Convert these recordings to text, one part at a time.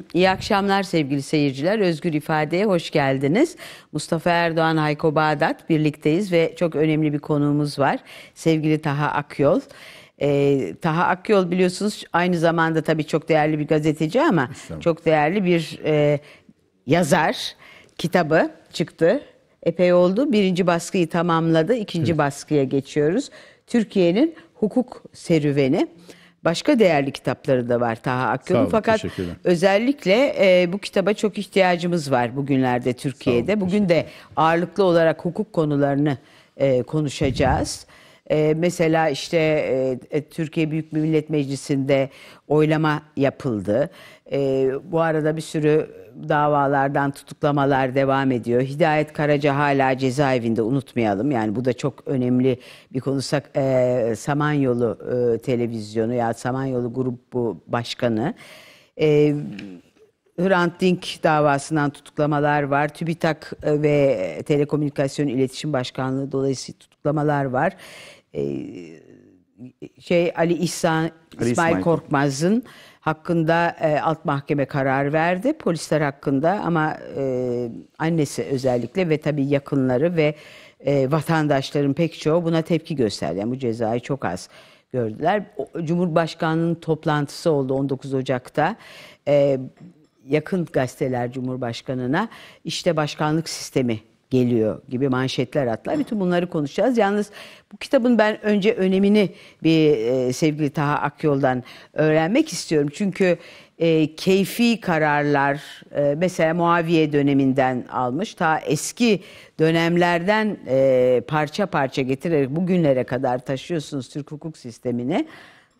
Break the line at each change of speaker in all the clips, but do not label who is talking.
İyi akşamlar sevgili seyirciler. Özgür Ifade'ye hoş geldiniz. Mustafa Erdoğan, Hayko Bağdat birlikteyiz ve çok önemli bir konuğumuz var. Sevgili Taha Akyol. Ee, Taha Akyol biliyorsunuz aynı zamanda tabii çok değerli bir gazeteci ama İstanbul. çok değerli bir e, yazar. Kitabı çıktı. Epey oldu. Birinci baskıyı tamamladı. İkinci evet. baskıya geçiyoruz. Türkiye'nin hukuk serüveni başka değerli kitapları da var Taha Akgün'ün. Fakat özellikle e, bu kitaba çok ihtiyacımız var bugünlerde Türkiye'de. Olun, Bugün de ağırlıklı olarak hukuk konularını e, konuşacağız. E, mesela işte e, e, Türkiye Büyük Millet Meclisi'nde oylama yapıldı. E, bu arada bir sürü davalardan tutuklamalar devam ediyor. Hidayet Karaca hala cezaevinde unutmayalım. Yani bu da çok önemli bir konu. E, Samanyolu e, televizyonu ya Samanyolu grubu başkanı. E, Hrant Dink davasından tutuklamalar var. TÜBİTAK e, ve Telekomünikasyon İletişim Başkanlığı dolayısıyla tutuklamalar var. E, şey Ali İhsan, Ali İsmail, İsmail Korkmaz'ın... Korkmaz hakkında e, alt mahkeme karar verdi polisler hakkında ama e, annesi özellikle ve tabii yakınları ve e, vatandaşların pek çoğu buna tepki gösterdi. Yani bu cezayı çok az gördüler. Cumhurbaşkanının toplantısı oldu 19 Ocak'ta. E, yakın gazeteler Cumhurbaşkanı'na işte başkanlık sistemi geliyor gibi manşetler atlar. Bütün bunları konuşacağız. Yalnız bu kitabın ben önce önemini bir e, sevgili Taha Akyol'dan öğrenmek istiyorum. Çünkü e, keyfi kararlar e, mesela Muaviye döneminden almış ta eski dönemlerden e, parça parça getirerek bugünlere kadar taşıyorsunuz Türk hukuk sistemini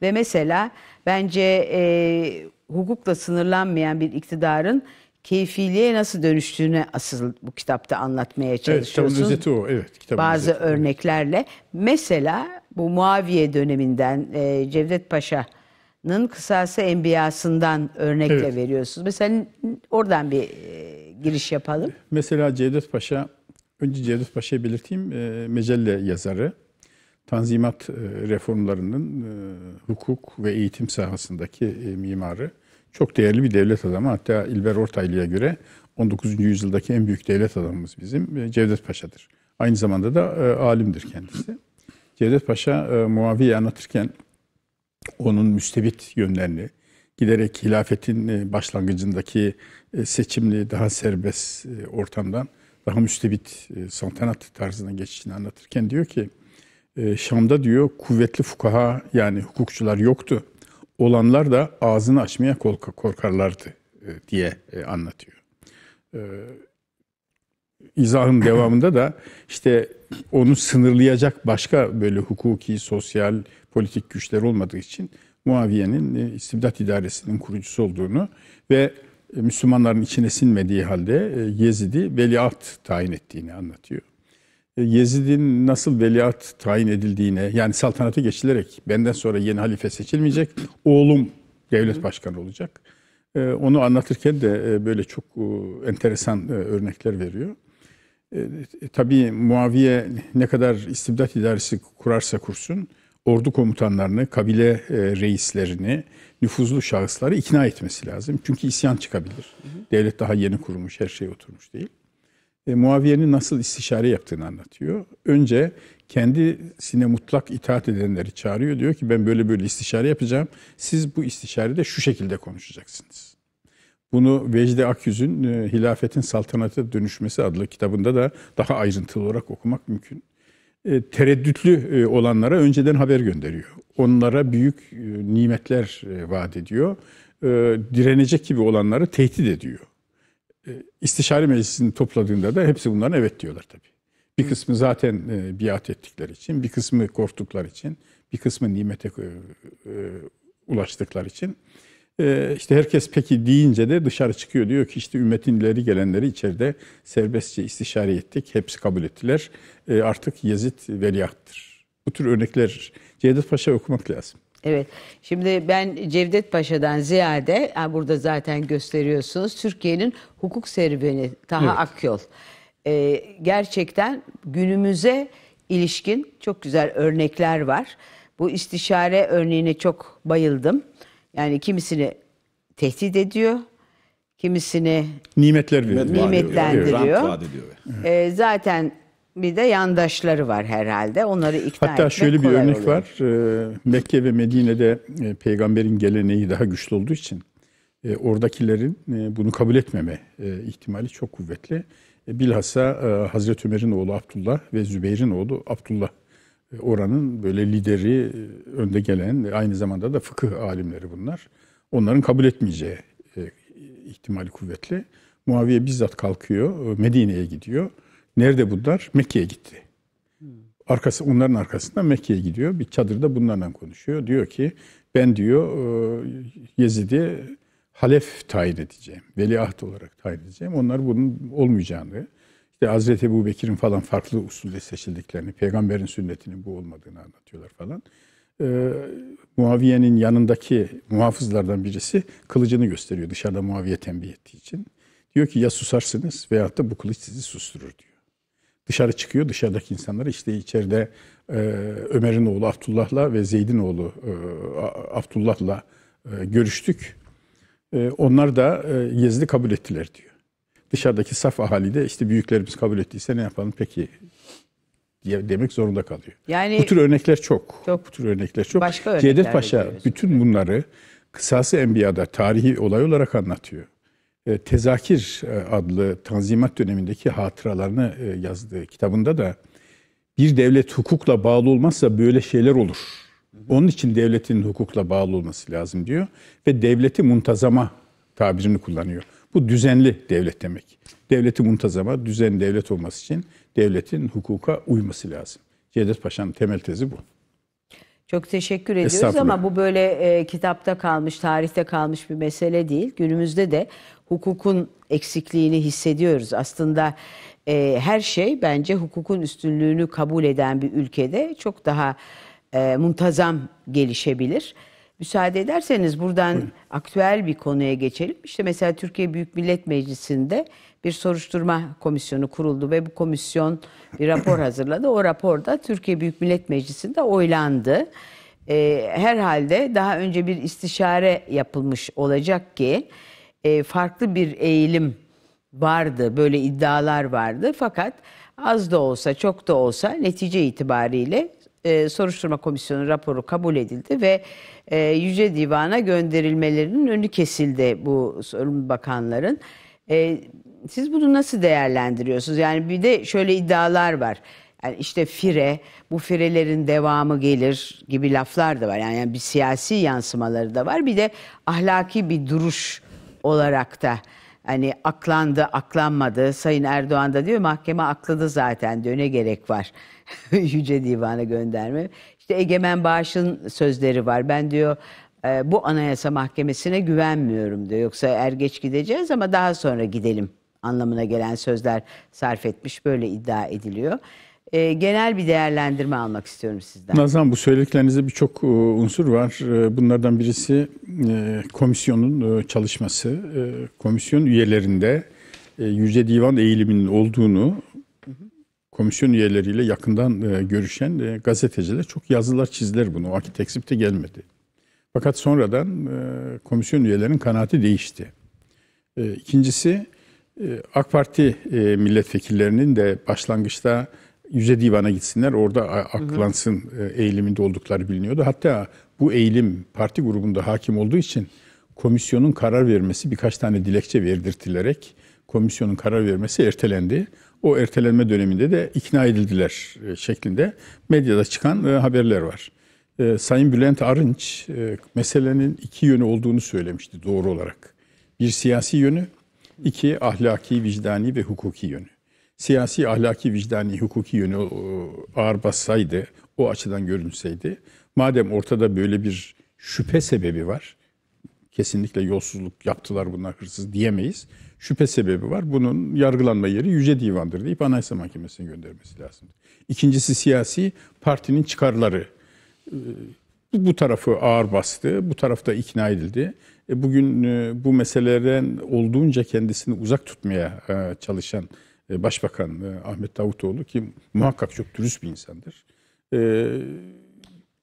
ve mesela bence e, hukukla sınırlanmayan bir iktidarın keyfiliğe nasıl dönüştüğünü asıl bu kitapta anlatmaya çalışıyorsun. Evet, özeti o.
Evet, kitabın Bazı özeti.
örneklerle. Mesela bu Muaviye döneminden e, Cevdet Paşa'nın kısası enbiyasından örnekle evet. veriyorsunuz. Mesela oradan bir e,
giriş yapalım. Mesela Cevdet Paşa, önce Cevdet Paşa'yı belirteyim, e, mecelle yazarı. Tanzimat e, reformlarının e, hukuk ve eğitim sahasındaki e, mimarı çok değerli bir devlet adamı. Hatta İlber Ortaylı'ya göre 19. yüzyıldaki en büyük devlet adamımız bizim e, Cevdet Paşa'dır. Aynı zamanda da e, alimdir kendisi. Cevdet Paşa e, Muaviye anlatırken onun müstebit yönlerini, giderek hilafetin e, başlangıcındaki e, seçimli, daha serbest e, ortamdan daha müstebit e, saltanat tarzına geçişini anlatırken diyor ki, e, Şam'da diyor kuvvetli fukaha yani hukukçular yoktu olanlar da ağzını açmaya korkarlardı e, diye e, anlatıyor. E, izahım devamında da işte onu sınırlayacak başka böyle hukuki, sosyal, politik güçler olmadığı için Muaviye'nin istibdat idaresinin kurucusu olduğunu ve Müslümanların içine sinmediği halde Yezid'i veliaht tayin ettiğini anlatıyor. E, Yezid'in nasıl veliaht tayin edildiğine, yani saltanatı geçilerek benden sonra yeni halife seçilmeyecek, oğlum devlet başkanı olacak. E, onu anlatırken de e, böyle çok enteresan örnekler veriyor. Tabii Muaviye ne kadar istibdat idaresi kurarsa kursun, ordu komutanlarını, kabile reislerini, nüfuzlu şahısları ikna etmesi lazım. Çünkü isyan çıkabilir. Devlet daha yeni kurulmuş, her şey oturmuş değil e, Muaviye'nin nasıl istişare yaptığını anlatıyor. Önce kendisine mutlak itaat edenleri çağırıyor. Diyor ki ben böyle böyle istişare yapacağım. Siz bu istişarede şu şekilde konuşacaksınız. Bunu Vecdi Akyüz'ün e, Hilafetin Saltanata Dönüşmesi adlı kitabında da daha ayrıntılı olarak okumak mümkün. E, tereddütlü e, olanlara önceden haber gönderiyor. Onlara büyük e, nimetler e, vaat ediyor. E, direnecek gibi olanları tehdit ediyor. E, istişare meclisini topladığında da hepsi bunların evet diyorlar tabii. Bir kısmı zaten e, biat ettikleri için, bir kısmı korktuklar için, bir kısmı nimete e, ulaştıklar için. E, işte herkes peki deyince de dışarı çıkıyor. Diyor ki işte ümmetin ileri gelenleri içeride serbestçe istişare ettik. Hepsi kabul ettiler. artık Yezid veliahtır. Bu tür örnekler Cevdet Paşa okumak lazım.
Evet. Şimdi ben Cevdet Paşa'dan ziyade burada zaten gösteriyorsunuz Türkiye'nin hukuk serüveni Taha evet. Akyol. Ee, gerçekten günümüze ilişkin çok güzel örnekler var. Bu istişare örneğine çok bayıldım. Yani kimisini tehdit ediyor, kimisini
nimetler veriyor, nimetlendiriyor. ediyor.
Ee, zaten bir de yandaşları var herhalde. Onları ikna Hatta etmek şöyle bir örnek oluyor.
var. Ee, Mekke ve Medine'de e, peygamberin geleneği daha güçlü olduğu için e, oradakilerin e, bunu kabul etmeme ihtimali çok kuvvetli. Bilhassa Hazreti Ömer'in oğlu Abdullah ve Zübeyir'in oğlu Abdullah oranın böyle lideri, önde gelen ve aynı zamanda da fıkıh alimleri bunlar. Onların kabul etmeyeceği ihtimali kuvvetli. Muaviye bizzat kalkıyor, Medine'ye gidiyor Nerede bunlar? Mekke'ye gitti. Arkası, onların arkasında Mekke'ye gidiyor. Bir çadırda bunlarla konuşuyor. Diyor ki ben diyor e, Yezid'i halef tayin edeceğim. Veliaht olarak tayin edeceğim. Onlar bunun olmayacağını, işte Hazreti Ebu Bekir'in falan farklı usulde seçildiklerini, peygamberin sünnetinin bu olmadığını anlatıyorlar falan. Ee, Muaviye'nin yanındaki muhafızlardan birisi kılıcını gösteriyor dışarıda Muaviye tembih ettiği için. Diyor ki ya susarsınız veyahut da bu kılıç sizi susturur diyor dışarı çıkıyor. Dışarıdaki insanlar işte içeride e, Ömer'in oğlu Abdullah'la ve Zeyd'in oğlu e, Abdullah'la e, görüştük. E, onlar da e, Yezid'i kabul ettiler diyor. Dışarıdaki saf ahali de işte büyüklerimiz kabul ettiyse ne yapalım peki diye demek zorunda kalıyor. Yani bu tür örnekler çok. çok bu tür örnekler çok. Başka örnekler Cevdet Paşa bütün bunları kısası enbiyada tarihi olay olarak anlatıyor. E, Tezakir e, adlı Tanzimat dönemindeki hatıralarını e, yazdığı kitabında da bir devlet hukukla bağlı olmazsa böyle şeyler olur. Onun için devletin hukukla bağlı olması lazım diyor ve devleti muntazama tabirini kullanıyor. Bu düzenli devlet demek. Devleti muntazama, düzenli devlet olması için devletin hukuka uyması lazım. Cevdet Paşa'nın temel tezi bu.
Çok teşekkür ediyoruz ama bu böyle e, kitapta kalmış, tarihte kalmış bir mesele değil. Günümüzde de hukukun eksikliğini hissediyoruz. Aslında e, her şey bence hukukun üstünlüğünü kabul eden bir ülkede çok daha e, muntazam gelişebilir. Müsaade ederseniz buradan Buyurun. aktüel bir konuya geçelim. İşte mesela Türkiye Büyük Millet Meclisi'nde bir soruşturma komisyonu kuruldu ve bu komisyon bir rapor hazırladı. O raporda Türkiye Büyük Millet Meclisi'nde oylandı. E, herhalde daha önce bir istişare yapılmış olacak ki e, farklı bir eğilim vardı, böyle iddialar vardı. Fakat az da olsa, çok da olsa netice itibariyle e, soruşturma komisyonu raporu kabul edildi ve e, Yüce Divan'a gönderilmelerinin önü kesildi bu sorum bakanların. E, siz bunu nasıl değerlendiriyorsunuz? Yani bir de şöyle iddialar var. Yani işte fire, bu firelerin devamı gelir gibi laflar da var. Yani, yani bir siyasi yansımaları da var. Bir de ahlaki bir duruş olarak da hani aklandı, aklanmadı. Sayın Erdoğan da diyor mahkeme akladı zaten diyor ne gerek var Yüce Divan'a gönderme. İşte Egemen Bağış'ın sözleri var. Ben diyor e, bu anayasa mahkemesine güvenmiyorum diyor. Yoksa er geç gideceğiz ama daha sonra gidelim anlamına gelen sözler sarf etmiş böyle iddia ediliyor e, genel bir değerlendirme almak istiyorum sizden.
Nazan bu söylediklerinizde birçok e, unsur var. E, bunlardan birisi e, komisyonun e, çalışması. E, komisyon üyelerinde e, Yüce Divan eğiliminin olduğunu komisyon üyeleriyle yakından e, görüşen e, gazeteciler çok yazılar çizdiler bunu. O akit de gelmedi. Fakat sonradan e, komisyon üyelerinin kanaati değişti. E, ikincisi e, AK Parti e, milletvekillerinin de başlangıçta Yüce Divan'a gitsinler orada aklansın hı hı. E, eğiliminde oldukları biliniyordu. Hatta bu eğilim parti grubunda hakim olduğu için komisyonun karar vermesi birkaç tane dilekçe verdirtilerek komisyonun karar vermesi ertelendi. O ertelenme döneminde de ikna edildiler e, şeklinde medyada çıkan e, haberler var. Sayın Bülent Arınç meselenin iki yönü olduğunu söylemişti doğru olarak. Bir siyasi yönü, iki ahlaki, vicdani ve hukuki yönü siyasi, ahlaki, vicdani, hukuki yönü ağır bassaydı, o açıdan görünseydi, madem ortada böyle bir şüphe sebebi var, kesinlikle yolsuzluk yaptılar bunlar hırsız diyemeyiz. Şüphe sebebi var. Bunun yargılanma yeri Yüce Divan'dır deyip Anayasa Mahkemesi'ne göndermesi lazım. İkincisi siyasi partinin çıkarları. Ee, bu tarafı ağır bastı, bu tarafta ikna edildi. E, bugün e, bu meselelerden olduğunca kendisini uzak tutmaya e, çalışan e, Başbakan e, Ahmet Davutoğlu ki muhakkak çok dürüst bir insandır. E,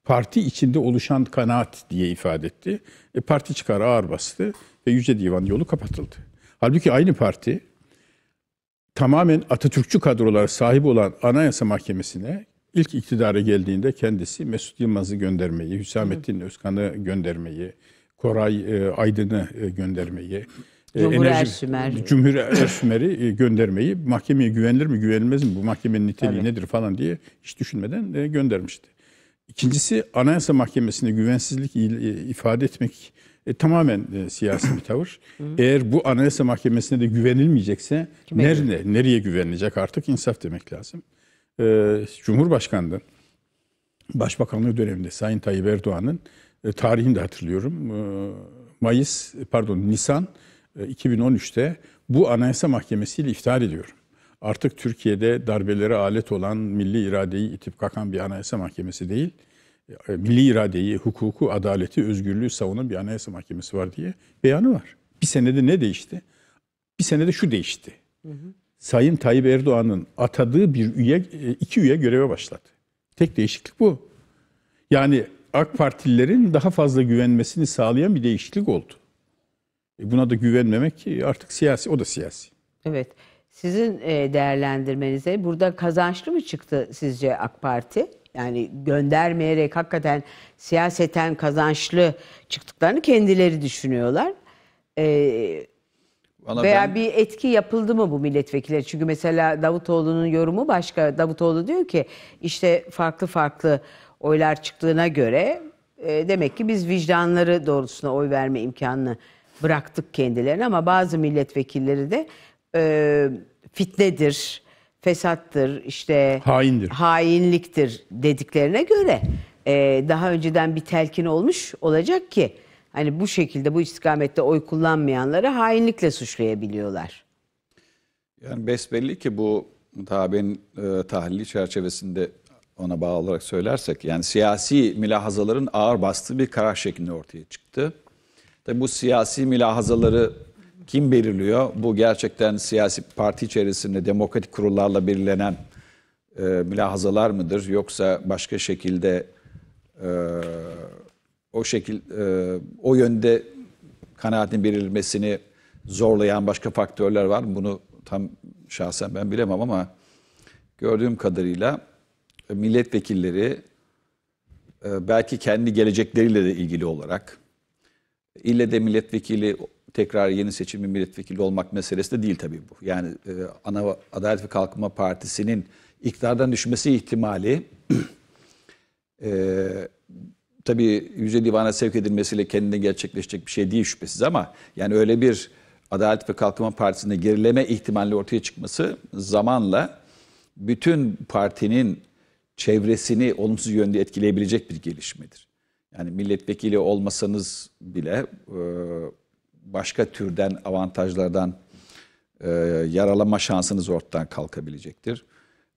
parti içinde oluşan kanaat diye ifade etti. parti çıkarı ağır bastı ve Yüce Divan yolu kapatıldı. Halbuki aynı parti tamamen Atatürkçü kadrolara sahip olan Anayasa Mahkemesi'ne ilk iktidara geldiğinde kendisi Mesut Yılmaz'ı göndermeyi, Hüsamettin Özkan'ı göndermeyi, Koray Aydın'ı göndermeyi, e, Cumhur enerji, Ersümer. Cumhur Ersümer'i e, göndermeyi mahkemeye güvenilir mi güvenilmez mi bu mahkemenin niteliği Tabii. nedir falan diye hiç düşünmeden e, göndermişti. İkincisi Anayasa Mahkemesi'ne güvensizlik ifade etmek e, tamamen e, siyasi bir tavır. Eğer bu Anayasa Mahkemesi'ne de güvenilmeyecekse nerede, nereye güvenilecek artık insaf demek lazım. E, Cumhurbaşkanı'nın Başbakanlığı döneminde Sayın Tayyip Erdoğan'ın e, tarihini de hatırlıyorum. E, Mayıs pardon Nisan 2013'te e, bu Anayasa Mahkemesi ile iftihar ediyorum. Artık Türkiye'de darbelere alet olan milli iradeyi itip kakan bir Anayasa Mahkemesi değil, e, milli iradeyi, hukuku, adaleti, özgürlüğü savunan bir Anayasa Mahkemesi var diye beyanı var. Bir senede ne değişti? Bir senede şu değişti. Hı hı. Sayın Tayyip Erdoğan'ın atadığı bir üye, e, iki üye göreve başladı. Tek değişiklik bu. Yani AK Partililerin daha fazla güvenmesini sağlayan bir değişiklik oldu. E, buna da güvenmemek artık siyasi, o da siyasi.
Evet. Sizin e, değerlendirmenize burada kazançlı mı çıktı sizce AK Parti? Yani göndermeyerek hakikaten siyaseten kazançlı çıktıklarını kendileri düşünüyorlar. Ee, Veya ben... bir etki yapıldı mı bu milletvekilleri? Çünkü mesela Davutoğlu'nun yorumu başka. Davutoğlu diyor ki işte farklı farklı oylar çıktığına göre e, demek ki biz vicdanları doğrultusuna oy verme imkanını bıraktık kendilerini ama bazı milletvekilleri de e, fitnedir, fesattır, işte haindir, hainliktir dediklerine göre e, daha önceden bir telkin olmuş olacak ki hani bu şekilde bu istikamette oy kullanmayanları hainlikle suçlayabiliyorlar.
Yani besbelli ki bu tabin e, tahlili çerçevesinde ona bağlı olarak söylersek yani siyasi mülahazaların ağır bastığı bir karar şeklinde ortaya çıktı. Tabi bu siyasi mülahazaları kim belirliyor? Bu gerçekten siyasi parti içerisinde demokratik kurullarla belirlenen e, mülahazalar mıdır? Yoksa başka şekilde e, o şekil e, o yönde kanaatin belirlenmesini zorlayan başka faktörler var mı? Bunu tam şahsen ben bilemem ama gördüğüm kadarıyla e, milletvekilleri e, belki kendi gelecekleriyle de ilgili olarak İlle de milletvekili tekrar yeni seçimli milletvekili olmak meselesi de değil tabii bu. Yani e, ana Adalet ve Kalkınma Partisi'nin iktidardan düşmesi ihtimali e, tabii Yüce Divan'a sevk edilmesiyle kendine gerçekleşecek bir şey değil şüphesiz ama yani öyle bir Adalet ve Kalkınma Partisi'nde gerileme ihtimali ortaya çıkması zamanla bütün partinin çevresini olumsuz yönde etkileyebilecek bir gelişmedir. Yani milletvekili olmasanız bile e, başka türden avantajlardan e, yaralama şansınız ortadan kalkabilecektir.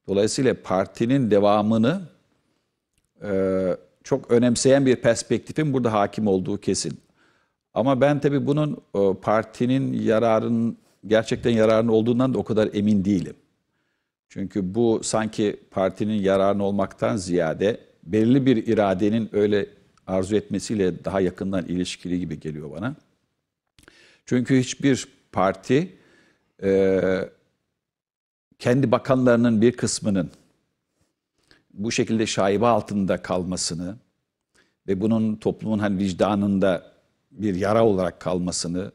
Dolayısıyla partinin devamını e, çok önemseyen bir perspektifin burada hakim olduğu kesin. Ama ben tabii bunun e, partinin yararın gerçekten yararının olduğundan da o kadar emin değilim. Çünkü bu sanki partinin yararını olmaktan ziyade belirli bir iradenin öyle arzu etmesiyle daha yakından ilişkili gibi geliyor bana. Çünkü hiçbir parti e, kendi bakanlarının bir kısmının bu şekilde şaibe altında kalmasını ve bunun toplumun hani vicdanında bir yara olarak kalmasını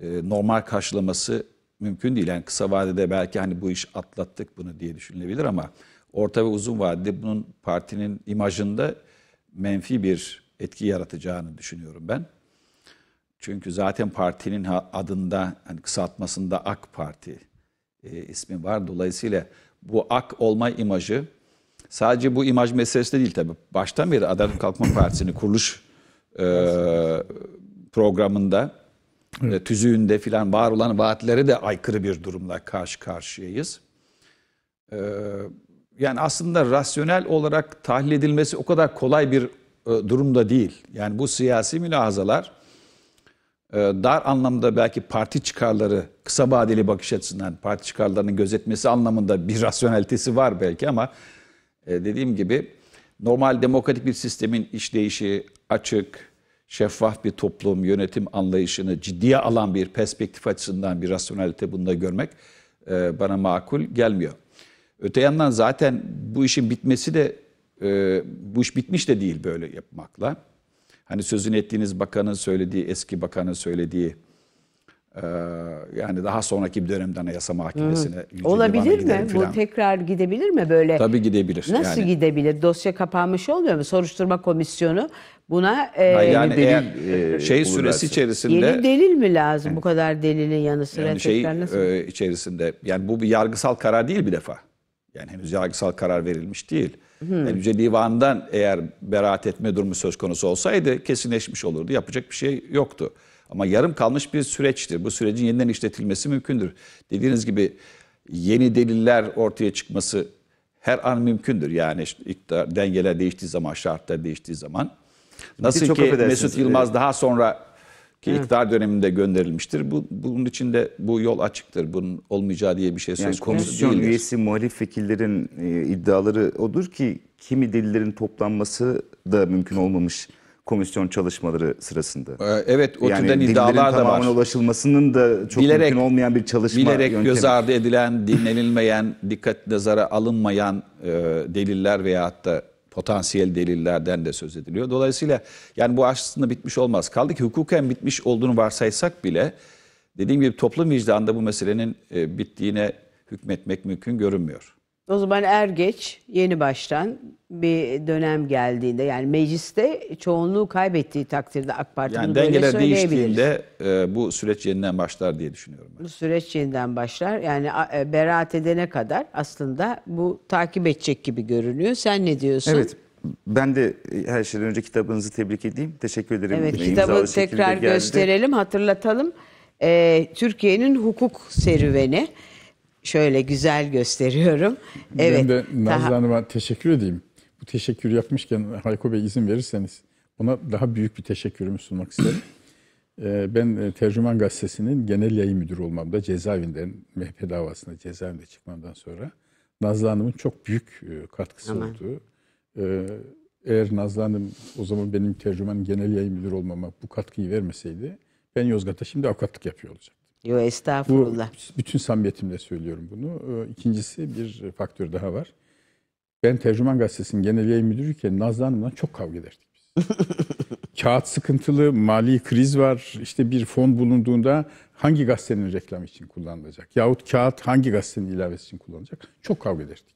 e, normal karşılaması mümkün değil. Yani kısa vadede belki hani bu iş atlattık bunu diye düşünülebilir ama orta ve uzun vadede bunun partinin imajında menfi bir etki yaratacağını düşünüyorum ben. Çünkü zaten partinin adında hani kısaltmasında AK Parti e, ismi var. Dolayısıyla bu AK olma imajı sadece bu imaj meselesi de değil tabii. Baştan beri Adalet Kalkınma Partisi'nin kuruluş e, programında e, evet. tüzüğünde filan var olan vaatleri de aykırı bir durumla karşı karşıyayız. Ee, yani aslında rasyonel olarak tahlil edilmesi o kadar kolay bir e, durumda değil. Yani bu siyasi mülahazalar e, dar anlamda belki parti çıkarları kısa vadeli bakış açısından parti çıkarlarının gözetmesi anlamında bir rasyonelitesi var belki ama e, dediğim gibi normal demokratik bir sistemin işleyişi açık, şeffaf bir toplum yönetim anlayışını ciddiye alan bir perspektif açısından bir rasyonelite bunda görmek bana makul gelmiyor. Öte yandan zaten bu işin bitmesi de e, bu iş bitmiş de değil böyle yapmakla. Hani sözünü ettiğiniz bakanın söylediği, eski bakanın söylediği e, yani daha sonraki bir dönemde Anayasa Mahkemesi'ne Hı. Olabilir mi? Falan. Bu
tekrar gidebilir mi böyle? Tabii
gidebilir. Nasıl yani,
gidebilir? Dosya kapanmış olmuyor mu? Soruşturma komisyonu buna e, yani delil, eğer,
e, şey süresi lazım. içerisinde yeni
delil mi lazım bu kadar delilin yanı sıra yani şey, nasıl?
E, içerisinde yani bu bir yargısal karar değil bir defa. Yani henüz yargısal karar verilmiş değil. Hmm. Yani Yüce Divan'dan eğer beraat etme durumu söz konusu olsaydı kesinleşmiş olurdu. Yapacak bir şey yoktu. Ama yarım kalmış bir süreçtir. Bu sürecin yeniden işletilmesi mümkündür. Dediğiniz gibi yeni deliller ortaya çıkması her an mümkündür. Yani işte dengeler değiştiği zaman, şartlar değiştiği zaman. Nasıl çok ki Mesut Yılmaz e, daha sonra ki evet. iktidar döneminde gönderilmiştir. Bu, bunun içinde bu yol açıktır. Bunun olmayacağı diye bir şey söz yani konusu komisyon değildir. üyesi muhalif vekillerin e, iddiaları odur ki kimi
delillerin toplanması da mümkün olmamış komisyon çalışmaları sırasında. Ee, evet o yani türden iddialar da var. ulaşılmasının da çok bilerek, mümkün olmayan bir çalışma Bilerek yöntemi. göz ardı
edilen, dinlenilmeyen, dikkat nazara alınmayan e, deliller veyahut da potansiyel delillerden de söz ediliyor. Dolayısıyla yani bu aslında bitmiş olmaz. Kaldı ki hukuken bitmiş olduğunu varsaysak bile dediğim gibi toplum vicdanında bu meselenin e, bittiğine hükmetmek mümkün görünmüyor.
O zaman er geç yeni baştan bir dönem geldiğinde yani mecliste çoğunluğu kaybettiği takdirde AK Parti'nin yani böyle değiştiğinde
e, bu süreç yeniden başlar diye düşünüyorum.
Ben. Bu süreç yeniden başlar. Yani e, beraat edene kadar aslında bu takip edecek gibi görünüyor. Sen ne diyorsun? Evet.
Ben de her şeyden önce kitabınızı tebrik edeyim. Teşekkür ederim. Evet, kitabı tekrar gösterelim,
hatırlatalım. E, Türkiye'nin hukuk serüveni şöyle güzel gösteriyorum. Evet. Ben de Nazlı daha... Hanım'a teşekkür edeyim.
Bu teşekkür yapmışken Hayko Bey izin verirseniz ona daha büyük bir teşekkürümü sunmak isterim. Ee, ben e, Tercüman Gazetesi'nin genel yayın müdürü olmamda cezaevinden, MHP davasında cezaevinde çıkmamdan sonra Nazlı Hanım'ın çok büyük e, katkısı Aman. oldu. Ee, eğer Nazlı Hanım o zaman benim tercüman genel yayın müdürü olmama bu katkıyı vermeseydi ben Yozgat'ta şimdi avukatlık yapıyor olacak. Yo estağfurullah. Bu, bütün samimiyetimle söylüyorum bunu. Ee, ikincisi bir faktör daha var. Ben Tercüman Gazetesi'nin genel yayın müdürüyken Nazlı Hanım'la çok kavga ederdik biz. Kağıt sıkıntılı, mali kriz var. İşte bir fon bulunduğunda hangi gazetenin reklamı için kullanılacak? Yahut kağıt hangi gazetenin ilavesi için kullanılacak? Çok kavga ederdik.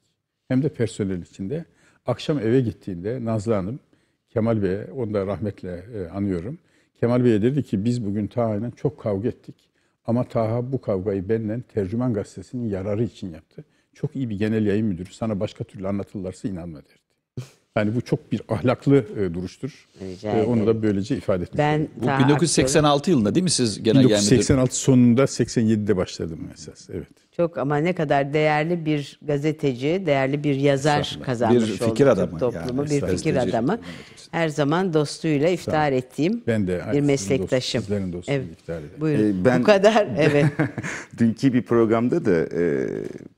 Hem de personel içinde. Akşam eve gittiğinde Nazlı Hanım, Kemal Bey'e, onu da rahmetle e, anıyorum. Kemal Bey'e dedi ki biz bugün ta aynen çok kavga ettik. Ama Taha bu kavgayı benden Tercüman Gazetesi'nin yararı için yaptı. Çok iyi bir genel yayın müdürü. Sana başka türlü anlatırlarsa inanma derdi. Yani bu çok bir ahlaklı e, duruştur. Rica e, onu da böylece ifade etmek ben Bu 1986 aktörüm. yılında değil mi siz genel 1986 gelmedi? sonunda 87'de başladım esas. Evet.
Çok ama ne kadar değerli bir gazeteci, değerli bir yazar Estağfurullah. kazanmış bir fikir adamı toplumu, yani. bir fikir adamı. Her zaman dostuyla iftihar ettiğim ben de, bir meslektaşım. Dost, sizlerin dostuyla evet. iftihar ederim. Buyurun. Ee, ben, Bu kadar evet.
dünkü bir programda da e,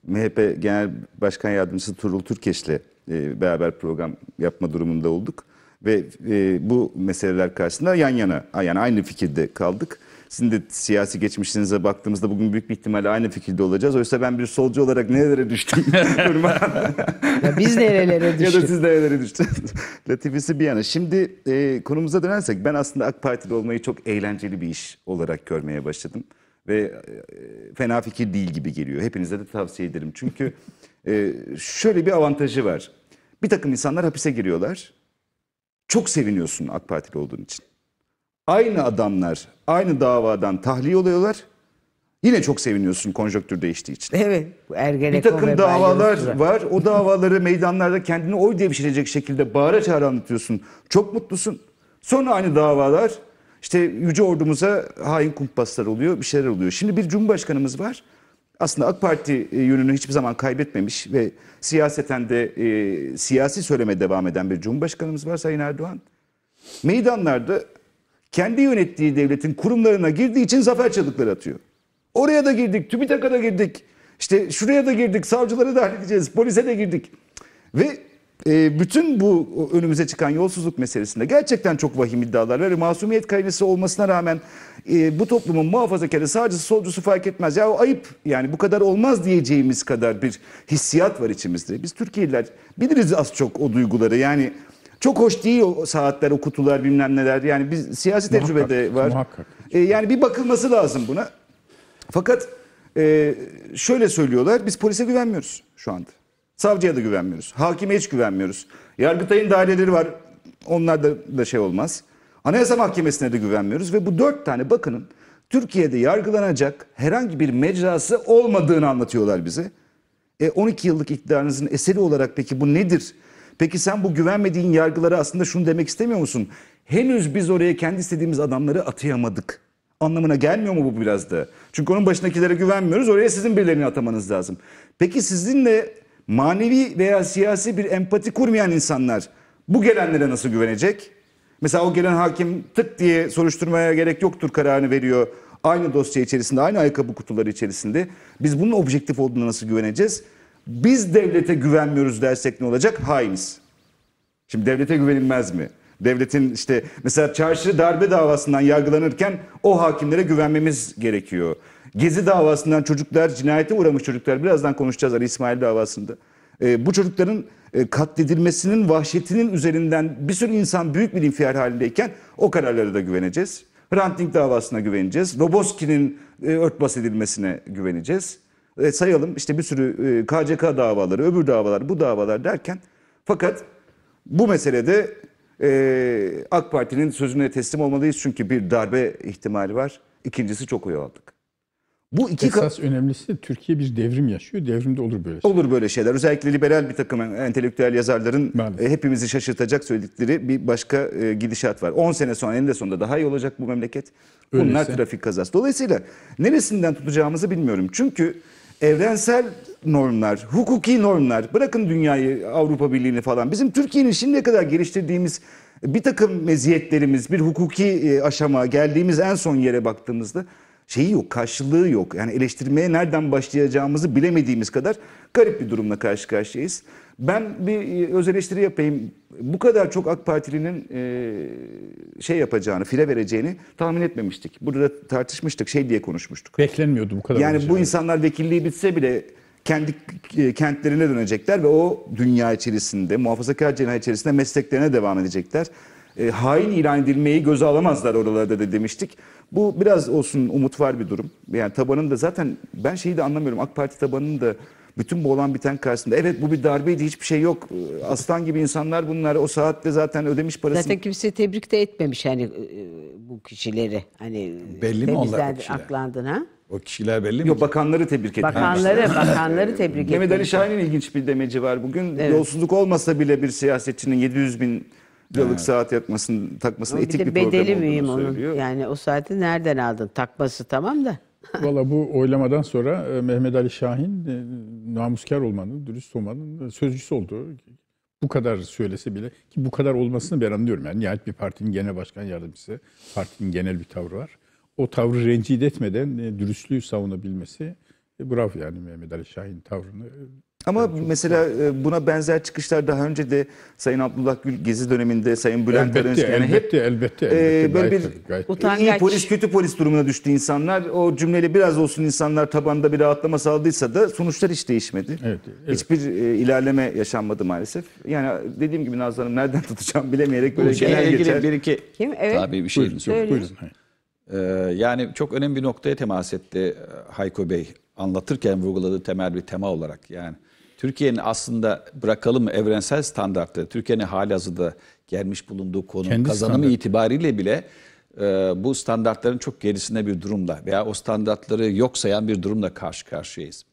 MHP Genel Başkan Yardımcısı Turul Türkeş'le e, beraber program yapma durumunda olduk. Ve e, bu meseleler karşısında yan yana, yani aynı fikirde kaldık. Sizin de siyasi geçmişinize baktığımızda bugün büyük bir ihtimalle aynı fikirde olacağız. Oysa ben bir solcu olarak nerelere düştüm?
ya biz nerelere düştük? ya da siz
nerelere düştünüz? Latifesi bir yana. Şimdi e, konumuza dönersek ben aslında AK Partili olmayı çok eğlenceli bir iş olarak görmeye başladım. Ve e, fena fikir değil gibi geliyor. Hepinize de tavsiye ederim. Çünkü ee, şöyle bir avantajı var. Bir takım insanlar hapise giriyorlar. Çok seviniyorsun AK Partili olduğun için. Aynı adamlar aynı davadan tahliye oluyorlar. Yine çok seviniyorsun konjonktür değiştiği için.
Evet. Ergenekon bir takım davalar
var. O davaları meydanlarda kendini oy devşirecek şekilde bağıra çağıra anlatıyorsun. Çok mutlusun. Sonra aynı davalar işte yüce ordumuza hain kumpaslar oluyor, bir şeyler oluyor. Şimdi bir cumhurbaşkanımız var aslında AK Parti e, yönünü hiçbir zaman kaybetmemiş ve siyaseten de e, siyasi söyleme devam eden bir Cumhurbaşkanımız var Sayın Erdoğan. Meydanlarda kendi yönettiği devletin kurumlarına girdiği için zafer çığlıkları atıyor. Oraya da girdik, TÜBİTAK'a da girdik, işte şuraya da girdik, savcılara da halledeceğiz, polise de girdik. Ve e, bütün bu önümüze çıkan yolsuzluk meselesinde gerçekten çok vahim iddialar var. Masumiyet kaynısı olmasına rağmen e, bu toplumun muhafazakarı, sadece solcusu fark etmez. Ya o ayıp yani bu kadar olmaz diyeceğimiz kadar bir hissiyat var içimizde. Biz Türkiye'liler biliriz az çok o duyguları yani çok hoş değil o saatler, o kutular bilmem neler. Yani biz siyasi muhakkak, tecrübede var. Muhakkak. E, yani bir bakılması lazım buna. Fakat e, şöyle söylüyorlar biz polise güvenmiyoruz şu anda. Savcıya da güvenmiyoruz. Hakime hiç güvenmiyoruz. Yargıtay'ın daireleri var. Onlarda da şey olmaz. Anayasa Mahkemesi'ne de güvenmiyoruz. Ve bu dört tane bakının Türkiye'de yargılanacak herhangi bir mecrası olmadığını anlatıyorlar bize. E 12 yıllık iktidarınızın eseri olarak peki bu nedir? Peki sen bu güvenmediğin yargılara aslında şunu demek istemiyor musun? Henüz biz oraya kendi istediğimiz adamları atayamadık. Anlamına gelmiyor mu bu biraz da? Çünkü onun başındakilere güvenmiyoruz. Oraya sizin birilerini atamanız lazım. Peki sizinle manevi veya siyasi bir empati kurmayan insanlar bu gelenlere nasıl güvenecek? Mesela o gelen hakim tık diye soruşturmaya gerek yoktur kararını veriyor. Aynı dosya içerisinde, aynı ayakkabı kutuları içerisinde. Biz bunun objektif olduğuna nasıl güveneceğiz? Biz devlete güvenmiyoruz dersek ne olacak? Hainiz. Şimdi devlete güvenilmez mi? Devletin işte mesela çarşı darbe davasından yargılanırken o hakimlere güvenmemiz gerekiyor. Gezi davasından çocuklar, cinayete uğramış çocuklar. Birazdan konuşacağız Ali İsmail davasında. E, bu çocukların e, katledilmesinin vahşetinin üzerinden bir sürü insan büyük bir infial halindeyken o kararlara da güveneceğiz. Ranting davasına güveneceğiz. Roboski'nin e, örtbas edilmesine güveneceğiz. E, sayalım işte bir sürü e, KCK davaları, öbür davalar, bu davalar derken fakat bu meselede e, AK Parti'nin sözüne teslim olmalıyız çünkü bir darbe ihtimali var. İkincisi çok oy aldık.
Bu iki Esas önemlisi Türkiye bir devrim yaşıyor. Devrimde olur böyle
şeyler. Olur böyle şeyler. Özellikle liberal bir takım entelektüel yazarların e, Maalesef. hepimizi şaşırtacak söyledikleri bir başka e, gidişat var. 10 sene sonra eninde sonunda daha iyi olacak bu memleket. Öyleyse. Bunlar trafik kazası. Dolayısıyla neresinden tutacağımızı bilmiyorum. Çünkü evrensel normlar, hukuki normlar, bırakın dünyayı, Avrupa Birliği'ni falan. Bizim Türkiye'nin şimdiye kadar geliştirdiğimiz bir takım meziyetlerimiz, bir hukuki e, aşama geldiğimiz en son yere baktığımızda şeyi yok, karşılığı yok. Yani eleştirmeye nereden başlayacağımızı bilemediğimiz kadar garip bir durumla karşı karşıyayız. Ben bir e, öz eleştiri yapayım. Bu kadar çok AK Partili'nin e, şey yapacağını, file vereceğini tahmin etmemiştik. Burada tartışmıştık, şey diye konuşmuştuk.
Beklenmiyordu bu kadar. Yani olacağını.
bu insanlar vekilliği bitse bile kendi e, kentlerine dönecekler ve o dünya içerisinde, muhafazakar cenah içerisinde mesleklerine devam edecekler e, hain ilan edilmeyi göze alamazlar oralarda da demiştik. Bu biraz olsun umut var bir durum. Yani tabanın da zaten ben şeyi de anlamıyorum. AK Parti tabanının da bütün bu olan biten karşısında evet bu bir darbeydi hiçbir şey yok. E, aslan gibi insanlar
bunlar o saatte zaten ödemiş parasını. Zaten kimse tebrik de etmemiş hani bu kişileri. Hani belli mi onlar aklandın ha?
O kişiler belli mi? Yok bakanları tebrik etmiş. Bakanları, bakanları tebrik etmiş. Mehmet Ali Şahin'in ilginç bir demeci var. Bugün evet. yolsuzluk olmasa bile bir siyasetçinin
700 bin liralık evet. saat
yakmasın,
takmasın Ama etik bir, bir bedeli mühim onun. Söylüyor.
Yani o saati nereden aldın? Takması tamam da.
Valla bu oylamadan sonra e, Mehmet Ali Şahin e, namuskar olmanın, dürüst olmanın sözcüsü oldu. Bu kadar söylese bile ki bu kadar olmasını ben anlıyorum. Yani nihayet bir partinin genel başkan yardımcısı, partinin genel bir tavrı var. O tavrı rencide etmeden e, dürüstlüğü savunabilmesi bravo yani Mehmet Ali Şahin tavrını ama yani mesela var.
E, buna benzer çıkışlar daha önce de Sayın Abdullah Gül Gezi döneminde Sayın Bülent Arınç yani elbette, hep elbette, elbette, e, böyle bir utangaç. iyi polis kötü polis durumuna düştü insanlar. O cümleyle biraz olsun insanlar tabanda bir rahatlama sağladıysa da sonuçlar hiç değişmedi. Evet, evet. Hiçbir e, ilerleme yaşanmadı maalesef. Yani dediğim gibi Nazlı Hanım nereden tutacağım bilemeyerek böyle şeyler. genel geçer. Bir iki Kim? Evet. Tabii bir şey buyurun. Yok, buyurun.
Ee, yani çok önemli bir noktaya temas etti e, Hayko Bey anlatırken vurguladığı temel bir tema olarak yani Türkiye'nin aslında bırakalım evrensel standartta, Türkiye'nin halihazırda gelmiş bulunduğu konu Kendi kazanımı standart. itibariyle bile e, bu standartların çok gerisinde bir durumda veya o standartları yok sayan bir durumla karşı karşıyayız.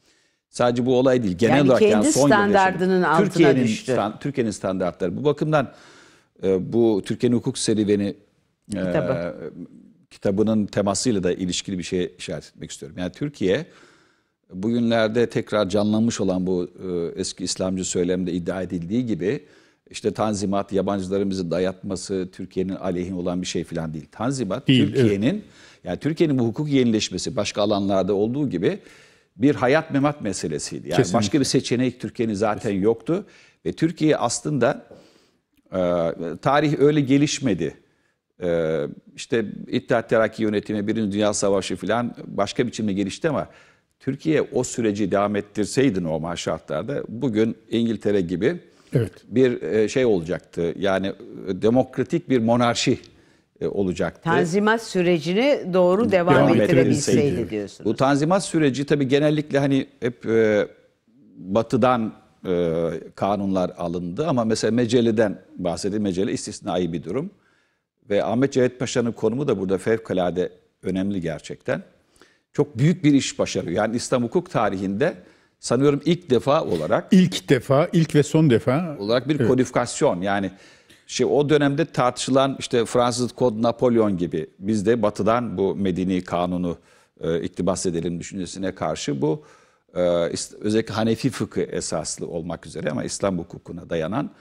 Sadece bu olay değil. Genel yani olarak kendi yani son standartının altına Türkiye'nin, düştü. Stand, Türkiye'nin standartları. Bu bakımdan e, bu Türkiye'nin hukuk serüveni e, Kitabı. e, kitabının temasıyla da ilişkili bir şey işaret etmek istiyorum. Yani Türkiye bugünlerde tekrar canlanmış olan bu e, eski İslamcı söylemde iddia edildiği gibi işte Tanzimat yabancılarımızı dayatması Türkiye'nin aleyhine olan bir şey falan değil. Tanzimat değil, Türkiye'nin evet. yani Türkiye'nin bu hukuk yenileşmesi başka alanlarda olduğu gibi bir hayat memat meselesiydi. Yani Kesinlikle. başka bir seçenek Türkiye'nin zaten Kesinlikle. yoktu ve Türkiye aslında e, tarih öyle gelişmedi. E, işte İttihat Terakki yönetimi, Birinci Dünya Savaşı falan başka biçimde gelişti ama Türkiye o süreci devam ettirseydi normal şartlarda bugün İngiltere gibi evet. bir e, şey olacaktı. Yani e, demokratik bir monarşi e, olacaktı. Tanzimat
sürecini doğru devam, devam ettirebilseydi diyorsunuz.
Bu tanzimat süreci tabii genellikle hani hep e, batıdan e, kanunlar alındı ama mesela Meceli'den bahsedeyim. Meceli istisnai bir durum. Ve Ahmet Cevdet Paşa'nın konumu da burada fevkalade önemli gerçekten çok büyük bir iş başarıyor. Yani İslam hukuk tarihinde sanıyorum ilk defa olarak ilk defa, ilk ve son defa olarak bir evet. kodifikasyon yani şey o dönemde tartışılan işte Fransız kod Napolyon gibi biz de batıdan bu medeni kanunu e, iktibas edelim düşüncesine karşı bu e, özellikle Hanefi fıkı esaslı olmak üzere ama İslam hukukuna dayanan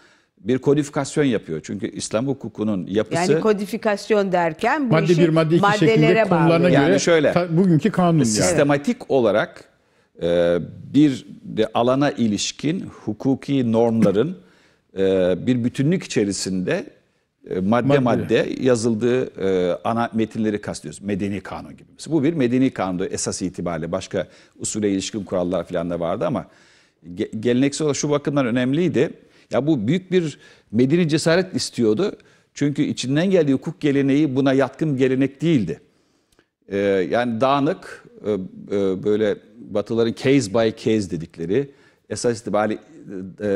bir kodifikasyon yapıyor. Çünkü İslam hukukunun yapısı... Yani
kodifikasyon derken bu madde işi bir, madde iki maddelere bağlı. Yani
göre şöyle, ta,
bugünkü kanun Sistematik
evet. olarak e, bir de alana ilişkin hukuki normların e, bir bütünlük içerisinde e, madde madde, madde yazıldığı e, ana metinleri kastıyoruz. Medeni kanun gibi. Bu bir medeni kanundu esas itibariyle. Başka usule ilişkin kurallar falan da vardı ama geleneksel olarak şu bakımdan önemliydi ya bu büyük bir medeni cesaret istiyordu. Çünkü içinden geldiği hukuk geleneği buna yatkın gelenek değildi. Ee, yani dağınık e, e, böyle batıların case by case dedikleri esas itibariyle e,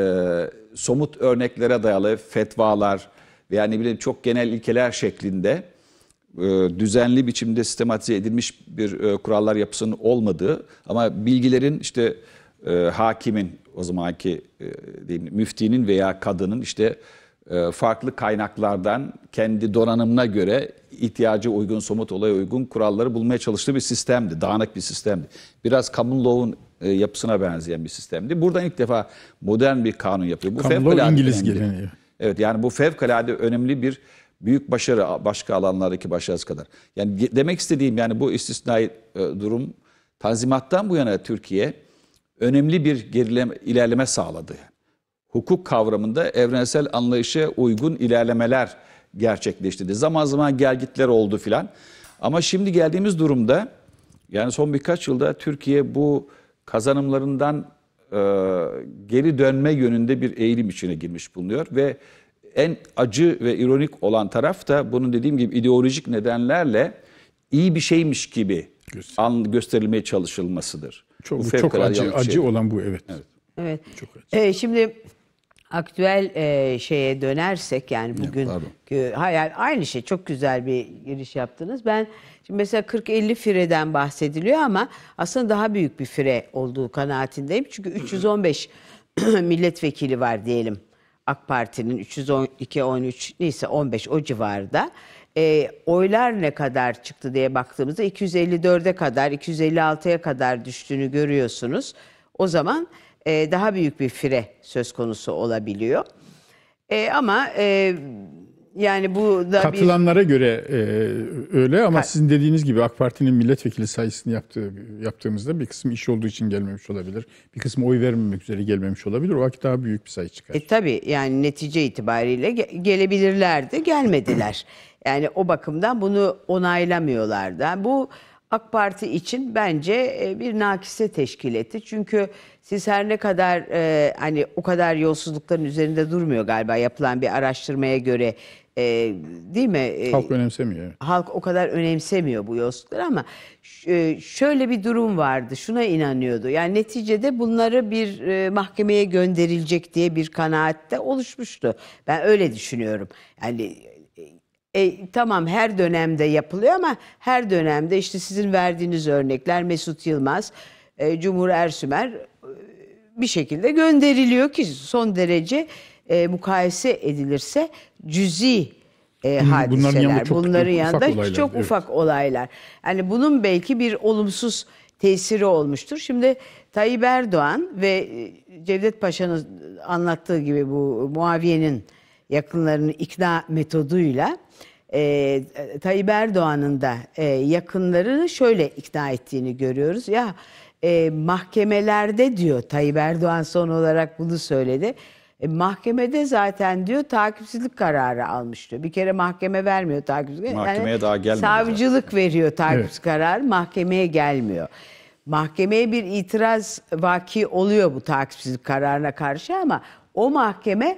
somut örneklere dayalı fetvalar veya ne bileyim çok genel ilkeler şeklinde e, düzenli biçimde sistematize edilmiş bir e, kurallar yapısının olmadığı ama bilgilerin işte e, hakimin o zamanki e, müftinin veya kadının işte e, farklı kaynaklardan kendi donanımına göre ihtiyacı uygun, somut olaya uygun kuralları bulmaya çalıştığı bir sistemdi. Dağınık bir sistemdi. Biraz Kamulov'un e, yapısına benzeyen bir sistemdi. Buradan ilk defa modern bir kanun yapıyor. Bu law İngiliz geleneği. Evet yani bu fevkalade önemli bir büyük başarı başka alanlardaki başarısı kadar. Yani demek istediğim yani bu istisnai e, durum Tanzimat'tan bu yana Türkiye önemli bir gerileme, ilerleme sağladı. Hukuk kavramında evrensel anlayışa uygun ilerlemeler gerçekleştirdi. Zaman zaman gelgitler oldu filan. Ama şimdi geldiğimiz durumda yani son birkaç yılda Türkiye bu kazanımlarından e, geri dönme yönünde bir eğilim içine girmiş bulunuyor ve en acı ve ironik olan taraf da bunun dediğim gibi ideolojik nedenlerle iyi bir şeymiş gibi an gösterilmeye çalışılmasıdır. Çok, bu, çok acı, acı şey. olan
bu evet. Evet.
evet. Çok acı. Ee, şimdi aktüel e, şeye dönersek yani bugün e, hayal aynı şey çok güzel bir giriş yaptınız. Ben şimdi mesela 40-50 fireden bahsediliyor ama aslında daha büyük bir fire olduğu kanaatindeyim. Çünkü 315 milletvekili var diyelim. AK Parti'nin 312 13 neyse 15 o civarda e, oylar ne kadar çıktı diye baktığımızda 254'e kadar, 256'ya kadar düştüğünü görüyorsunuz. O zaman e, daha büyük bir fire söz konusu olabiliyor. E, ama e, yani bu da katılanlara bir... göre e, öyle ama Ka sizin
dediğiniz gibi AK Parti'nin milletvekili sayısını yaptığı yaptığımızda bir kısım iş olduğu için gelmemiş olabilir.
Bir kısım oy vermemek üzere gelmemiş olabilir. O vakit daha büyük bir sayı çıkar. E tabii yani netice itibariyle ge gelebilirlerdi, gelmediler. Yani o bakımdan bunu onaylamıyorlar da. Bu AK Parti için bence e, bir nakise teşkil etti. Çünkü siz her ne kadar e, hani o kadar yolsuzlukların üzerinde durmuyor galiba yapılan bir araştırmaya göre e, değil mi? E, halk
önemsemiyor.
Halk o kadar önemsemiyor bu yolsuzlukları ama e, şöyle bir durum vardı. Şuna inanıyordu. Yani neticede bunları bir e, mahkemeye gönderilecek diye bir kanaatte oluşmuştu. Ben öyle düşünüyorum. Yani e, tamam her dönemde yapılıyor ama her dönemde işte sizin verdiğiniz örnekler Mesut Yılmaz, e, Cumhur Ersümer e, bir şekilde gönderiliyor ki son derece e, mukayese edilirse cüzi e, hadiseler. Bunların yanında çok, Bunların yanında ufak, olaylar, çok evet. ufak olaylar. Yani bunun belki bir olumsuz tesiri olmuştur. Şimdi Tayyip Erdoğan ve e, Cevdet Paşa'nın anlattığı gibi bu Muaviye'nin yakınlarını ikna metoduyla e, Tayyip Erdoğan'ın da e, yakınları şöyle ikna ettiğini görüyoruz. Ya e, mahkemelerde diyor Tayyip Erdoğan son olarak bunu söyledi. E, mahkemede zaten diyor takipsizlik kararı almış diyor. Bir kere mahkeme vermiyor takipsizlik. Mahkemeye yani, daha gelmiyor. Savcılık zaten. veriyor takipsizlik evet. kararı mahkemeye gelmiyor. Mahkemeye bir itiraz vaki oluyor bu takipsizlik kararına karşı ama o mahkeme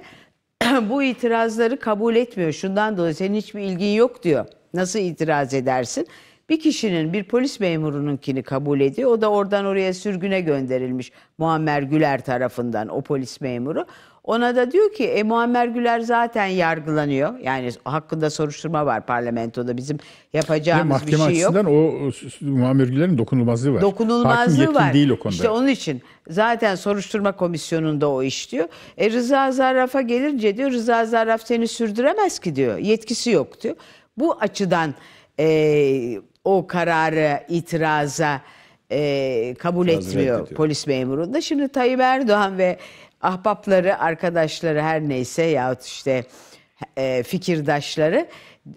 bu itirazları kabul etmiyor. Şundan dolayı senin hiçbir ilgin yok diyor. Nasıl itiraz edersin? Bir kişinin bir polis memurununkini kabul ediyor. O da oradan oraya sürgüne gönderilmiş Muammer Güler tarafından o polis memuru. Ona da diyor ki e, Muammer Güler zaten yargılanıyor. Yani hakkında soruşturma var parlamentoda bizim yapacağımız bir şey yok.
Mahkeme o Muammer Güler'in dokunulmazlığı var. Dokunulmazlığı Hakim var. değil o konuda. İşte onun
için zaten soruşturma komisyonunda o iş diyor. E, Rıza Zarraf'a gelince diyor Rıza Zarraf seni sürdüremez ki diyor. Yetkisi yok diyor. Bu açıdan e, o kararı itiraza e, kabul İtiraz etmiyor reddediyor. polis memurunda. Şimdi Tayyip Erdoğan ve ahbapları, arkadaşları her neyse yahut işte e, fikirdaşları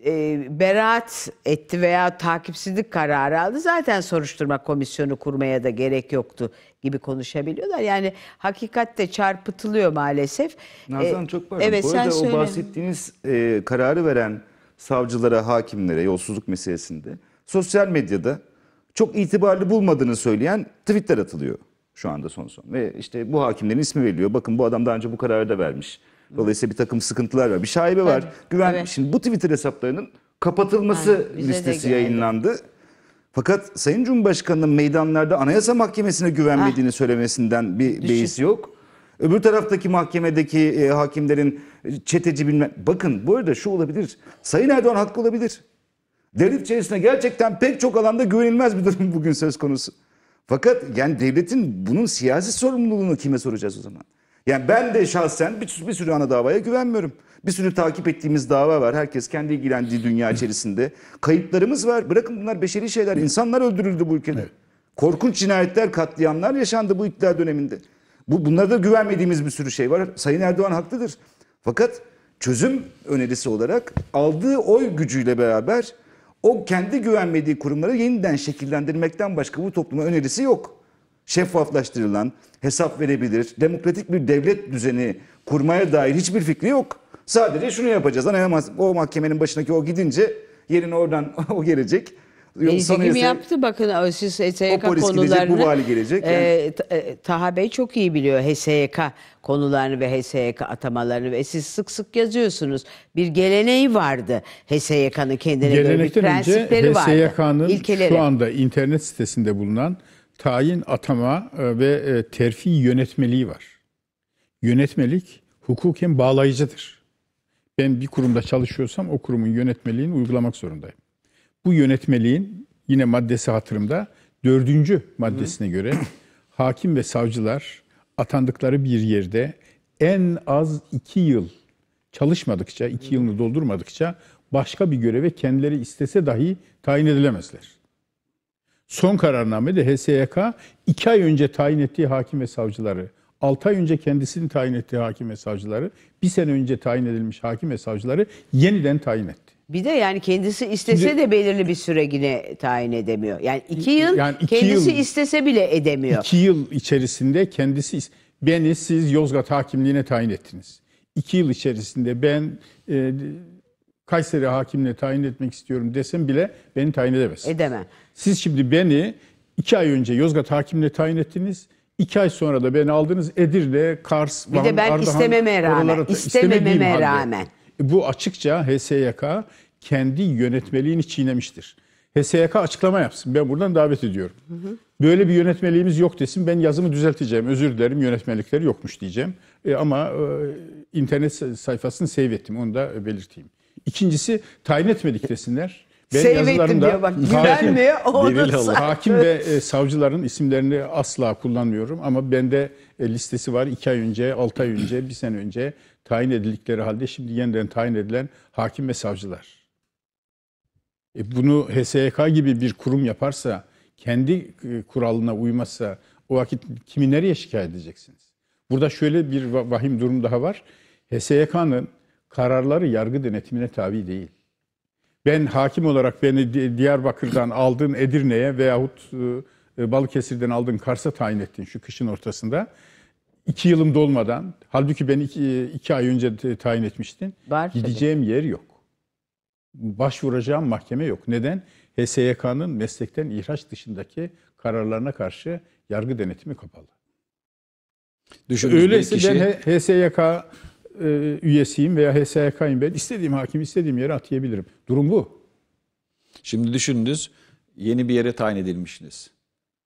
e, beraat etti veya takipsizlik kararı aldı. Zaten soruşturma komisyonu kurmaya da gerek yoktu gibi konuşabiliyorlar. Yani hakikatte çarpıtılıyor maalesef. Nazan e, çok pardon. Evet, Bu arada söyle. o
bahsettiğiniz e, kararı veren savcılara, hakimlere yolsuzluk meselesinde sosyal medyada çok itibarlı bulmadığını söyleyen tweetler atılıyor şu anda son son. Ve işte bu hakimlerin ismi veriliyor. Bakın bu adam daha önce bu kararı da vermiş. Dolayısıyla bir takım sıkıntılar var. Bir şaibe var. Evet, Güven evet. şimdi bu Twitter hesaplarının kapatılması yani, listesi yayınlandı. Fakat Sayın Cumhurbaşkanı'nın meydanlarda Anayasa Mahkemesi'ne güvenmediğini ah. söylemesinden bir Düşün. beis yok. Öbür taraftaki mahkemedeki e, hakimlerin çeteci bilmem... Bakın bu arada şu olabilir. Sayın Erdoğan haklı olabilir. Devlet içerisinde gerçekten pek çok alanda güvenilmez bir durum bugün söz konusu. Fakat yani devletin bunun siyasi sorumluluğunu kime soracağız o zaman? Yani ben de şahsen bir, bir sürü ana davaya güvenmiyorum. Bir sürü takip ettiğimiz dava var. Herkes kendi ilgilendiği dünya içerisinde. Kayıplarımız var. Bırakın bunlar beşeri şeyler. İnsanlar öldürüldü bu ülkede. Korkunç cinayetler, katliamlar yaşandı bu iktidar döneminde. Bu, bunlara da güvenmediğimiz bir sürü şey var. Sayın Erdoğan haklıdır. Fakat çözüm önerisi olarak aldığı oy gücüyle beraber o kendi güvenmediği kurumları yeniden şekillendirmekten başka bu topluma önerisi yok. Şeffaflaştırılan, hesap verebilir, demokratik bir devlet düzeni kurmaya dair hiçbir fikri yok. Sadece şunu yapacağız. Anayamaz o mahkemenin başındaki o gidince yerine oradan o gelecek. Nitekim
yaptı bakın siz HSYK o polis konularını. bu vali gelecek. Yani. E, e, Taha Bey çok iyi biliyor HSYK konularını ve HSYK atamalarını ve siz sık sık yazıyorsunuz. Bir geleneği vardı HSYK'nın kendine Gelenekten göre bir prensipleri vardı. HSYK'nın şu anda
internet sitesinde bulunan tayin, atama e, ve e, terfi yönetmeliği var. Yönetmelik hukuken bağlayıcıdır. Ben bir kurumda çalışıyorsam o kurumun yönetmeliğini uygulamak zorundayım. Bu yönetmeliğin yine maddesi hatırımda dördüncü maddesine Hı. göre hakim ve savcılar atandıkları bir yerde en az iki yıl çalışmadıkça, iki yılını doldurmadıkça başka bir göreve kendileri istese dahi tayin edilemezler. Son kararnamede HSYK iki ay önce tayin ettiği hakim ve savcıları, altı ay önce kendisini tayin ettiği hakim ve savcıları, bir sene önce tayin edilmiş hakim
ve savcıları yeniden tayin etti. Bir de yani kendisi istese Şimdi, de belirli bir süre yine tayin edemiyor. Yani iki yıl yani iki kendisi yıl, istese bile edemiyor. İki
yıl içerisinde kendisi beni siz Yozgat hakimliğine tayin ettiniz. İki yıl içerisinde ben e, Kayseri hakimine tayin etmek istiyorum desem bile beni tayin edemez. Edemem. Siz şimdi beni iki ay önce Yozgat hakimine tayin ettiniz. İki ay sonra da beni aldınız Edirne, Kars, Van, Bir de ben Ardahan, istememe rağmen, istemememe rağmen. Halde e, bu açıkça HSYK kendi yönetmeliğini çiğnemiştir. HSYK açıklama yapsın. Ben buradan davet ediyorum. Hı hı. Böyle bir yönetmeliğimiz yok desin. Ben yazımı düzelteceğim. Özür dilerim yönetmelikleri yokmuş diyeceğim. E, ama e, internet sayfasını save ettim. Onu da belirteyim. İkincisi tayin etmedik desinler. Ben save yazılarımda diyor bak. Güvenmiyor. Hakim, hakim ve e, savcıların isimlerini asla kullanmıyorum. Ama bende e, listesi var. İki ay önce, altı ay önce, bir sene önce tayin edildikleri halde şimdi yeniden tayin edilen hakim ve savcılar. E bunu HSYK gibi bir kurum yaparsa, kendi e, kuralına uymazsa o vakit kimi nereye şikayet edeceksiniz? Burada şöyle bir vahim durum daha var. HSYK'nın kararları yargı denetimine tabi değil. Ben hakim olarak beni Diyarbakır'dan aldın Edirne'ye veyahut e, e, Balıkesir'den aldın Kars'a tayin ettin şu kışın ortasında iki yılım dolmadan, halbuki beni iki, iki ay önce tayin etmiştin. Var Gideceğim tabii. yer yok. Başvuracağım mahkeme yok. Neden? HSYK'nın meslekten ihraç dışındaki kararlarına karşı yargı denetimi kapalı. Düşünün Öyleyse kişi... ben HSYK e, üyesiyim veya HSYK'yım ben. istediğim hakim istediğim yere atayabilirim. Durum bu.
Şimdi düşündünüz yeni bir yere tayin edilmişsiniz.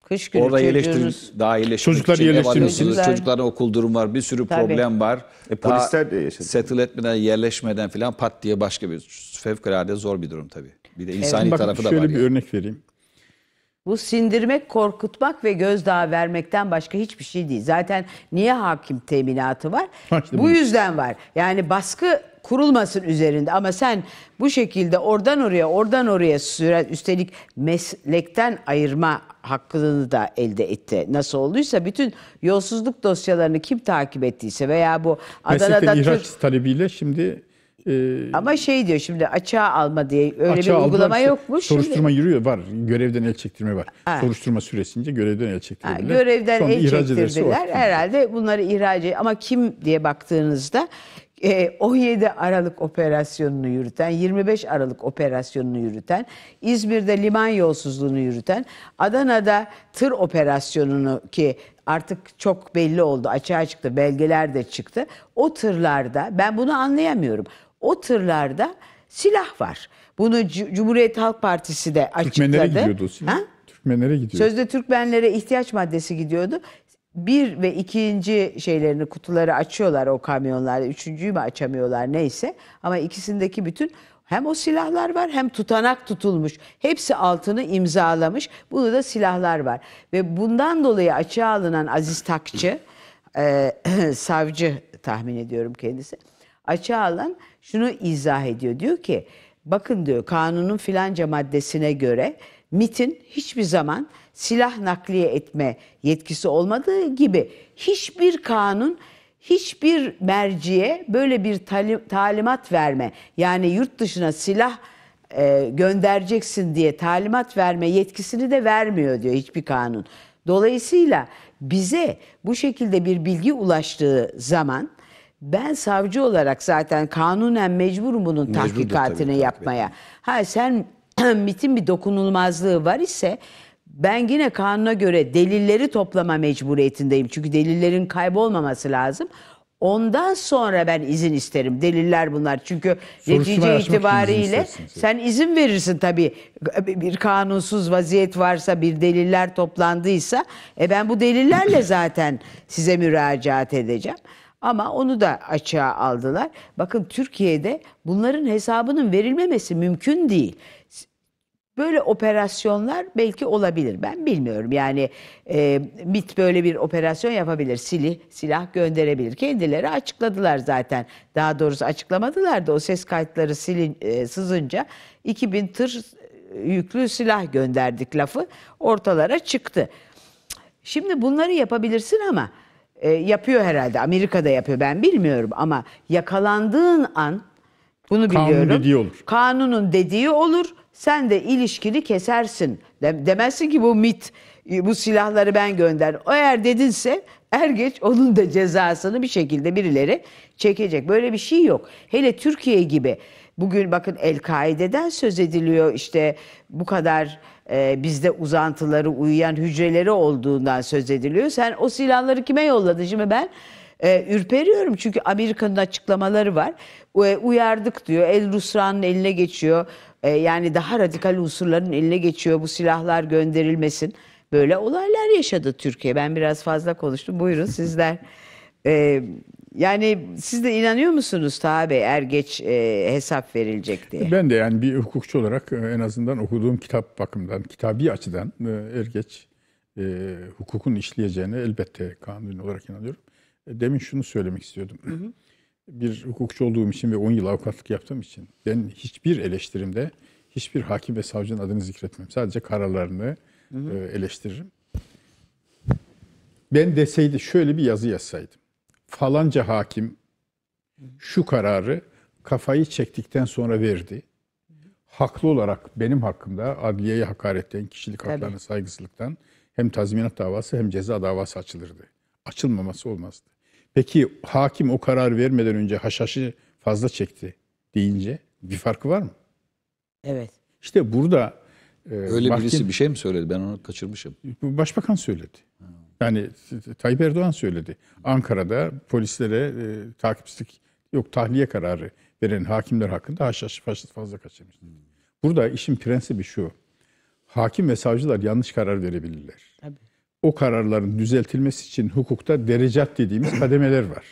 Kış günü Orada yerleştirin, çocuğunuz
daha yerleştirmek Çocuklar için ev şey yerleştirmişsiniz. Çocukların okul durum var, bir sürü Tabii. problem var. E, daha polisler de yaşadı. settle etmeden, yerleşmeden filan pat diye başka bir fevkalade zor bir durum tabii. Bir de insani Bakın tarafı da var. şöyle bir
örnek vereyim.
Bu sindirmek, korkutmak ve gözdağı vermekten başka hiçbir şey değil. Zaten niye hakim teminatı var? bu. yüzden var. Yani baskı kurulmasın üzerinde ama sen bu şekilde oradan oraya oradan oraya süren üstelik meslekten ayırma hakkını da elde etti. Nasıl olduysa bütün yolsuzluk dosyalarını kim takip ettiyse veya bu Adana'da Meslekten ihraç Türk... talebiyle şimdi e, ama şey diyor şimdi açığa alma diye öyle bir uygulama aldılar, yokmuş. Soruşturma
şimdi. yürüyor var. Görevden el çektirme var. Ha. Soruşturma süresince görevden el çektirme Ha, görevden Sonra el çektirdiler.
Herhalde bunları ihraç ama kim diye baktığınızda 17 ee, Aralık operasyonunu yürüten, 25 Aralık operasyonunu yürüten, İzmir'de liman yolsuzluğunu yürüten, Adana'da tır operasyonunu ki artık çok belli oldu, açığa çıktı, belgeler de çıktı. O tırlarda, ben bunu anlayamıyorum, o tırlarda silah var. Bunu Cumhuriyet Halk Partisi de açıkladı. Türkmenlere gidiyordu o silah. Ha?
Türkmenlere gidiyor.
Sözde Türkmenlere ihtiyaç maddesi gidiyordu bir ve ikinci şeylerini kutuları açıyorlar o kamyonlarda. Üçüncüyü mü açamıyorlar neyse. Ama ikisindeki bütün hem o silahlar var hem tutanak tutulmuş. Hepsi altını imzalamış. Bunu da silahlar var. Ve bundan dolayı açığa alınan Aziz Takçı, e, savcı tahmin ediyorum kendisi. Açığa alan şunu izah ediyor. Diyor ki bakın diyor kanunun filanca maddesine göre MIT'in hiçbir zaman silah nakliye etme yetkisi olmadığı gibi hiçbir kanun hiçbir merciye böyle bir talimat verme yani yurt dışına silah e, göndereceksin diye talimat verme yetkisini de vermiyor diyor hiçbir kanun. Dolayısıyla bize bu şekilde bir bilgi ulaştığı zaman ben savcı olarak zaten kanunen mecburum bunun Mecburdur, tahkikatını tabii, yapmaya. Tabii. Ha sen MIT'in bir dokunulmazlığı var ise ben yine kanuna göre delilleri toplama mecburiyetindeyim. Çünkü delillerin kaybolmaması lazım. Ondan sonra ben izin isterim. Deliller bunlar. Çünkü Soruşturma netice itibariyle izin sen izin verirsin tabii. Bir kanunsuz vaziyet varsa, bir deliller toplandıysa e ben bu delillerle zaten size müracaat edeceğim. Ama onu da açığa aldılar. Bakın Türkiye'de bunların hesabının verilmemesi mümkün değil. Böyle operasyonlar belki olabilir. Ben bilmiyorum. Yani e, MIT böyle bir operasyon yapabilir. Silih, silah gönderebilir. Kendileri açıkladılar zaten. Daha doğrusu açıklamadılar da o ses kayıtları silin, e, sızınca 2000 tır e, yüklü silah gönderdik lafı ortalara çıktı. Şimdi bunları yapabilirsin ama e, yapıyor herhalde. Amerika'da yapıyor ben bilmiyorum ama yakalandığın an bunu biliyorum. Kanun dediği olur. Kanunun dediği olur sen de ilişkini kesersin. Demezsin ki bu mit, bu silahları ben gönder. O eğer dedinse er geç onun da cezasını bir şekilde birileri çekecek. Böyle bir şey yok. Hele Türkiye gibi bugün bakın El-Kaide'den söz ediliyor işte bu kadar e, bizde uzantıları uyuyan hücreleri olduğundan söz ediliyor. Sen o silahları kime yolladın şimdi ben? e, ürperiyorum. Çünkü Amerika'nın açıklamaları var. E, uyardık diyor. El Rusra'nın eline geçiyor e, yani daha radikal unsurların eline geçiyor bu silahlar gönderilmesin. Böyle olaylar yaşadı Türkiye. Ben biraz fazla konuştum. Buyurun sizler. e, yani siz de inanıyor musunuz Taha Bey er geç e, hesap verilecek diye?
Ben de yani bir hukukçu olarak e, en azından okuduğum kitap bakımından, kitabi açıdan e, er geç e, hukukun işleyeceğine elbette kanun olarak inanıyorum. E, demin şunu söylemek istiyordum. Hı hı bir hukukçu olduğum için ve 10 yıl avukatlık yaptığım için ben hiçbir eleştirimde hiçbir hakim ve savcının adını zikretmem. Sadece kararlarını hı hı. E, eleştiririm. Ben deseydi şöyle bir yazı yazsaydım. Falanca hakim şu kararı kafayı çektikten sonra verdi. Haklı olarak benim hakkımda adliyeye hakaretten, kişilik haklarına saygısızlıktan hem tazminat davası hem ceza davası açılırdı. Açılmaması olmazdı. Peki hakim o karar vermeden önce haşhaşı fazla çekti deyince bir farkı var mı? Evet. İşte burada
e, öyle mahkem, birisi bir
şey mi söyledi? Ben onu kaçırmışım. Başbakan söyledi. Yani Tayyip Erdoğan söyledi. Ankara'da polislere e, takipsizlik yok tahliye kararı veren hakimler hakkında haşhaşı fazla kaçırmış. Burada işin prensibi şu. Hakim ve savcılar yanlış karar verebilirler. Tabii o kararların düzeltilmesi için hukukta derecat dediğimiz kademeler var.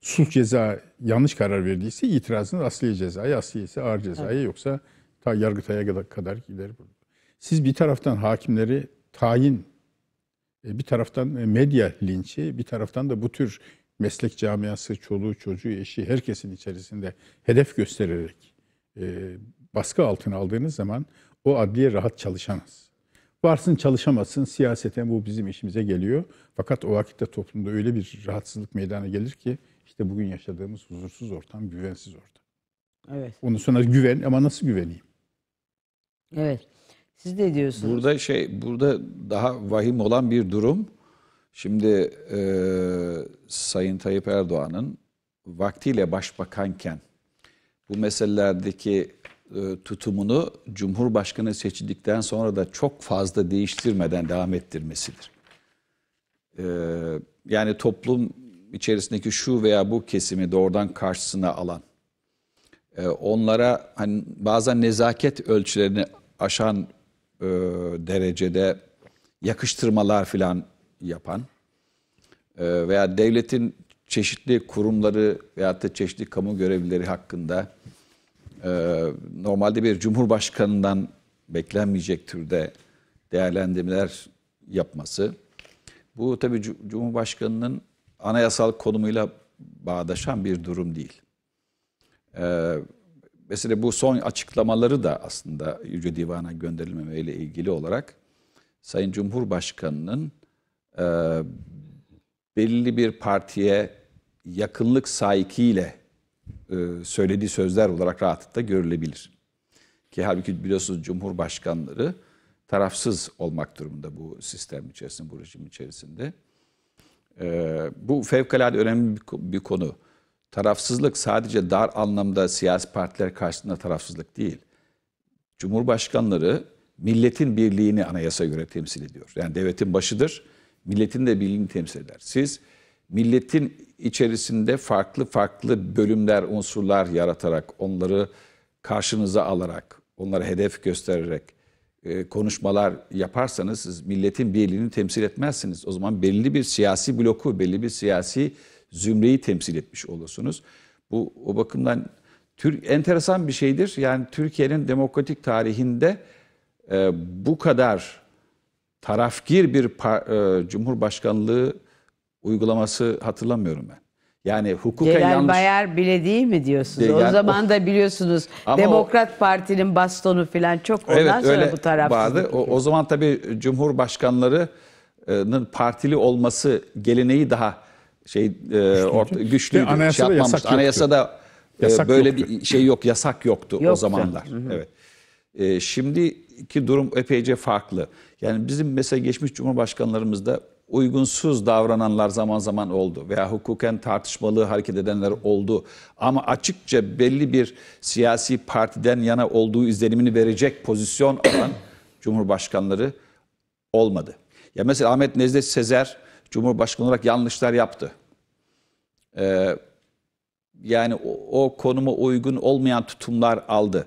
Suç ceza yanlış karar verdiyse itirazını asli asliye cezaya, ise ağır cezaya evet. yoksa ta yargıtaya kadar gider. Siz bir taraftan hakimleri tayin, e, bir taraftan e, medya linçi, bir taraftan da bu tür meslek camiası, çoluğu, çocuğu, eşi herkesin içerisinde hedef göstererek e, baskı altına aldığınız zaman o adliye rahat çalışamaz. Varsın çalışamazsın, siyaseten bu bizim işimize geliyor. Fakat o vakitte toplumda öyle bir rahatsızlık meydana gelir ki işte bugün yaşadığımız huzursuz ortam, güvensiz ortam. Evet. Onun sonra güven ama nasıl güveneyim?
Evet. Siz de diyorsunuz?
Burada şey, burada daha vahim olan bir durum. Şimdi e, Sayın Tayyip Erdoğan'ın vaktiyle başbakanken bu meselelerdeki e, tutumunu Cumhurbaşkanı seçildikten sonra da çok fazla değiştirmeden devam ettirmesidir. E, yani toplum içerisindeki şu veya bu kesimi doğrudan karşısına alan, e, onlara hani bazen nezaket ölçülerini aşan derecede yakıştırmalar filan yapan veya devletin çeşitli kurumları veyahut da çeşitli kamu görevlileri hakkında e, normalde bir cumhurbaşkanından beklenmeyecek türde değerlendirmeler yapması. Bu tabi Cumhurbaşkanı'nın anayasal konumuyla bağdaşan bir durum değil. Ee, mesela bu son açıklamaları da aslında Yüce Divan'a gönderilmemeyle ilgili olarak Sayın Cumhurbaşkanı'nın e, belli bir partiye yakınlık sahikiyle e, söylediği sözler olarak rahatlıkla görülebilir. Ki halbuki biliyorsunuz cumhurbaşkanları tarafsız olmak durumunda bu sistem içerisinde, bu rejim içerisinde. E, bu fevkalade önemli bir konu. Tarafsızlık sadece dar anlamda siyasi partiler karşısında tarafsızlık değil. Cumhurbaşkanları milletin birliğini anayasa göre temsil ediyor. Yani devletin başıdır, milletin de birliğini temsil eder. Siz milletin içerisinde farklı farklı bölümler, unsurlar yaratarak, onları karşınıza alarak, onlara hedef göstererek e, konuşmalar yaparsanız siz milletin birliğini temsil etmezsiniz. O zaman belli bir siyasi bloku, belli bir siyasi zümreyi temsil etmiş olursunuz. Bu o bakımdan tür, enteresan bir şeydir. Yani Türkiye'nin demokratik tarihinde e, bu kadar tarafgir bir par, e, cumhurbaşkanlığı uygulaması hatırlamıyorum ben. Yani hukuka Celal yanlış... bayer
bile değil mi diyorsunuz? yani, o zaman da biliyorsunuz Demokrat o, Parti'nin bastonu falan çok ondan evet, sonra öyle bu tarafsızlık. Vardı.
O, o zaman tabii Cumhurbaşkanları'nın e, partili olması geleneği daha şey e, orta, güçlüydü. Ve anayasada şey yasak yoktu. Anayasada e, yasak böyle yoktu. bir şey yok, yasak yoktu, yoktu. o zamanlar. Hı hı. Evet. E, şimdiki durum epeyce farklı. Yani bizim mesela geçmiş cumhurbaşkanlarımızda uygunsuz davrananlar zaman zaman oldu veya hukuken tartışmalı hareket edenler oldu. Ama açıkça belli bir siyasi partiden yana olduğu izlenimini verecek pozisyon alan cumhurbaşkanları olmadı. Ya mesela Ahmet Nezdet Sezer cumhurbaşkanı olarak yanlışlar yaptı. Ee, yani o, o konuma uygun olmayan tutumlar aldı.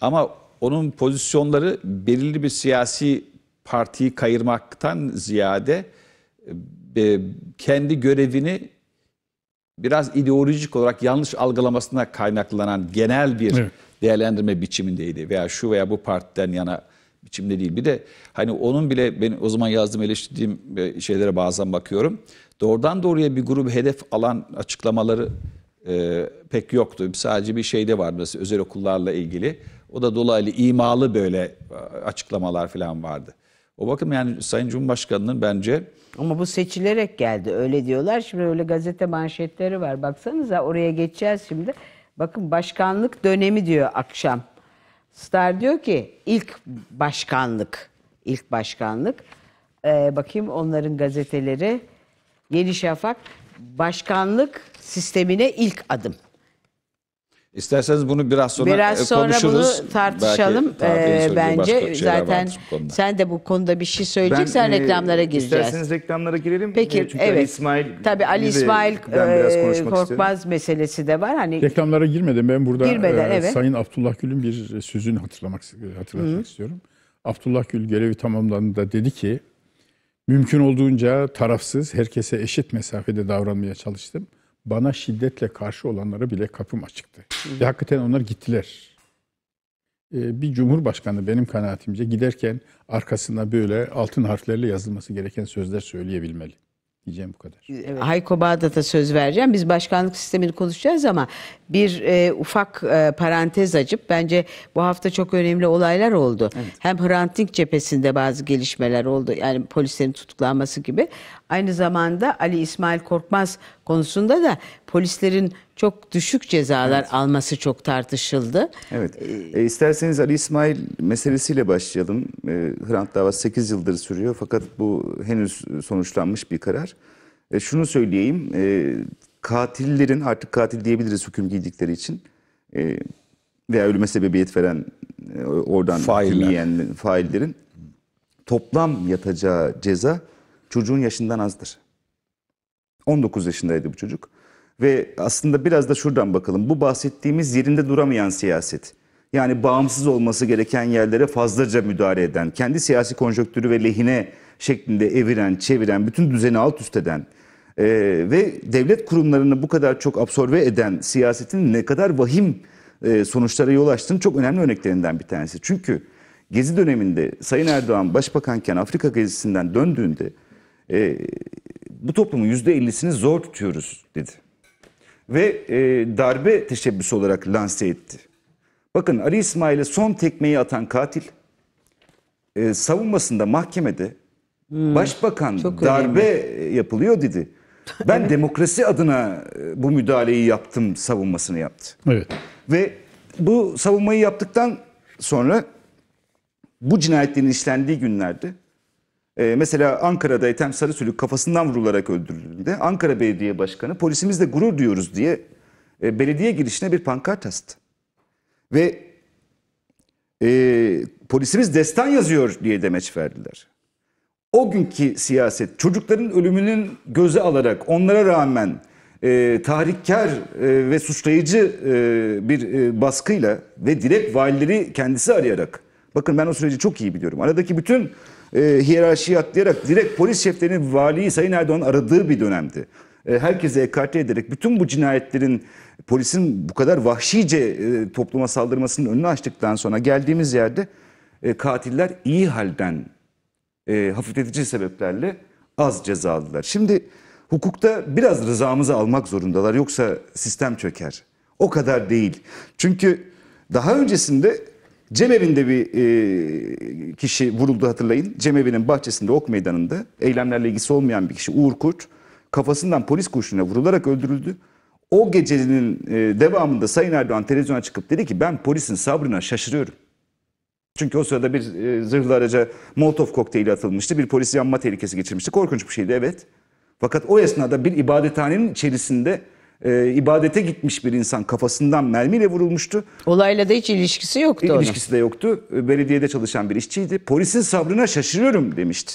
Ama onun pozisyonları belirli bir siyasi partiyi kayırmaktan ziyade kendi görevini biraz ideolojik olarak yanlış algılamasına kaynaklanan genel bir evet. değerlendirme biçimindeydi. Veya şu veya bu partiden yana biçimde değil. Bir de hani onun bile ben o zaman yazdığım eleştirdiğim e, şeylere bazen bakıyorum. Doğrudan doğruya bir grup hedef alan açıklamaları e, pek yoktu. Sadece bir şeyde vardı mesela özel okullarla ilgili. O da dolaylı imalı böyle açıklamalar falan vardı.
O bakım yani Sayın Cumhurbaşkanı'nın bence ama bu seçilerek geldi. Öyle diyorlar. Şimdi öyle gazete manşetleri var. Baksanıza oraya geçeceğiz şimdi. Bakın başkanlık dönemi diyor akşam. Star diyor ki ilk başkanlık. ilk başkanlık. Ee, bakayım onların gazeteleri. Yeni Şafak başkanlık sistemine ilk adım.
İsterseniz bunu biraz sonra biraz e, sonra konuşuruz. bunu tartışalım Belki, ee, bence zaten
sen de bu konuda bir şey söyleyeceksen ben, e, reklamlara gireceğiz. İsterseniz reklamlara girelim. Peki e, çünkü evet. Ali İsmail tabii Ali İsmail e, Korkmaz istedim. meselesi de var hani
reklamlara girmeden ben burada girmeden, e, evet. Sayın Abdullah Gül'ün bir sözünü hatırlamak hatırlatmak Hı. istiyorum. Abdullah Gül görevi tamamlandığında dedi ki mümkün olduğunca tarafsız herkese eşit mesafede davranmaya çalıştım bana şiddetle karşı olanlara bile kapım açıktı. Ve hakikaten onlar gittiler. Ee, bir cumhurbaşkanı benim kanaatimce giderken arkasına böyle altın harflerle yazılması gereken sözler söyleyebilmeli. Diyeceğim bu kadar.
Ee, evet. Hayko Bağdat'a söz vereceğim. Biz başkanlık sistemini konuşacağız ama bir e, ufak e, parantez açıp bence bu hafta çok önemli olaylar oldu. Evet. Hem Hrant Dink cephesinde bazı gelişmeler oldu. Yani polislerin tutuklanması gibi. Aynı zamanda Ali İsmail Korkmaz konusunda da polislerin çok düşük cezalar evet. alması çok tartışıldı.
Evet. Ee, e, isterseniz Ali İsmail meselesiyle başlayalım. E, Hrant davası 8 yıldır sürüyor fakat bu henüz sonuçlanmış bir karar. E, şunu söyleyeyim. E, katillerin artık katil diyebiliriz hüküm giydikleri için e, veya ölüme sebebiyet veren e, oradan Failler. hüküm yiyen faillerin toplam yatacağı ceza çocuğun yaşından azdır. 19 yaşındaydı bu çocuk. Ve aslında biraz da şuradan bakalım. Bu bahsettiğimiz yerinde duramayan siyaset. Yani bağımsız olması gereken yerlere fazlaca müdahale eden, kendi siyasi konjonktürü ve lehine şeklinde eviren, çeviren, bütün düzeni alt üst eden e, ve devlet kurumlarını bu kadar çok absorbe eden siyasetin ne kadar vahim e, sonuçlara yol açtığını çok önemli örneklerinden bir tanesi. Çünkü Gezi döneminde Sayın Erdoğan başbakanken Afrika gezisinden döndüğünde e, bu toplumun %50'sini zor tutuyoruz dedi. Ve e, darbe teşebbüsü olarak lanse etti. Bakın Ali İsmail'e son tekmeyi atan katil e, savunmasında mahkemede hmm, başbakan darbe önemli. yapılıyor dedi. Ben demokrasi adına e, bu müdahaleyi yaptım savunmasını yaptı. Evet. Ve bu savunmayı yaptıktan sonra bu cinayetlerin işlendiği günlerde ee, mesela Ankara'da Ethem Sarısülük kafasından vurularak öldürüldü. Ankara Belediye Başkanı polisimizle gurur duyuyoruz diye e, belediye girişine bir pankart astı. Ve e, polisimiz destan yazıyor diye demeç verdiler. O günkü siyaset çocukların ölümünün göze alarak onlara rağmen e, tahrikkar e, ve suçlayıcı e, bir e, baskıyla ve direkt valileri kendisi arayarak. Bakın ben o süreci çok iyi biliyorum. Aradaki bütün e, hiyerarşiyi atlayarak direkt polis şeflerinin valiyi Sayın Erdoğan aradığı bir dönemdi. E, herkese ekarte ederek bütün bu cinayetlerin polisin bu kadar vahşice e, topluma saldırmasının önünü açtıktan sonra geldiğimiz yerde e, katiller iyi halden e, hafifletici sebeplerle az ceza aldılar. Şimdi hukukta biraz rızamızı almak zorundalar yoksa sistem çöker. O kadar değil. Çünkü daha öncesinde Cemevi'nde bir e, kişi vuruldu hatırlayın. Cemevi'nin bahçesinde ok meydanında eylemlerle ilgisi olmayan bir kişi Uğur Kurt kafasından polis kurşununa vurularak öldürüldü. O gecenin e, devamında Sayın Erdoğan televizyona çıkıp dedi ki ben polisin sabrına şaşırıyorum. Çünkü o sırada bir e, zırhlı araca Molotov kokteyli atılmıştı. Bir polis yanma tehlikesi geçirmişti. Korkunç bir şeydi evet. Fakat o esnada bir ibadethanenin içerisinde e, ibadete gitmiş bir insan kafasından mermiyle vurulmuştu.
Olayla da hiç ilişkisi yoktu İlişkisi onun. İlişkisi
de yoktu. E, belediyede çalışan bir işçiydi. Polisin sabrına şaşırıyorum demişti.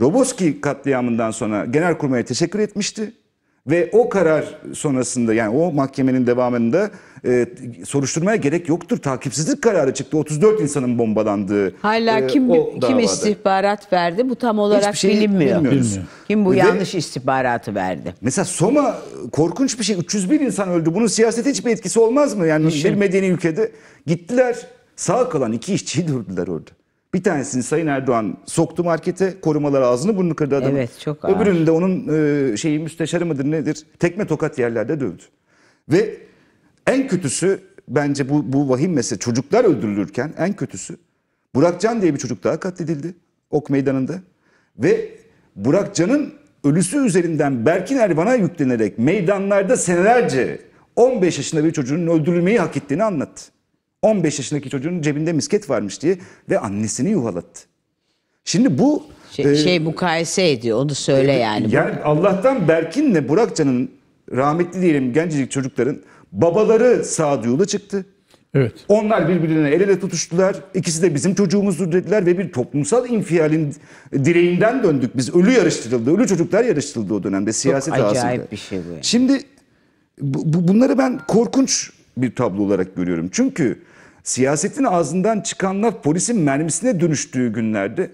Roboski katliamından sonra genel kurmaya teşekkür etmişti. Ve o karar sonrasında yani o mahkemenin devamında e, soruşturmaya gerek yoktur. Takipsizlik kararı çıktı. 34 insanın bombalandığı Hala e, kim o kim
istihbarat verdi? Bu tam olarak şey bilinmiyor. bilmiyoruz. Bilmiyor. Kim bu Ve, yanlış istihbaratı verdi?
Mesela Soma korkunç bir şey. 301 insan öldü. Bunun siyasete hiçbir etkisi olmaz mı? Yani Hiç şey. bir medeni ülkede gittiler sağ kalan iki işçiyi durdular orada. Bir tanesini Sayın Erdoğan soktu markete. Korumalar ağzını burnunu kırdı adamın. Evet çok ağır. Öbürünü de onun e, şeyi müsteşarı mıdır nedir? Tekme tokat yerlerde dövdü. Ve en kötüsü bence bu, bu vahim mesele çocuklar öldürülürken en kötüsü Burak Can diye bir çocuk daha katledildi ok meydanında. Ve Burak Can'ın ölüsü üzerinden Berkin Ervan'a yüklenerek meydanlarda senelerce 15 yaşında bir çocuğun öldürülmeyi hak ettiğini anlattı. 15 yaşındaki çocuğun cebinde misket varmış diye ve annesini yuhalattı. Şimdi bu şey, e, şey
mukayese ediyor onu söyle e, yani. Yani
Allah'tan Berkin'le Burakcan'ın rahmetli diyelim gencecik çocukların babaları sağduyulu çıktı. Evet. Onlar birbirine el ele tutuştular. İkisi de bizim çocuğumuzdur dediler ve bir toplumsal infialin direğinden döndük. Biz ölü yarıştırıldı, ölü çocuklar yarıştırıldı o dönemde siyaset Çok acayip aslında. bir şey bu. Yani. Şimdi bu, bunları ben korkunç bir tablo olarak görüyorum. Çünkü siyasetin ağzından çıkan laf polisin mermisine dönüştüğü günlerde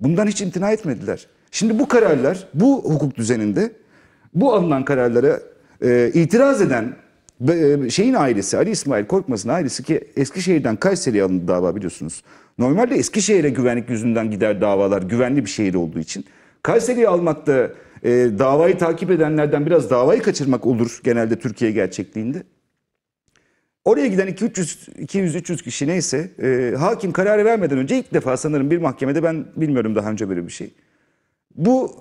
bundan hiç imtina etmediler. Şimdi bu kararlar bu hukuk düzeninde bu alınan kararlara e, itiraz eden e, şeyin ailesi Ali İsmail Korkmaz'ın ailesi ki Eskişehir'den Kayseri'ye alındı dava biliyorsunuz. Normalde Eskişehir'e güvenlik yüzünden gider davalar güvenli bir şehir olduğu için. Kayseri'ye almakta e, davayı takip edenlerden biraz davayı kaçırmak olur genelde Türkiye gerçekliğinde. Oraya giden 200, 200 300 kişi neyse e, hakim kararı vermeden önce ilk defa sanırım bir mahkemede ben bilmiyorum daha önce böyle bir şey. Bu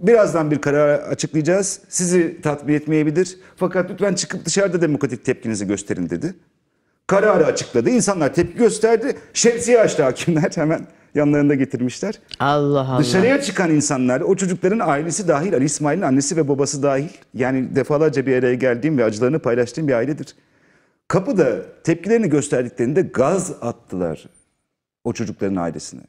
birazdan bir karar açıklayacağız. Sizi tatmin etmeyebilir. Fakat lütfen çıkıp dışarıda demokratik tepkinizi gösterin dedi. Kararı açıkladı. İnsanlar tepki gösterdi. Şemsiye açtı hakimler hemen yanlarında getirmişler.
Allah Allah. Dışarıya
çıkan insanlar, o çocukların ailesi dahil, Ali İsmail'in annesi ve babası dahil. Yani defalarca bir araya geldiğim ve acılarını paylaştığım bir ailedir. Kapıda tepkilerini gösterdiklerinde gaz attılar o çocukların ailesine.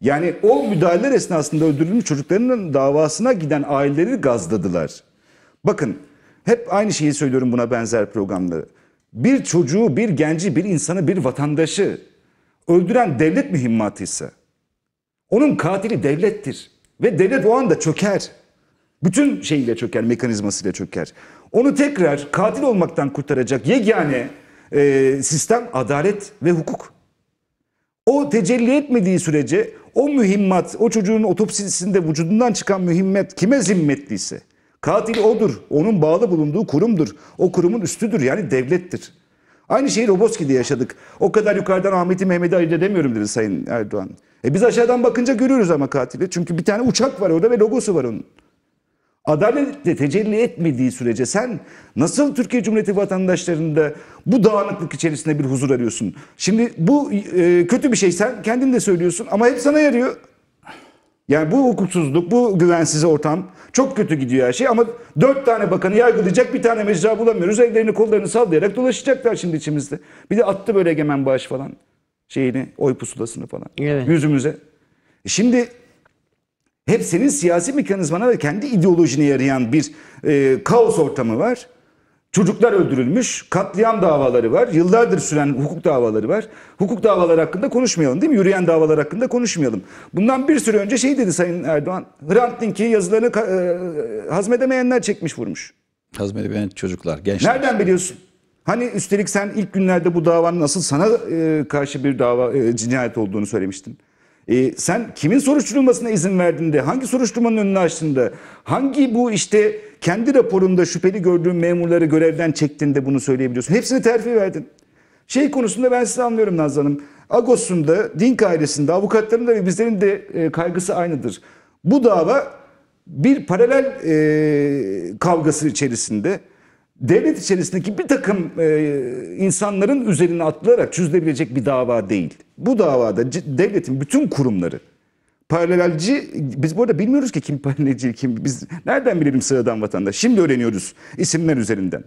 Yani o müdahaleler esnasında öldürülmüş çocuklarının davasına giden aileleri gazladılar. Bakın hep aynı şeyi söylüyorum buna benzer programda. Bir çocuğu, bir genci, bir insanı, bir vatandaşı öldüren devlet mühimmatıysa onun katili devlettir. Ve devlet o anda çöker. Bütün şeyiyle çöker, mekanizmasıyla çöker. Onu tekrar katil olmaktan kurtaracak yegane e, sistem adalet ve hukuk. O tecelli etmediği sürece o mühimmat, o çocuğun otopsisinde vücudundan çıkan mühimmet kime zimmetliyse, katil odur, onun bağlı bulunduğu kurumdur, o kurumun üstüdür yani devlettir. Aynı şeyi Roboski'de yaşadık. O kadar yukarıdan Ahmet'i Mehmet'i ayırt edemiyorum dedi Sayın Erdoğan. E biz aşağıdan bakınca görüyoruz ama katili. Çünkü bir tane uçak var orada ve logosu var onun adaletle tecelli etmediği sürece sen nasıl Türkiye Cumhuriyeti vatandaşlarında bu dağınıklık içerisinde bir huzur arıyorsun? Şimdi bu e, kötü bir şey sen kendin de söylüyorsun ama hep sana yarıyor. Yani bu hukuksuzluk, bu güvensiz ortam çok kötü gidiyor her şey ama dört tane bakanı yargılayacak bir tane mecra bulamıyoruz. Ellerini kollarını sallayarak dolaşacaklar şimdi içimizde. Bir de attı böyle egemen bağış falan şeyini, oy pusulasını falan evet. yüzümüze. E şimdi hep senin siyasi mekanizmana ve kendi ideolojine yarayan bir e, kaos ortamı var. Çocuklar öldürülmüş, katliam davaları var, yıllardır süren hukuk davaları var. Hukuk davaları hakkında konuşmayalım değil mi? Yürüyen davalar hakkında konuşmayalım. Bundan bir süre önce şey dedi Sayın Erdoğan, Hrant Dink'i yazılarını e, hazmedemeyenler çekmiş vurmuş.
Hazmedemeyen çocuklar, gençler. Nereden
biliyorsun? Hani üstelik sen ilk günlerde bu davanın nasıl sana e, karşı bir dava e, cinayet olduğunu söylemiştin. E, sen kimin soruşturulmasına izin verdin de, hangi soruşturmanın önünü açtın da, hangi bu işte kendi raporunda şüpheli gördüğün memurları görevden çektin de bunu söyleyebiliyorsun. Hepsini terfi verdin. Şey konusunda ben sizi anlıyorum Nazlı Hanım. Agos'un da, Dink ailesinde, avukatların da ve bizlerin de e, kaygısı aynıdır. Bu dava bir paralel e, kavgası içerisinde devlet içerisindeki bir takım e, insanların üzerine atılarak çözülebilecek bir dava değil. Bu davada devletin bütün kurumları paralelci biz bu arada bilmiyoruz ki kim paralelci kim biz nereden bilelim sıradan vatandaş şimdi öğreniyoruz isimler üzerinden.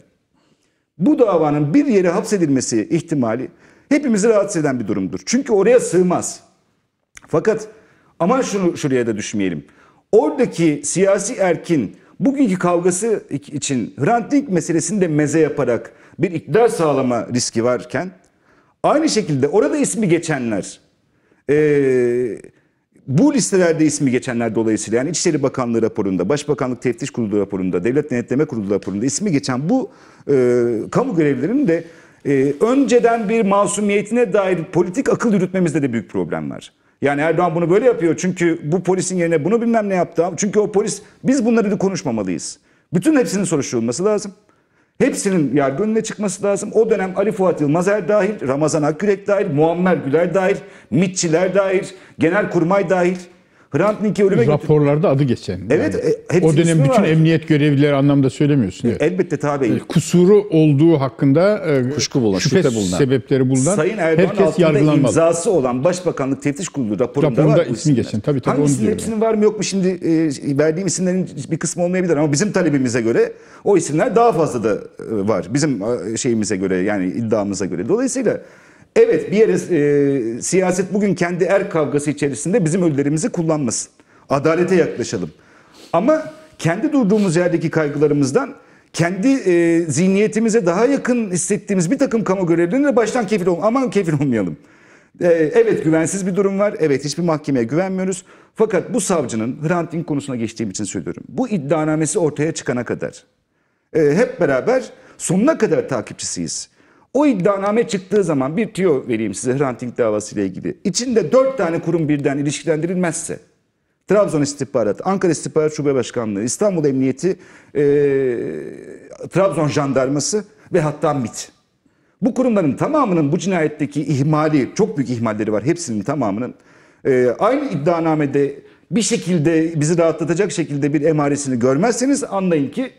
Bu davanın bir yere hapsedilmesi ihtimali hepimizi rahatsız eden bir durumdur. Çünkü oraya sığmaz. Fakat aman şunu şuraya da düşmeyelim. Oradaki siyasi erkin Bugünkü kavgası için Hrant Dink meselesini de meze yaparak bir iktidar sağlama riski varken aynı şekilde orada ismi geçenler eee bu listelerde ismi geçenler dolayısıyla yani İçişleri Bakanlığı raporunda, Başbakanlık Teftiş Kurulu raporunda, Devlet Denetleme Kurulu raporunda ismi geçen bu e, kamu görevlilerinin de e, önceden bir masumiyetine dair politik akıl yürütmemizde de büyük problem var. Yani Erdoğan bunu böyle yapıyor çünkü bu polisin yerine bunu bilmem ne yaptı. Çünkü o polis biz bunları da konuşmamalıyız. Bütün hepsinin soruşturulması lazım. Hepsinin yargı önüne çıkması lazım. O dönem Ali Fuat Yılmazer dahil, Ramazan Akgürek dahil, Muammer Güler dahil, MİTçiler dahil, Genel Kurmay dahil
Hrant Dink'i ölüme götürdü. Raporlarda adı geçen. Evet. Yani. E, o dönem bütün var. emniyet görevlileri anlamda söylemiyorsun. Evet. Elbette tabi. E, kusuru olduğu hakkında e, kuşku bulan, şüphe, şüphe bulunan. sebepleri bulunan Sayın Erdoğan herkes yargılanmalı. imzası
olan Başbakanlık Teftiş Kurulu raporunda, raporunda var. ismi geçen.
Tabii, tabii Hangisinin onu hepsinin
yani. var mı yok mu şimdi e, verdiğim isimlerin bir kısmı olmayabilir ama bizim talebimize göre o isimler daha fazla da e, var. Bizim şeyimize göre yani iddiamıza göre. Dolayısıyla Evet bir yere e, siyaset bugün kendi er kavgası içerisinde bizim ölülerimizi kullanmasın. Adalete yaklaşalım. Ama kendi durduğumuz yerdeki kaygılarımızdan kendi e, zihniyetimize daha yakın hissettiğimiz bir takım kamu görevlerine baştan kefil olmayalım. Aman kefil olmayalım. E, evet güvensiz bir durum var. Evet hiçbir mahkemeye güvenmiyoruz. Fakat bu savcının Hrant Dink konusuna geçtiğim için söylüyorum. Bu iddianamesi ortaya çıkana kadar e, hep beraber sonuna kadar takipçisiyiz. O iddianame çıktığı zaman bir tüyo vereyim size Hrant Dink ile ilgili. İçinde dört tane kurum birden ilişkilendirilmezse Trabzon İstihbarat, Ankara İstihbarat Şube Başkanlığı, İstanbul Emniyeti, e, Trabzon Jandarması ve hatta MIT. Bu kurumların tamamının bu cinayetteki ihmali, çok büyük ihmalleri var hepsinin tamamının. E, aynı iddianamede bir şekilde bizi rahatlatacak şekilde bir emaresini görmezseniz anlayın ki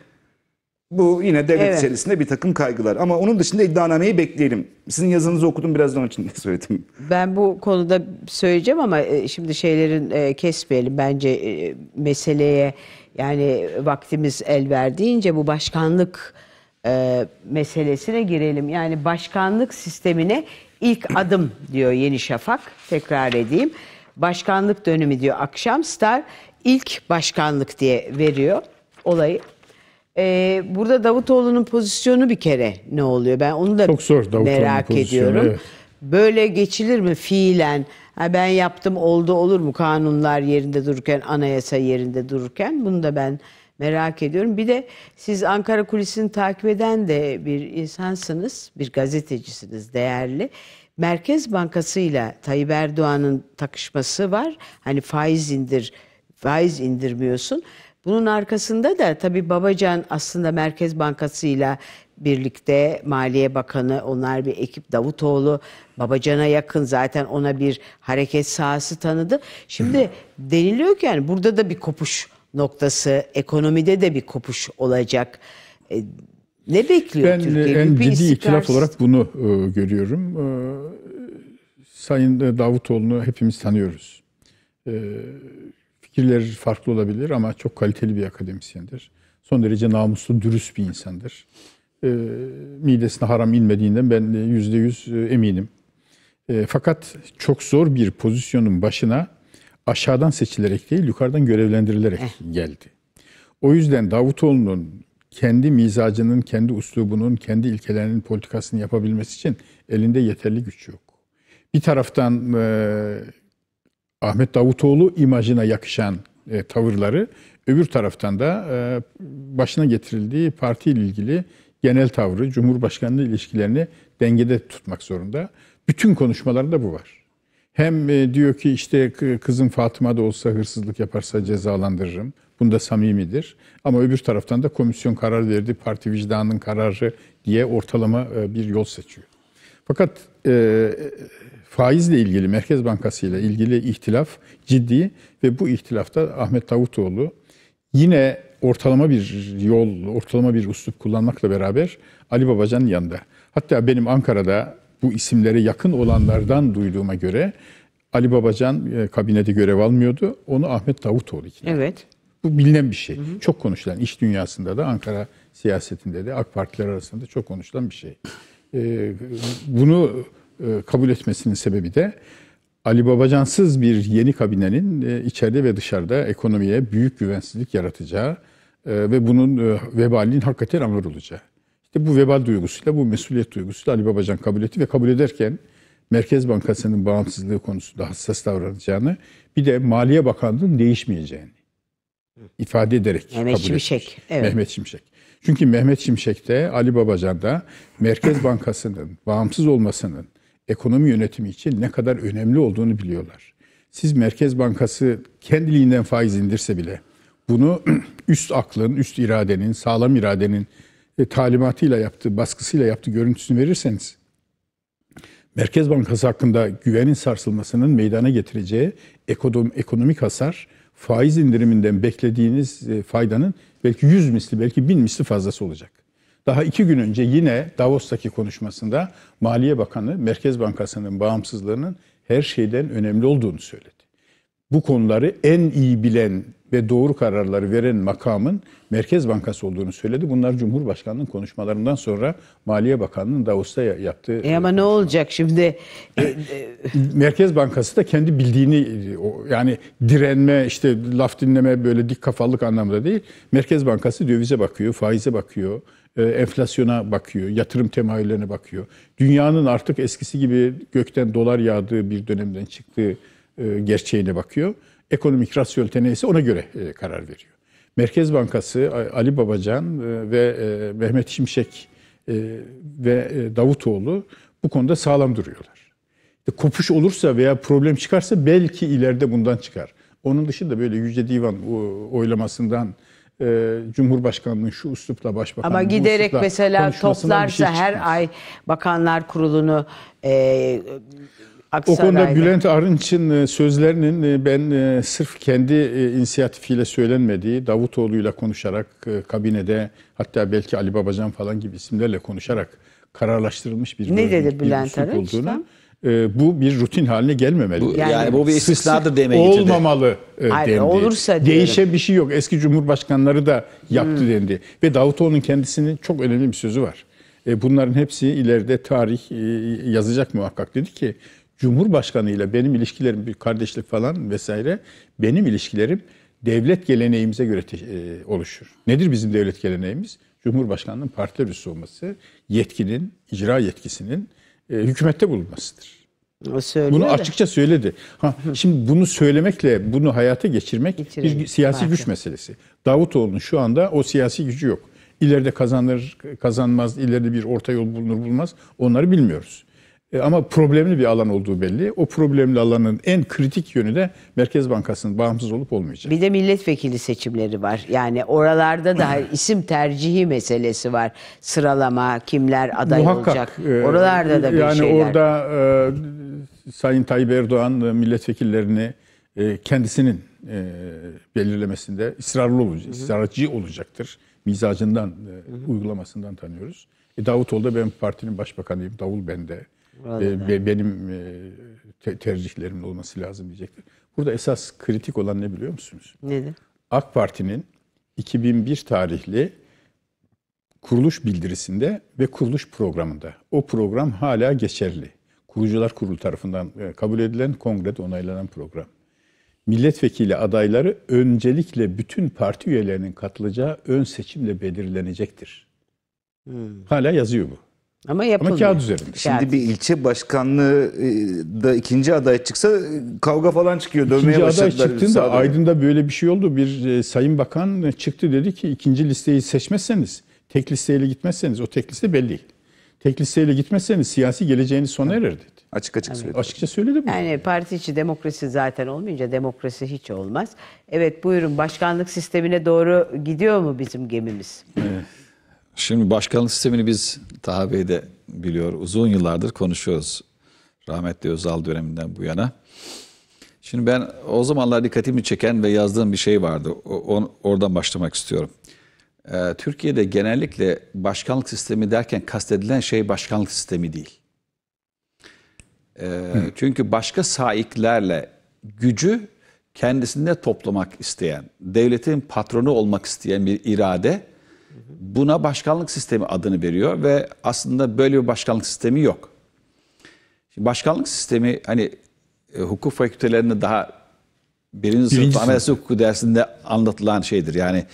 bu yine devlet evet. içerisinde bir takım kaygılar. Ama onun dışında iddianameyi bekleyelim. Sizin yazınızı okudum biraz onun için söyledim.
Ben bu konuda söyleyeceğim ama e, şimdi şeylerin e, kesmeyelim. Bence e, meseleye yani vaktimiz el verdiğince bu başkanlık meselesine girelim. Yani başkanlık sistemine ilk adım diyor Yeni Şafak. Tekrar edeyim. Başkanlık dönemi diyor akşam Star ilk başkanlık diye veriyor olayı ee, burada Davutoğlu'nun pozisyonu bir kere ne oluyor? Ben onu da Çok zor merak ediyorum. Evet. Böyle geçilir mi fiilen? Ha ben yaptım oldu olur mu kanunlar yerinde dururken, anayasa yerinde dururken? Bunu da ben merak ediyorum. Bir de siz Ankara Kulisi'ni takip eden de bir insansınız, bir gazetecisiniz değerli. Merkez Bankası ile Tayyip Erdoğan'ın takışması var. Hani faiz indir, faiz indirmiyorsun. Bunun arkasında da tabii Babacan aslında Merkez Bankası'yla birlikte Maliye Bakanı onlar bir ekip Davutoğlu Babacan'a yakın zaten ona bir hareket sahası tanıdı. Şimdi Hı. deniliyor ki yani burada da bir kopuş noktası ekonomide de bir kopuş olacak. E, ne bekliyor ben Türkiye? Ben en ciddi istikrarsız... itiraf olarak
bunu e, görüyorum. E, Sayın Davutoğlu'nu hepimiz tanıyoruz. E, fikirleri farklı olabilir ama çok kaliteli bir akademisyendir. Son derece namuslu, dürüst bir insandır. E, midesine haram inmediğinden ben e, yüzde yüz e, eminim. E, fakat çok zor bir pozisyonun başına aşağıdan seçilerek değil, yukarıdan görevlendirilerek eh. geldi. O yüzden Davutoğlu'nun kendi mizacının, kendi uslubunun, kendi ilkelerinin politikasını yapabilmesi için elinde yeterli güç yok. Bir taraftan e, Ahmet Davutoğlu imajına yakışan e, tavırları, öbür taraftan da e, başına getirildiği partiyle ilgili genel tavrı, Cumhurbaşkanlığı ilişkilerini dengede tutmak zorunda. Bütün konuşmalarında bu var. Hem e, diyor ki işte kızım Fatıma da olsa hırsızlık yaparsa cezalandırırım. Bunda samimidir. Ama öbür taraftan da komisyon karar verdi, parti vicdanının kararı diye ortalama e, bir yol seçiyor. Fakat e, faizle ilgili, Merkez Bankası ile ilgili ihtilaf ciddi ve bu ihtilafta Ahmet Davutoğlu yine ortalama bir yol, ortalama bir uslup kullanmakla beraber Ali Babacan'ın yanında. Hatta benim Ankara'da bu isimlere yakın olanlardan duyduğuma göre Ali Babacan e, kabinede görev almıyordu. Onu Ahmet Davutoğlu için. Evet. Bu bilinen bir şey. Hı hı. Çok konuşulan iş dünyasında da Ankara siyasetinde de AK Partiler arasında çok konuşulan bir şey. Ee, bunu e, kabul etmesinin sebebi de Ali Babacansız bir yeni kabinenin e, içeride ve dışarıda ekonomiye büyük güvensizlik yaratacağı e, ve bunun vebalinin hakikaten ağır olacağı. İşte bu vebal duygusuyla, bu mesuliyet duygusuyla Ali Babacan kabul etti ve kabul ederken Merkez Bankası'nın bağımsızlığı konusunda hassas davranacağını, bir de Maliye Bakanlığı'nın değişmeyeceğini ifade ederek Mehmet kabul Şimşek. Etmiş. Evet. Mehmet Şimşek. Çünkü Mehmet Şimşek de Ali Babacan da Merkez Bankası'nın bağımsız olmasının ekonomi yönetimi için ne kadar önemli olduğunu biliyorlar. Siz Merkez Bankası kendiliğinden faiz indirse bile bunu üst aklın, üst iradenin, sağlam iradenin e, talimatıyla yaptığı, baskısıyla yaptığı görüntüsünü verirseniz Merkez Bankası hakkında güvenin sarsılmasının meydana getireceği ekonomik hasar faiz indiriminden beklediğiniz e, faydanın belki yüz misli belki bin misli fazlası olacak. Daha iki gün önce yine Davos'taki konuşmasında Maliye Bakanı Merkez Bankası'nın bağımsızlığının her şeyden önemli olduğunu söyledi. Bu konuları en iyi bilen ve doğru kararları veren makamın Merkez Bankası olduğunu söyledi. Bunlar Cumhurbaşkanı'nın konuşmalarından sonra Maliye Bakanı'nın Davos'ta yaptığı...
E ama ne olacak
şimdi? E, e, Merkez Bankası da kendi bildiğini e, yani direnme işte laf dinleme böyle dik kafalık anlamda değil. Merkez Bankası dövize bakıyor, faize bakıyor, e, enflasyona bakıyor, yatırım temayüllerine bakıyor. Dünyanın artık eskisi gibi gökten dolar yağdığı bir dönemden çıktığı e, gerçeğine bakıyor. Ekonomik rasyonel ise ona göre e, karar veriyor. Merkez Bankası Ali Babacan ve Mehmet Şimşek ve Davutoğlu bu konuda sağlam duruyorlar. Kopuş olursa veya problem çıkarsa belki ileride bundan çıkar. Onun dışında böyle Yüce Divan oylamasından e, Cumhurbaşkanlığı şu üslupla başbakan Ama giderek mesela şey toplarsa şey her
ay Bakanlar Kurulu'nu e, Aksaray'da. O konuda Bülent
Arınç'ın e, sözlerinin e, ben e, sırf kendi inisiyatifiyle söylenmediği, Davutoğlu'yla konuşarak kabinede hatta belki Ali Babacan falan gibi isimlerle konuşarak kararlaştırılmış bir Ne dedi Bülent Arınç? e, bu bir rutin haline gelmemeli. Bu, yani, yani bu bir istisnadır demeyi olmamalı de. Hayır, dendi. Olursa diyorum. bir şey yok. Eski cumhurbaşkanları da yaptı hmm. dendi. Ve Davutoğlu'nun kendisinin çok önemli bir sözü var. E, bunların hepsi ileride tarih e, yazacak muhakkak dedi ki Cumhurbaşkanı ile benim ilişkilerim bir kardeşlik falan vesaire benim ilişkilerim devlet geleneğimize göre te, e, oluşur. Nedir bizim devlet geleneğimiz? Cumhurbaşkanının partiler üssü olması, yetkinin, icra yetkisinin e, hükümette bulunmasıdır. Söylüyor bunu açıkça söyledi. Ha, şimdi bunu söylemekle bunu hayata geçirmek Geçirelim. bir siyasi Farklı. güç meselesi. Davutoğlu'nun şu anda o siyasi gücü yok. İleride kazanır kazanmaz, ileride bir orta yol bulunur bulmaz onları bilmiyoruz. E, ama problemli bir alan olduğu belli. O problemli alanın en kritik yönü de Merkez Bankası'nın
bağımsız olup olmayacağı. Bir de milletvekili seçimleri var. Yani oralarda da isim tercihi meselesi var. Sıralama, kimler aday Muhakkak, olacak. E, oralarda da bir yani şeyler. Yani
orada e, Sayın Tayyip Erdoğan e, milletvekillerini e, kendisinin e, belirlemesinde ısrarlı olacak, ısrarcı olacaktır. Mizacından, e, uygulamasından tanıyoruz. E, Davutoğlu da ben partinin başbakanıyım. Davul bende
Be,
benim e, te, tercihlerimin olması lazım diyecekler. Burada esas kritik olan ne biliyor musunuz? Nedir? AK Parti'nin 2001 tarihli kuruluş bildirisinde ve kuruluş programında. O program hala geçerli. Kurucular Kurulu tarafından e, kabul edilen, kongrede onaylanan program. Milletvekili adayları öncelikle bütün parti üyelerinin katılacağı ön seçimle belirlenecektir. Hmm. Hala yazıyor bu. Ama yapılmıyor. Ama kağıt üzerinde. Şimdi kağıt. bir ilçe
başkanlığı e, da ikinci aday çıksa kavga falan çıkıyor. Dövmeye ikinci aday çıktığında
Aydın'da böyle bir şey oldu. Bir e, sayın bakan çıktı dedi ki ikinci listeyi seçmezseniz, tek listeyle gitmezseniz o tek liste belli. Tek listeyle gitmezseniz siyasi geleceğiniz sona erer dedi. Açık açık evet. söyledi.
Açıkça söyledi bunu. Yani parti içi demokrasi zaten olmayınca demokrasi hiç olmaz. Evet buyurun başkanlık sistemine doğru gidiyor mu bizim gemimiz?
Evet. Şimdi başkanlık sistemini biz Taha de biliyor. Uzun yıllardır konuşuyoruz. Rahmetli Özal döneminden bu yana. Şimdi ben o zamanlar dikkatimi çeken ve yazdığım bir şey vardı. O, on, oradan başlamak istiyorum. Ee, Türkiye'de genellikle başkanlık sistemi derken kastedilen şey başkanlık sistemi değil. Ee, çünkü başka saiklerle gücü kendisinde toplamak isteyen, devletin patronu olmak isteyen bir irade Buna başkanlık sistemi adını veriyor ve aslında böyle bir başkanlık sistemi yok. Şimdi başkanlık sistemi hani e, hukuk fakültelerinde daha birinci, birinci sınıfta anayasa hukuku dersinde anlatılan şeydir. Yani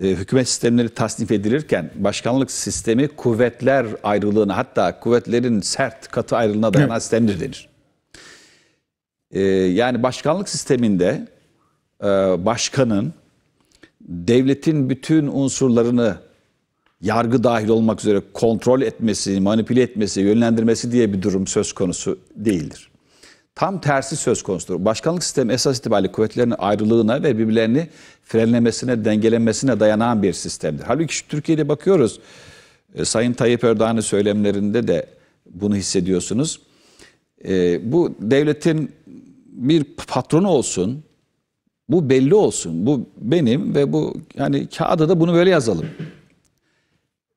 e, hükümet sistemleri tasnif edilirken başkanlık sistemi kuvvetler ayrılığına hatta kuvvetlerin sert katı ayrılığına dayanan evet. sistemdir denir. E, yani başkanlık sisteminde e, başkanın devletin bütün unsurlarını yargı dahil olmak üzere kontrol etmesi, manipüle etmesi, yönlendirmesi diye bir durum söz konusu değildir. Tam tersi söz konusudur. Başkanlık sistemi esas itibariyle kuvvetlerin ayrılığına ve birbirlerini frenlemesine, dengelenmesine dayanan bir sistemdir. Halbuki şu Türkiye'de bakıyoruz, e, Sayın Tayyip Erdoğan'ın söylemlerinde de bunu hissediyorsunuz. E, bu devletin bir patronu olsun, bu belli olsun. Bu benim ve bu yani kağıda da bunu böyle yazalım.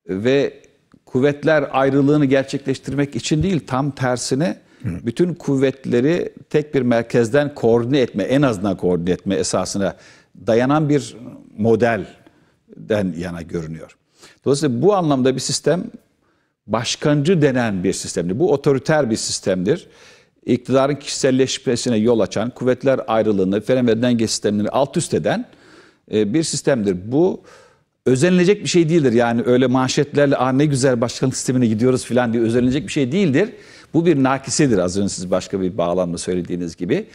Ve kuvvetler ayrılığını gerçekleştirmek için değil tam tersine bütün kuvvetleri tek bir merkezden koordine etme, en azından koordine etme esasına dayanan bir modelden yana görünüyor. Dolayısıyla bu anlamda bir sistem başkancı denen bir sistemdir. Bu otoriter bir sistemdir iktidarın kişiselleşmesine yol açan, kuvvetler ayrılığını, fren ve denge sistemlerini alt üst eden e, bir sistemdir. Bu özenilecek bir şey değildir. Yani öyle manşetlerle Aa, ne güzel başkanlık sistemine gidiyoruz falan diye özenilecek bir şey değildir. Bu bir nakisedir az önce siz başka bir bağlamda söylediğiniz gibi.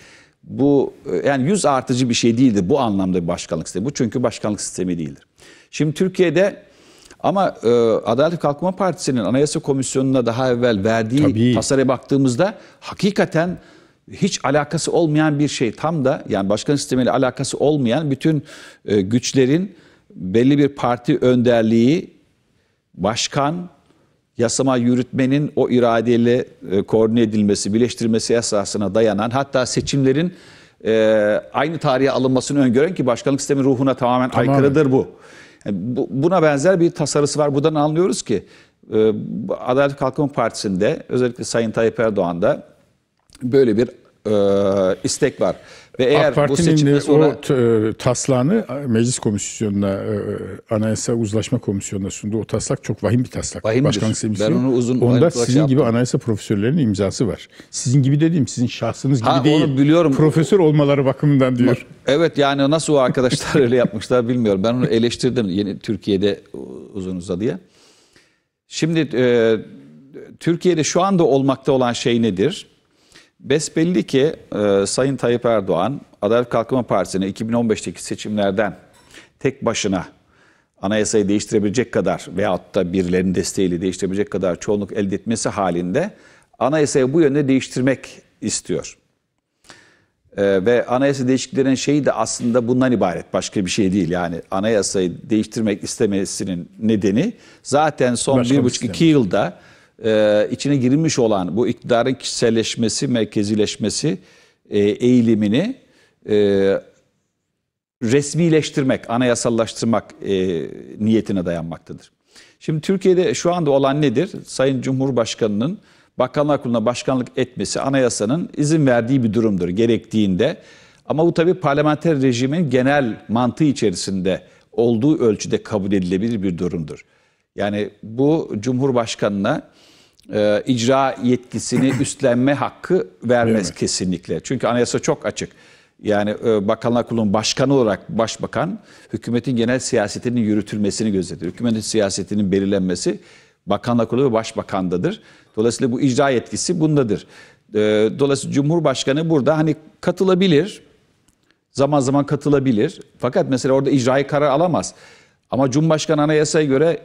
Bu e, yani yüz artıcı bir şey değildir bu anlamda bir başkanlık sistemi. Bu çünkü başkanlık sistemi değildir. Şimdi Türkiye'de ama e, Adalet Kalkınma Partisi'nin Anayasa Komisyonu'na daha evvel verdiği Tabii. tasarıya baktığımızda hakikaten hiç alakası olmayan bir şey. Tam da yani başkan sistemiyle alakası olmayan bütün e, güçlerin belli bir parti önderliği, başkan, yasama yürütmenin o iradeyle e, koordine edilmesi, birleştirilmesi esasına dayanan hatta seçimlerin e, aynı tarihe alınmasını öngören ki başkanlık sistemin ruhuna tamamen, tamamen. aykırıdır bu buna benzer bir tasarısı var. Buradan anlıyoruz ki e, Adalet Kalkınma Partisi'nde özellikle Sayın Tayyip Erdoğan'da böyle bir e, istek var. Ve eğer AK Parti'nin bu sonra...
o e, taslağını meclis komisyonuna, e, e, anayasa uzlaşma komisyonuna sunduğu O taslak çok vahim bir taslak. Vahimdir. Başkanlık sevgisi. Ben onu uzun Onda sizin şey yaptım. gibi anayasa profesörlerinin imzası var. Sizin gibi dediğim sizin şahsınız gibi ha, değil. Onu biliyorum. Profesör olmaları bakımından diyor.
Evet yani nasıl o arkadaşlar öyle yapmışlar bilmiyorum. Ben onu eleştirdim yeni Türkiye'de uzun uzadıya. Şimdi e, Türkiye'de şu anda olmakta olan şey nedir? Besbelli ki e, Sayın Tayyip Erdoğan Adalet Kalkınma Partisi'ni 2015'teki seçimlerden tek başına anayasayı değiştirebilecek kadar veyahut da birilerinin desteğiyle değiştirebilecek kadar çoğunluk elde etmesi halinde anayasayı bu yönde değiştirmek istiyor. Ee, ve anayasa değişikliklerinin şeyi de aslında bundan ibaret. Başka bir şey değil. Yani anayasayı değiştirmek istemesinin nedeni zaten son 1,5-2 yılda e, içine girilmiş olan bu iktidarın kişiselleşmesi, merkezileşmesi e, eğilimini e, resmileştirmek, anayasallaştırmak e, niyetine dayanmaktadır. Şimdi Türkiye'de şu anda olan nedir? Sayın Cumhurbaşkanı'nın Bakanlar Kurulu'na başkanlık etmesi anayasanın izin verdiği bir durumdur gerektiğinde. Ama bu tabii parlamenter rejimin genel mantığı içerisinde olduğu ölçüde kabul edilebilir bir durumdur. Yani bu Cumhurbaşkanı'na e, icra yetkisini üstlenme hakkı vermez kesinlikle. Çünkü anayasa çok açık. Yani e, Bakanlar Kurulu'nun başkanı olarak başbakan hükümetin genel siyasetinin yürütülmesini gözetir. Hükümetin siyasetinin belirlenmesi Bakanlar Kurulu ve Başbakan'dadır. Dolayısıyla bu icra yetkisi bundadır. E, dolayısıyla Cumhurbaşkanı burada hani katılabilir, zaman zaman katılabilir. Fakat mesela orada icrayı karar alamaz. Ama Cumhurbaşkanı anayasaya göre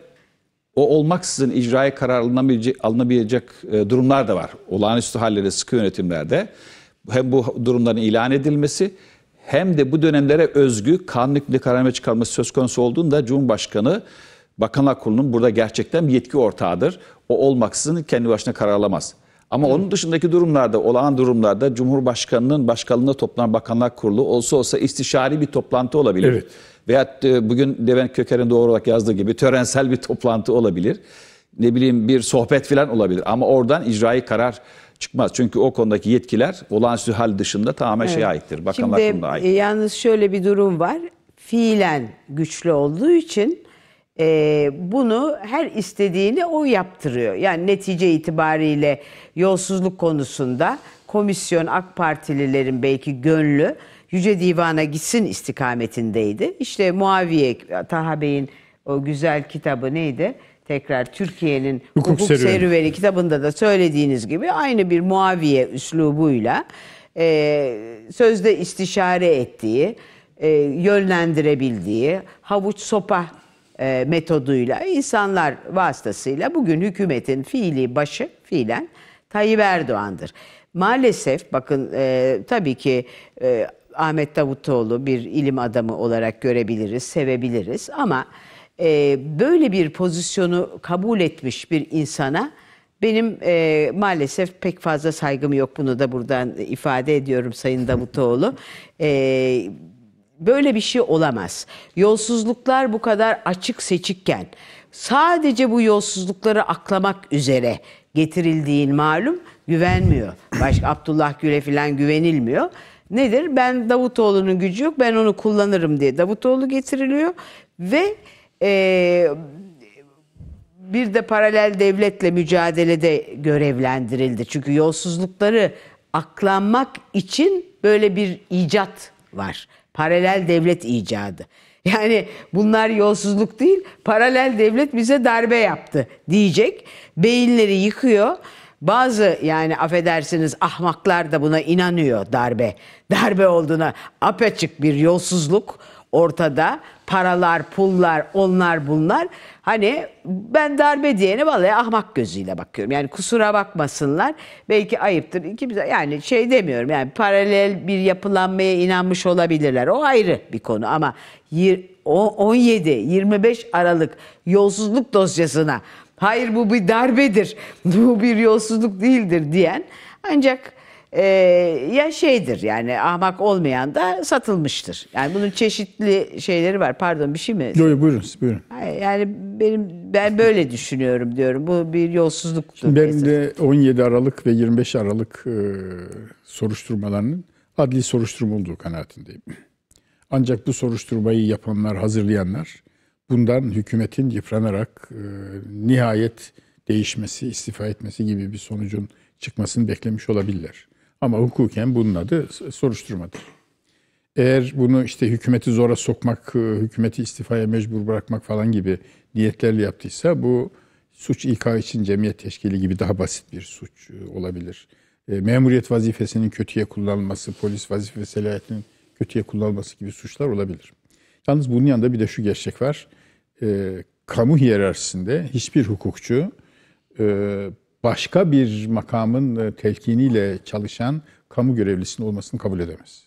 o olmaksızın icraya karar alınabilecek, alınabilecek e, durumlar da var. Olağanüstü hallerde, sıkı yönetimlerde. Hem bu durumların ilan edilmesi hem de bu dönemlere özgü kanun hükmünde kararname çıkarması söz konusu olduğunda Cumhurbaşkanı Bakanlar Kurulu'nun burada gerçekten bir yetki ortağıdır. O olmaksızın kendi başına karar alamaz. Ama Hı. onun dışındaki durumlarda, olağan durumlarda Cumhurbaşkanı'nın başkanlığında toplanan Bakanlar Kurulu olsa olsa istişari bir toplantı olabilir. Evet. Veyahut e, bugün Levent Köker'in doğru olarak yazdığı gibi törensel bir toplantı olabilir. Ne bileyim bir sohbet falan olabilir. Ama oradan icraî karar çıkmaz. Çünkü o konudaki yetkiler olağanüstü hal dışında tamamen evet. şeye aittir. Bakanlar Şimdi, ait.
E, yalnız şöyle bir durum var. Fiilen güçlü olduğu için e, bunu her istediğini o yaptırıyor. Yani netice itibariyle yolsuzluk konusunda komisyon AK Partililerin belki gönlü Yüce Divan'a gitsin istikametindeydi. İşte Muaviye Taha Bey'in o güzel kitabı neydi? Tekrar Türkiye'nin hukuk, hukuk serüveni. serüveni kitabında da söylediğiniz gibi aynı bir Muaviye üslubuyla e, sözde istişare ettiği, e, yönlendirebildiği havuç sopa e, metoduyla insanlar vasıtasıyla bugün hükümetin fiili başı fiilen Tayyip Erdoğan'dır. Maalesef bakın e, tabii ki e, Ahmet Davutoğlu bir ilim adamı olarak görebiliriz, sevebiliriz ama e, böyle bir pozisyonu kabul etmiş bir insana benim e, maalesef pek fazla saygım yok. Bunu da buradan ifade ediyorum Sayın Davutoğlu. E, böyle bir şey olamaz. Yolsuzluklar bu kadar açık seçikken sadece bu yolsuzlukları aklamak üzere getirildiğin malum güvenmiyor. Başka Abdullah Gül'e falan güvenilmiyor. Nedir? Ben Davutoğlu'nun gücü yok, ben onu kullanırım diye Davutoğlu getiriliyor ve e, bir de paralel devletle mücadelede görevlendirildi. Çünkü yolsuzlukları aklanmak için böyle bir icat var. Paralel devlet icadı. Yani bunlar yolsuzluk değil, paralel devlet bize darbe yaptı diyecek. Beyinleri yıkıyor. Bazı yani affedersiniz ahmaklar da buna inanıyor darbe. Darbe olduğuna apaçık bir yolsuzluk ortada. Paralar, pullar, onlar bunlar. Hani ben darbe diyene vallahi ahmak gözüyle bakıyorum. Yani kusura bakmasınlar. Belki ayıptır. İkimiz yani şey demiyorum. Yani paralel bir yapılanmaya inanmış olabilirler. O ayrı bir konu ama 17-25 Aralık yolsuzluk dosyasına hayır bu bir darbedir, bu bir yolsuzluk değildir diyen ancak e, ya şeydir yani ahmak olmayan da satılmıştır. Yani bunun çeşitli şeyleri var. Pardon bir şey mi? Yok
yok buyurun buyurun.
Yani benim ben böyle düşünüyorum diyorum. Bu bir yolsuzluktur. Şimdi benim
de 17 Aralık ve 25 Aralık e, soruşturmalarının adli soruşturma olduğu kanaatindeyim. Ancak bu soruşturmayı yapanlar, hazırlayanlar bundan hükümetin yıpranarak e, nihayet değişmesi, istifa etmesi gibi bir sonucun çıkmasını beklemiş olabilirler. Ama hukuken bunun adı soruşturmadır. Eğer bunu işte hükümeti zora sokmak, e, hükümeti istifaya mecbur bırakmak falan gibi niyetlerle yaptıysa bu suç İK için cemiyet teşkili gibi daha basit bir suç e, olabilir. E, memuriyet vazifesinin kötüye kullanılması, polis vazifesi kötüye kullanılması gibi suçlar olabilir. Yalnız bunun yanında bir de şu gerçek var. E, kamu hiyerarşisinde hiçbir hukukçu e, başka bir makamın e, telkiniyle çalışan kamu görevlisinin olmasını kabul edemez.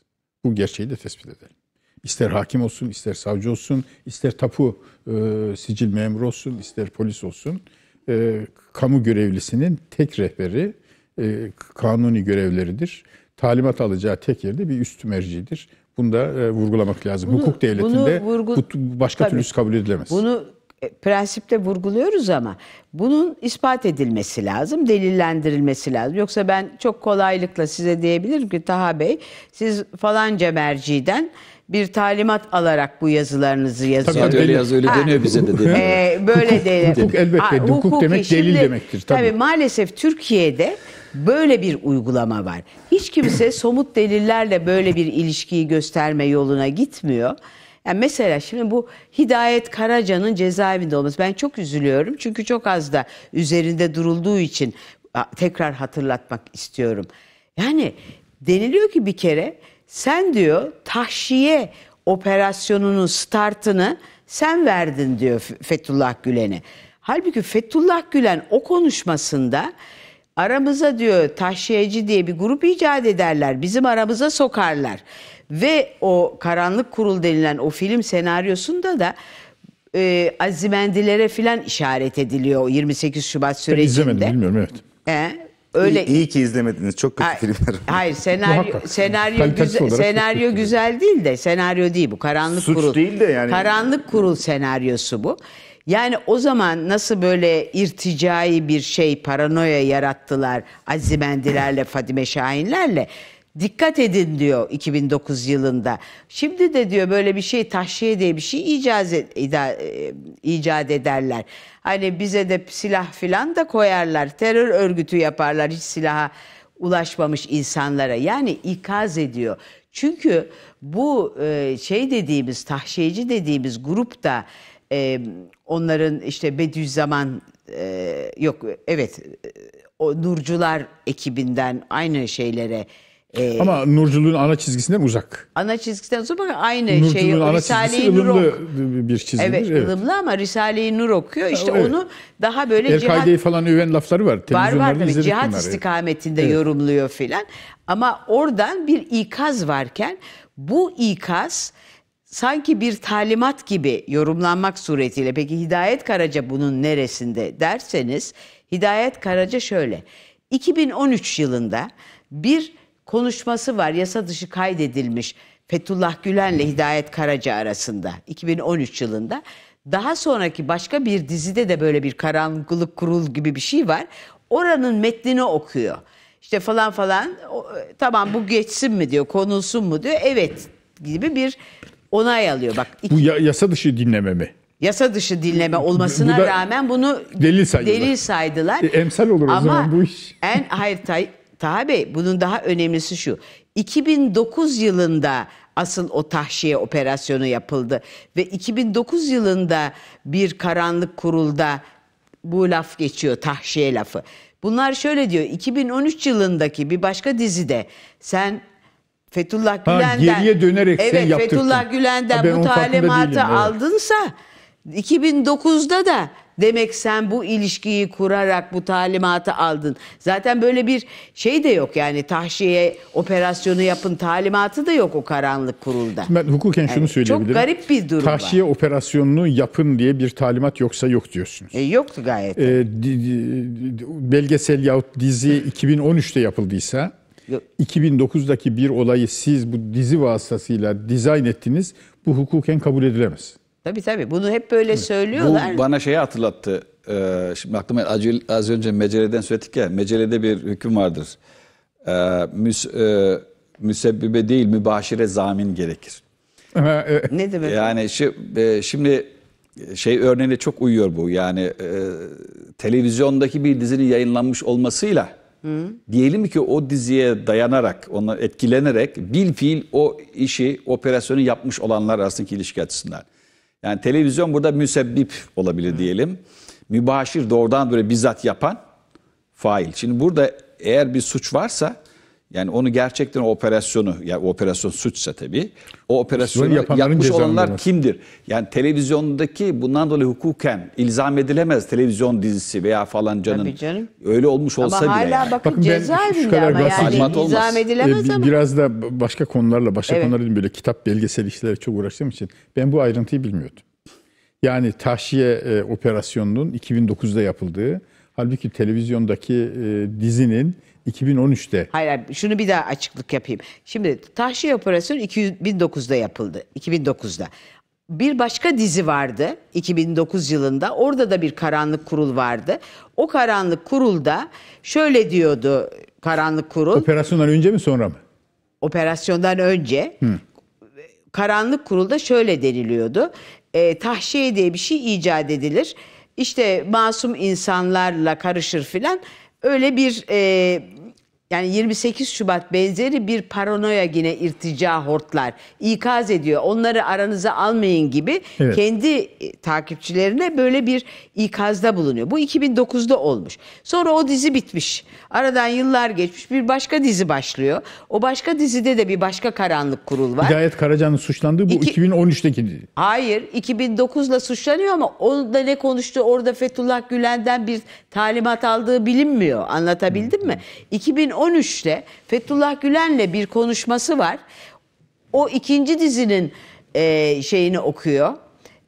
Bu gerçeği de tespit edelim. İster hakim olsun, ister savcı olsun, ister tapu e, sicil memuru olsun, ister polis olsun. E, kamu görevlisinin tek rehberi e, kanuni görevleridir. Talimat alacağı tek yerde bir üst mercidir. Bunu da e, vurgulamak
lazım. Bunu, Hukuk devletinde bunu vurgu, bu
başka tabii, türlüsü kabul edilemez. Bunu
e, prensipte vurguluyoruz ama bunun ispat edilmesi lazım, delillendirilmesi lazım. Yoksa ben çok kolaylıkla size diyebilirim ki Taha Bey siz falanca merciden bir talimat alarak bu yazılarınızı yazıyor. Tabii öyle yaz öyle deniyor bize de deniyor. E, böyle de hukuk elbette Aa, hukuk, hukuk demek delil demektir tabii. Tabii maalesef Türkiye'de Böyle bir uygulama var. Hiç kimse somut delillerle böyle bir ilişkiyi gösterme yoluna gitmiyor. Yani mesela şimdi bu Hidayet Karaca'nın cezaevinde olması ben çok üzülüyorum. Çünkü çok az da üzerinde durulduğu için tekrar hatırlatmak istiyorum. Yani deniliyor ki bir kere sen diyor tahşiye operasyonunun startını sen verdin diyor Fethullah Gülen'e. Halbuki Fethullah Gülen o konuşmasında aramıza diyor taşyeci diye bir grup icat ederler. Bizim aramıza sokarlar. Ve o karanlık kurul denilen o film senaryosunda da e, azimendilere filan işaret ediliyor 28 Şubat sürecinde. Ben izlemedim bilmiyorum evet. E, öyle iyi, iyi ki izlemediniz. Çok kötü filmler. Hayır, senaryo senaryo güzel, senaryo güzel değil de senaryo değil bu. Karanlık Suç kurul. değil de yani. Karanlık kurul senaryosu bu. Yani o zaman nasıl böyle irticai bir şey, paranoya yarattılar Azimendilerle, Fadime Şahinlerle. Dikkat edin diyor 2009 yılında. Şimdi de diyor böyle bir şey tahşiye diye bir şey icaz ed, ida, e, icat ederler. Hani bize de silah filan da koyarlar. Terör örgütü yaparlar hiç silaha ulaşmamış insanlara. Yani ikaz ediyor. Çünkü bu e, şey dediğimiz tahşiyeci dediğimiz grup da e, onların işte Bediüzzaman e, yok evet o Nurcular ekibinden aynı şeylere e, Ama
Nurculuğun ana çizgisinden uzak.
ana çizgisinden sonra aynı şeyi o ana çizgisi Risale-i Nur
ılımlı bir çizgidir. Evet, ılımlı
ama Risale-i Nur okuyor. İşte evet. onu daha böyle cihat
falan öven lafları var. var var tabii cihat bunları. istikametinde yorumluyor
filan. Ama oradan bir ikaz varken bu ikaz sanki bir talimat gibi yorumlanmak suretiyle peki Hidayet Karaca bunun neresinde derseniz Hidayet Karaca şöyle 2013 yılında bir konuşması var yasa dışı kaydedilmiş Fethullah Gülen'le Hidayet Karaca arasında 2013 yılında. Daha sonraki başka bir dizide de böyle bir karanlık kurul gibi bir şey var. Oranın metnini okuyor. İşte falan falan tamam bu geçsin mi diyor konulsun mu diyor. Evet gibi bir onay alıyor. Bak iki, Bu ya, yasa dışı dinleme mi? Yasa dışı dinleme olmasına Bu rağmen bunu delil saydılar. Delil saydılar. E, emsal olur Ama o zaman bu iş. En hayır tay, Taha Bey bunun daha önemlisi şu. 2009 yılında asıl o tahşiye operasyonu yapıldı ve 2009 yılında bir karanlık kurulda bu laf geçiyor tahşiye lafı. Bunlar şöyle diyor 2013 yılındaki bir başka dizide sen Fethullah Gülen'den ha, geriye dönerek evet, sen yaptırdın. Fethullah Gülen'den ha, bu talimatı aldınsa evet. 2009'da da demek sen bu ilişkiyi kurarak bu talimatı aldın. Zaten böyle bir şey de yok yani tahşiye operasyonu yapın talimatı da yok o karanlık kurulda. ben
hukuken yani söyleyebilirim. Çok garip bir durum Tahşiye var. operasyonunu yapın diye bir talimat yoksa yok diyorsunuz. E, yoktu gayet. E, belgesel yahut dizi 2013'te yapıldıysa 2009'daki bir olayı siz bu dizi vasıtasıyla dizayn ettiniz. Bu hukuken kabul edilemez.
Tabii tabii. Bunu hep böyle söylüyorlar. Bu
bana şeyi hatırlattı.
Ee, şimdi aklıma acil, az önce Mecele'den söyledik ya. Mecele'de bir hüküm vardır. Ee, müs, e, müsebbibe değil mübaşire zamin gerekir.
E, ne demek?
Yani şi, e, şimdi şey örneğine çok uyuyor bu. Yani e, televizyondaki bir dizinin yayınlanmış olmasıyla Hı. Diyelim ki o diziye dayanarak, ona etkilenerek bil fiil o işi, operasyonu yapmış olanlar arasındaki ilişki açısından. Yani televizyon burada müsebbip olabilir Hı. diyelim. Mübaşir doğrudan böyle bizzat yapan fail. Şimdi burada eğer bir suç varsa yani onu gerçekten o operasyonu, yani operasyon suçsa tabii, o operasyonu yapmış olanlar kimdir? Yani televizyondaki bundan dolayı hukuken ilzam edilemez televizyon dizisi veya falan falancanın öyle olmuş
olsa ama bile. Hala yani. bakın, bakın cezaevinde ama yani ilzam edilemez ee, ama.
Biraz da başka konularla, başka evet. konularla böyle kitap, belgesel işlere çok uğraştığım için ben bu ayrıntıyı bilmiyordum. Yani tahşiye e, operasyonunun 2009'da yapıldığı, halbuki televizyondaki e, dizinin 2013'te.
Hayır, hayır şunu bir daha açıklık yapayım. Şimdi tahşiye operasyon 2009'da yapıldı. 2009'da. Bir başka dizi vardı 2009 yılında. Orada da bir karanlık kurul vardı. O karanlık kurulda şöyle diyordu karanlık kurul.
Operasyondan önce mi sonra mı?
Operasyondan önce. Hı. Karanlık kurulda şöyle deniliyordu. E, tahşiye diye bir şey icat edilir. İşte masum insanlarla karışır filan öyle bir e, yani 28 Şubat benzeri bir paranoya yine irtica hortlar. ikaz ediyor. Onları aranıza almayın gibi evet. kendi e, takipçilerine böyle bir ikazda bulunuyor. Bu 2009'da olmuş. Sonra o dizi bitmiş. Aradan yıllar geçmiş. Bir başka dizi başlıyor. O başka dizide de bir başka karanlık kurul var. Hidayet
Karaca'nın suçlandığı bu İki, 2013'teki dizi.
Hayır. 2009'la suçlanıyor ama onda ne konuştu? Orada Fethullah Gülen'den bir talimat aldığı bilinmiyor. Anlatabildim hmm. mi? 2010 hmm. 2013'te Fethullah Gülen'le bir konuşması var. O ikinci dizinin e, şeyini okuyor.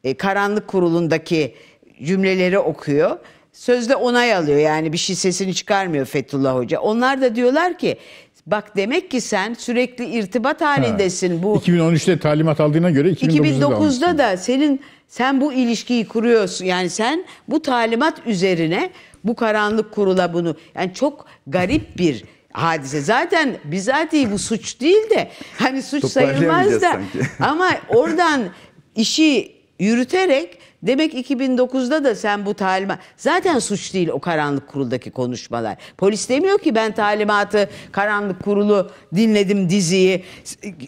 E, karanlık kurulundaki cümleleri okuyor. Sözde onay alıyor yani bir şey sesini çıkarmıyor Fethullah Hoca. Onlar da diyorlar ki bak demek ki sen sürekli irtibat halindesin. Ha. Bu
2013'te talimat aldığına göre 2009'da, 2009'da
da, da senin sen bu ilişkiyi kuruyorsun. Yani sen bu talimat üzerine bu karanlık kurula bunu yani çok garip bir hadise. Zaten bizatihi bu suç değil de hani suç sayılmaz da ama oradan işi yürüterek demek 2009'da da sen bu talimat zaten suç değil o karanlık kuruldaki konuşmalar. Polis demiyor ki ben talimatı karanlık kurulu dinledim diziyi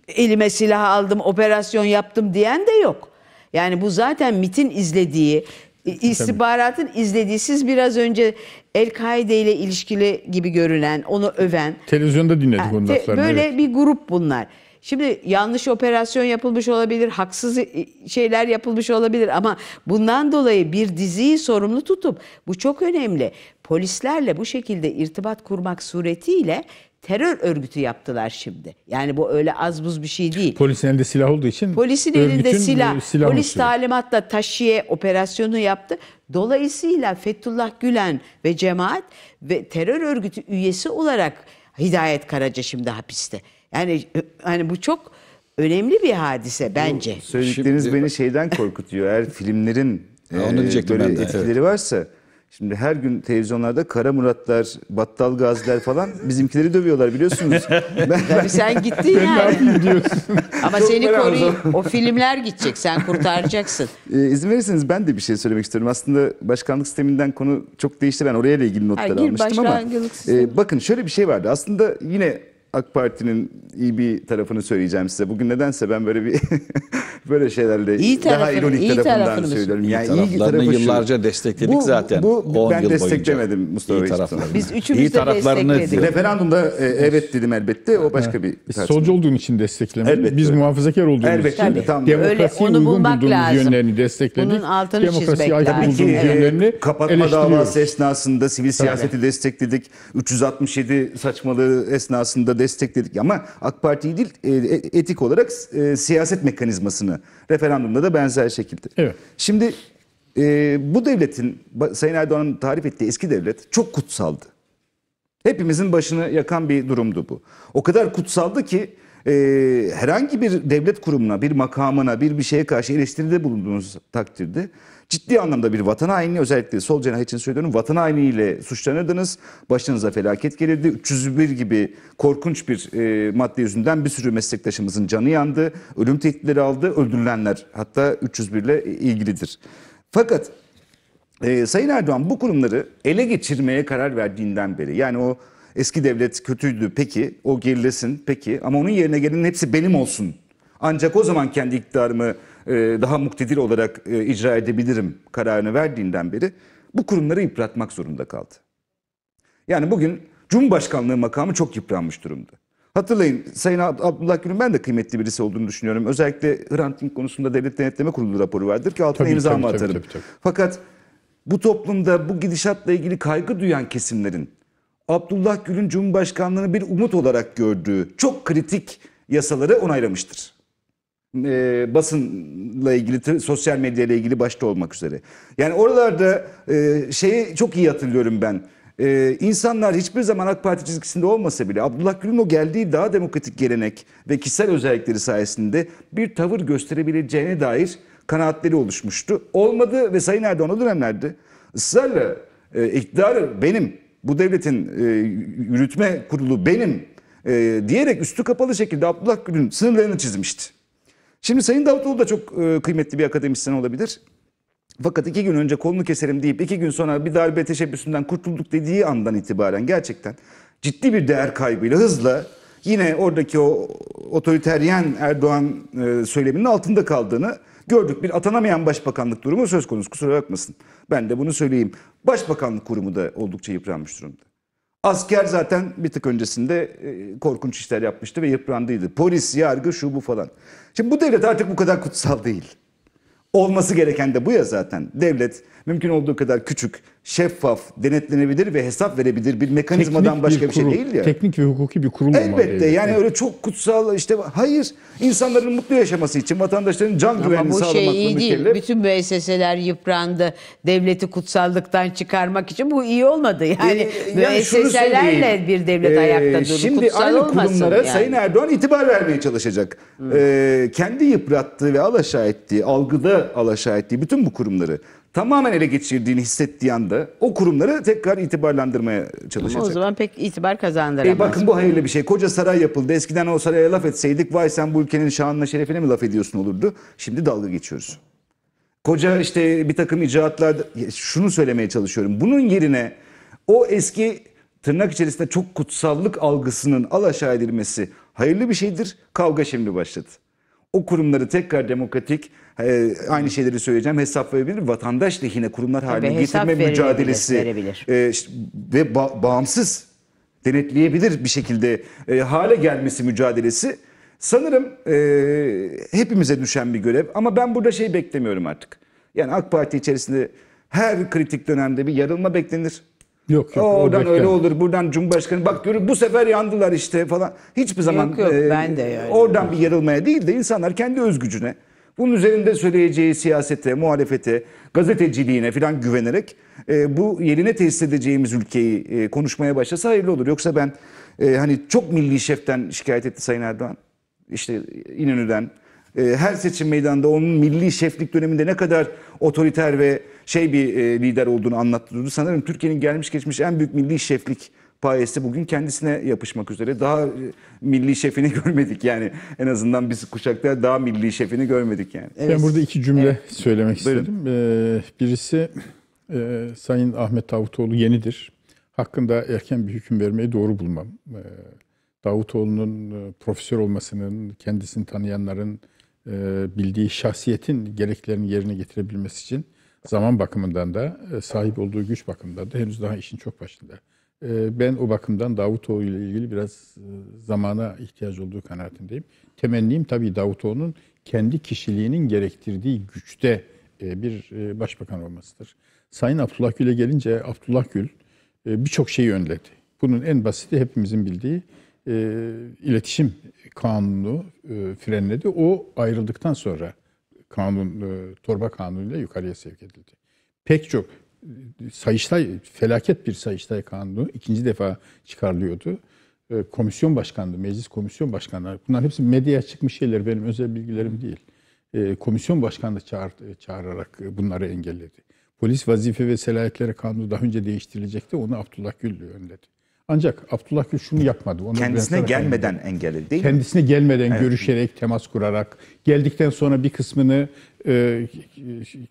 elime silah aldım operasyon yaptım diyen de yok. Yani bu zaten MIT'in izlediği e, istihbaratın izlediği siz biraz önce El-Kaide ile ilişkili gibi görünen, onu öven.
Televizyonda dinledik yani, onun Böyle evet.
bir grup bunlar. Şimdi yanlış operasyon yapılmış olabilir, haksız e, şeyler yapılmış olabilir ama bundan dolayı bir diziyi sorumlu tutup bu çok önemli. Polislerle bu şekilde irtibat kurmak suretiyle terör örgütü yaptılar şimdi. Yani bu öyle az buz bir şey değil.
Polisin elinde silah olduğu için Polisin elinde e, silah, silah polis unsuru.
talimatla taşiye operasyonu yaptı. Dolayısıyla Fethullah Gülen ve cemaat ve terör örgütü üyesi olarak Hidayet Karaca şimdi hapiste. Yani e, hani bu çok önemli bir hadise bence. Bu söyledikleriniz
Şimdi... beni şeyden korkutuyor. Eğer filmlerin ya onu e, böyle ben de. etkileri varsa Şimdi her gün televizyonlarda Kara Muratlar, Battal Gaziler falan bizimkileri dövüyorlar
biliyorsunuz. ben, ben, sen gittin yani. Ama Çok seni koruyayım. O filmler gidecek. Sen kurtaracaksın.
Ee, izin verirseniz ben de bir şey söylemek istiyorum. Aslında başkanlık sisteminden konu çok değişti. Ben oraya ilgili notlar almıştım ama. E, bakın şöyle bir şey vardı. Aslında yine AK Parti'nin iyi bir tarafını söyleyeceğim size. Bugün nedense ben böyle bir böyle şeylerle iyi tarafını, daha ironik iyi tarafından söylüyorum. yani iyi tarafını yıllarca şu. destekledik bu, zaten. Bu, bu ben desteklemedim Mustafa Bey. Biz üçümüz iyi de taraflarını destekledik. Referandumda e, evet dedim elbette. O başka bir tartışma.
Solcu olduğun için desteklemedik. Elbette. Biz muhafazakar olduğumuz elbette. için. Tamam.
Demokrasiye Öyle, uygun bulduğumuz lazım. yönlerini destekledik. Bunun altını Demokrasiye aykırı bulduğumuz yönlerini Kapatma davası esnasında sivil siyaseti destekledik. 367 saçmalığı esnasında destekledik ama AK Parti'yi değil e, e, etik olarak e, siyaset mekanizmasını referandumda da benzer şekilde. Evet. Şimdi bu devletin Sayın Erdoğan'ın tarif ettiği eski devlet çok kutsaldı. Hepimizin başını yakan bir durumdu bu. O kadar kutsaldı ki herhangi bir devlet kurumuna, bir makamına, bir bir şeye karşı eleştiride bulunduğunuz takdirde Ciddi anlamda bir vatan haini özellikle sol cenah için söylüyorum vatan hainiyle suçlanırdınız. Başınıza felaket gelirdi. 301 gibi korkunç bir e, madde yüzünden bir sürü meslektaşımızın canı yandı. Ölüm tehditleri aldı. Öldürülenler hatta 301 ile ilgilidir. Fakat e, Sayın Erdoğan bu kurumları ele geçirmeye karar verdiğinden beri yani o eski devlet kötüydü peki o gerilesin peki ama onun yerine gelin hepsi benim olsun. Ancak o zaman kendi iktidarımı e, daha muktedir olarak e, icra edebilirim kararını verdiğinden beri bu kurumları yıpratmak zorunda kaldı. Yani bugün Cumhurbaşkanlığı makamı çok yıpranmış durumda. Hatırlayın Sayın Abdullah Gül'ün ben de kıymetli birisi olduğunu düşünüyorum. Özellikle Hrant Dink konusunda Devlet Denetleme Kurulu raporu vardır ki altına imza imzamı atarım. Tabii, tabii, tabii. Fakat bu toplumda bu gidişatla ilgili kaygı duyan kesimlerin Abdullah Gül'ün Cumhurbaşkanlığını bir umut olarak gördüğü çok kritik yasaları onaylamıştır e, basınla ilgili, sosyal medyayla ilgili başta olmak üzere. Yani oralarda e, şeyi çok iyi hatırlıyorum ben. Ee, insanlar hiçbir zaman AK Parti çizgisinde olmasa bile Abdullah Gül'ün o geldiği daha demokratik gelenek ve kişisel özellikleri sayesinde bir tavır gösterebileceğine dair kanaatleri oluşmuştu. Olmadı ve Sayın Erdoğan o dönemlerde ısrarla e, iktidarı benim, bu devletin e, yürütme kurulu benim e, diyerek üstü kapalı şekilde Abdullah Gül'ün sınırlarını çizmişti. Şimdi Sayın Davutoğlu da çok e, kıymetli bir akademisyen olabilir. Fakat iki gün önce kolunu keserim deyip iki gün sonra bir darbe teşebbüsünden kurtulduk dediği andan itibaren gerçekten ciddi bir değer kaybıyla hızla yine oradaki o otoriteryen Erdoğan e, söyleminin altında kaldığını gördük. Bir atanamayan başbakanlık durumu söz konusu kusura bakmasın. Ben de bunu söyleyeyim. Başbakanlık kurumu da oldukça yıpranmış durumda. Asker zaten bir tık öncesinde e, korkunç işler yapmıştı ve yıprandıydı. Polis, yargı, şu bu falan. Şimdi bu devlet artık bu kadar kutsal değil. Olması gereken de bu ya zaten. Devlet mümkün olduğu kadar küçük, şeffaf, denetlenebilir ve hesap verebilir bir mekanizmadan teknik başka bir, kurul, bir şey değil ya.
Teknik ve hukuki bir kurul Elbette olmalı. Elbette
yani evet. öyle çok kutsal işte hayır insanların mutlu yaşaması için vatandaşların can güvenini sağlamakla mükellef. Ama bu şey iyi mükellef. değil.
Bütün müesseseler yıprandı. Devleti kutsallıktan çıkarmak için bu iyi olmadı. Yani, ee, yani bir devlet ee, ayakta durdu. Şimdi Kutsal aynı kurumlara yani. Sayın
Erdoğan itibar vermeye çalışacak. Hmm. Ee, kendi yıprattığı ve alaşağı ettiği, algıda alaşağı ettiği bütün bu kurumları tamamen ele geçirdiğini hissettiği anda o kurumları tekrar itibarlandırmaya çalışacak. Ama o
zaman pek itibar kazandıramaz. E bakın bu hayırlı bir
şey. Koca saray yapıldı. Eskiden o saraya laf etseydik vay sen bu ülkenin şanına şerefine mi laf ediyorsun olurdu. Şimdi dalga geçiyoruz. Koca işte bir takım icraatlar şunu söylemeye çalışıyorum. Bunun yerine o eski tırnak içerisinde çok kutsallık algısının alaşağı edilmesi hayırlı bir şeydir. Kavga şimdi başladı o kurumları tekrar demokratik e, aynı şeyleri söyleyeceğim hesap verebilir vatandaş lehine kurumlar haline Tabii, getirme mücadelesi verebilir. E, ve ba bağımsız denetleyebilir bir şekilde e, hale gelmesi mücadelesi sanırım e, hepimize düşen bir görev ama ben burada şey beklemiyorum artık. Yani AK Parti içerisinde her kritik dönemde bir yarılma beklenir. Yok yok. Oradan öyle yani. olur. Buradan Cumhurbaşkanı bak görür, bu sefer yandılar işte falan. Hiçbir
zaman yok, yok, e, ben de yani.
oradan bir yarılmaya değil de insanlar kendi özgücüne bunun üzerinde söyleyeceği siyasete, muhalefete, gazeteciliğine falan güvenerek e, bu yerine tesis edeceğimiz ülkeyi e, konuşmaya başlasa hayırlı olur. Yoksa ben e, hani çok milli şeften şikayet etti Sayın Erdoğan. İşte İnönü'den, ee, her seçim meydanında onun milli şeflik döneminde ne kadar otoriter ve şey bir e, lider olduğunu anlattırdı. Sanırım Türkiye'nin gelmiş geçmiş en büyük milli şeflik payesi bugün kendisine yapışmak üzere. Daha e, milli şefini görmedik yani. En azından biz kuşakta daha milli şefini görmedik
yani. Evet. Ben burada iki cümle evet. söylemek Buyurun. istedim. Ee, birisi e, Sayın Ahmet Davutoğlu yenidir. Hakkında erken bir hüküm vermeyi doğru bulmam. Ee, Davutoğlu'nun profesör olmasının, kendisini tanıyanların e, bildiği şahsiyetin gereklerini yerine getirebilmesi için zaman bakımından da e, sahip olduğu güç bakımından da henüz daha işin çok başında. E, ben o bakımdan Davutoğlu ile ilgili biraz zamana ihtiyaç olduğu kanaatindeyim. Temennim tabii Davutoğlu'nun kendi kişiliğinin gerektirdiği güçte bir başbakan olmasıdır. Sayın Abdullah Gül'e gelince Abdullah Gül birçok şeyi önledi. Bunun en basiti hepimizin bildiği e, iletişim kanunu e, frenledi. O ayrıldıktan sonra kanun e, torba kanunuyla yukarıya sevk edildi. Pek çok e, Sayıştay felaket bir Sayıştay kanunu ikinci defa çıkarılıyordu. E, komisyon başkanlığı, meclis komisyon başkanları bunlar hepsi medyaya çıkmış şeyler benim özel bilgilerim değil. E, komisyon başkanlığı çağır, e, çağırarak e, bunları engelledi. Polis vazife ve selayetlere kanunu daha önce değiştirilecekti. Onu Abdullah Gül önledi. Ancak Abdullah Gül şunu yapmadı. Onu Kendisine gelmeden engelledi. engelledi değil mi? Kendisine gelmeden evet. görüşerek, temas kurarak, geldikten sonra bir kısmını e,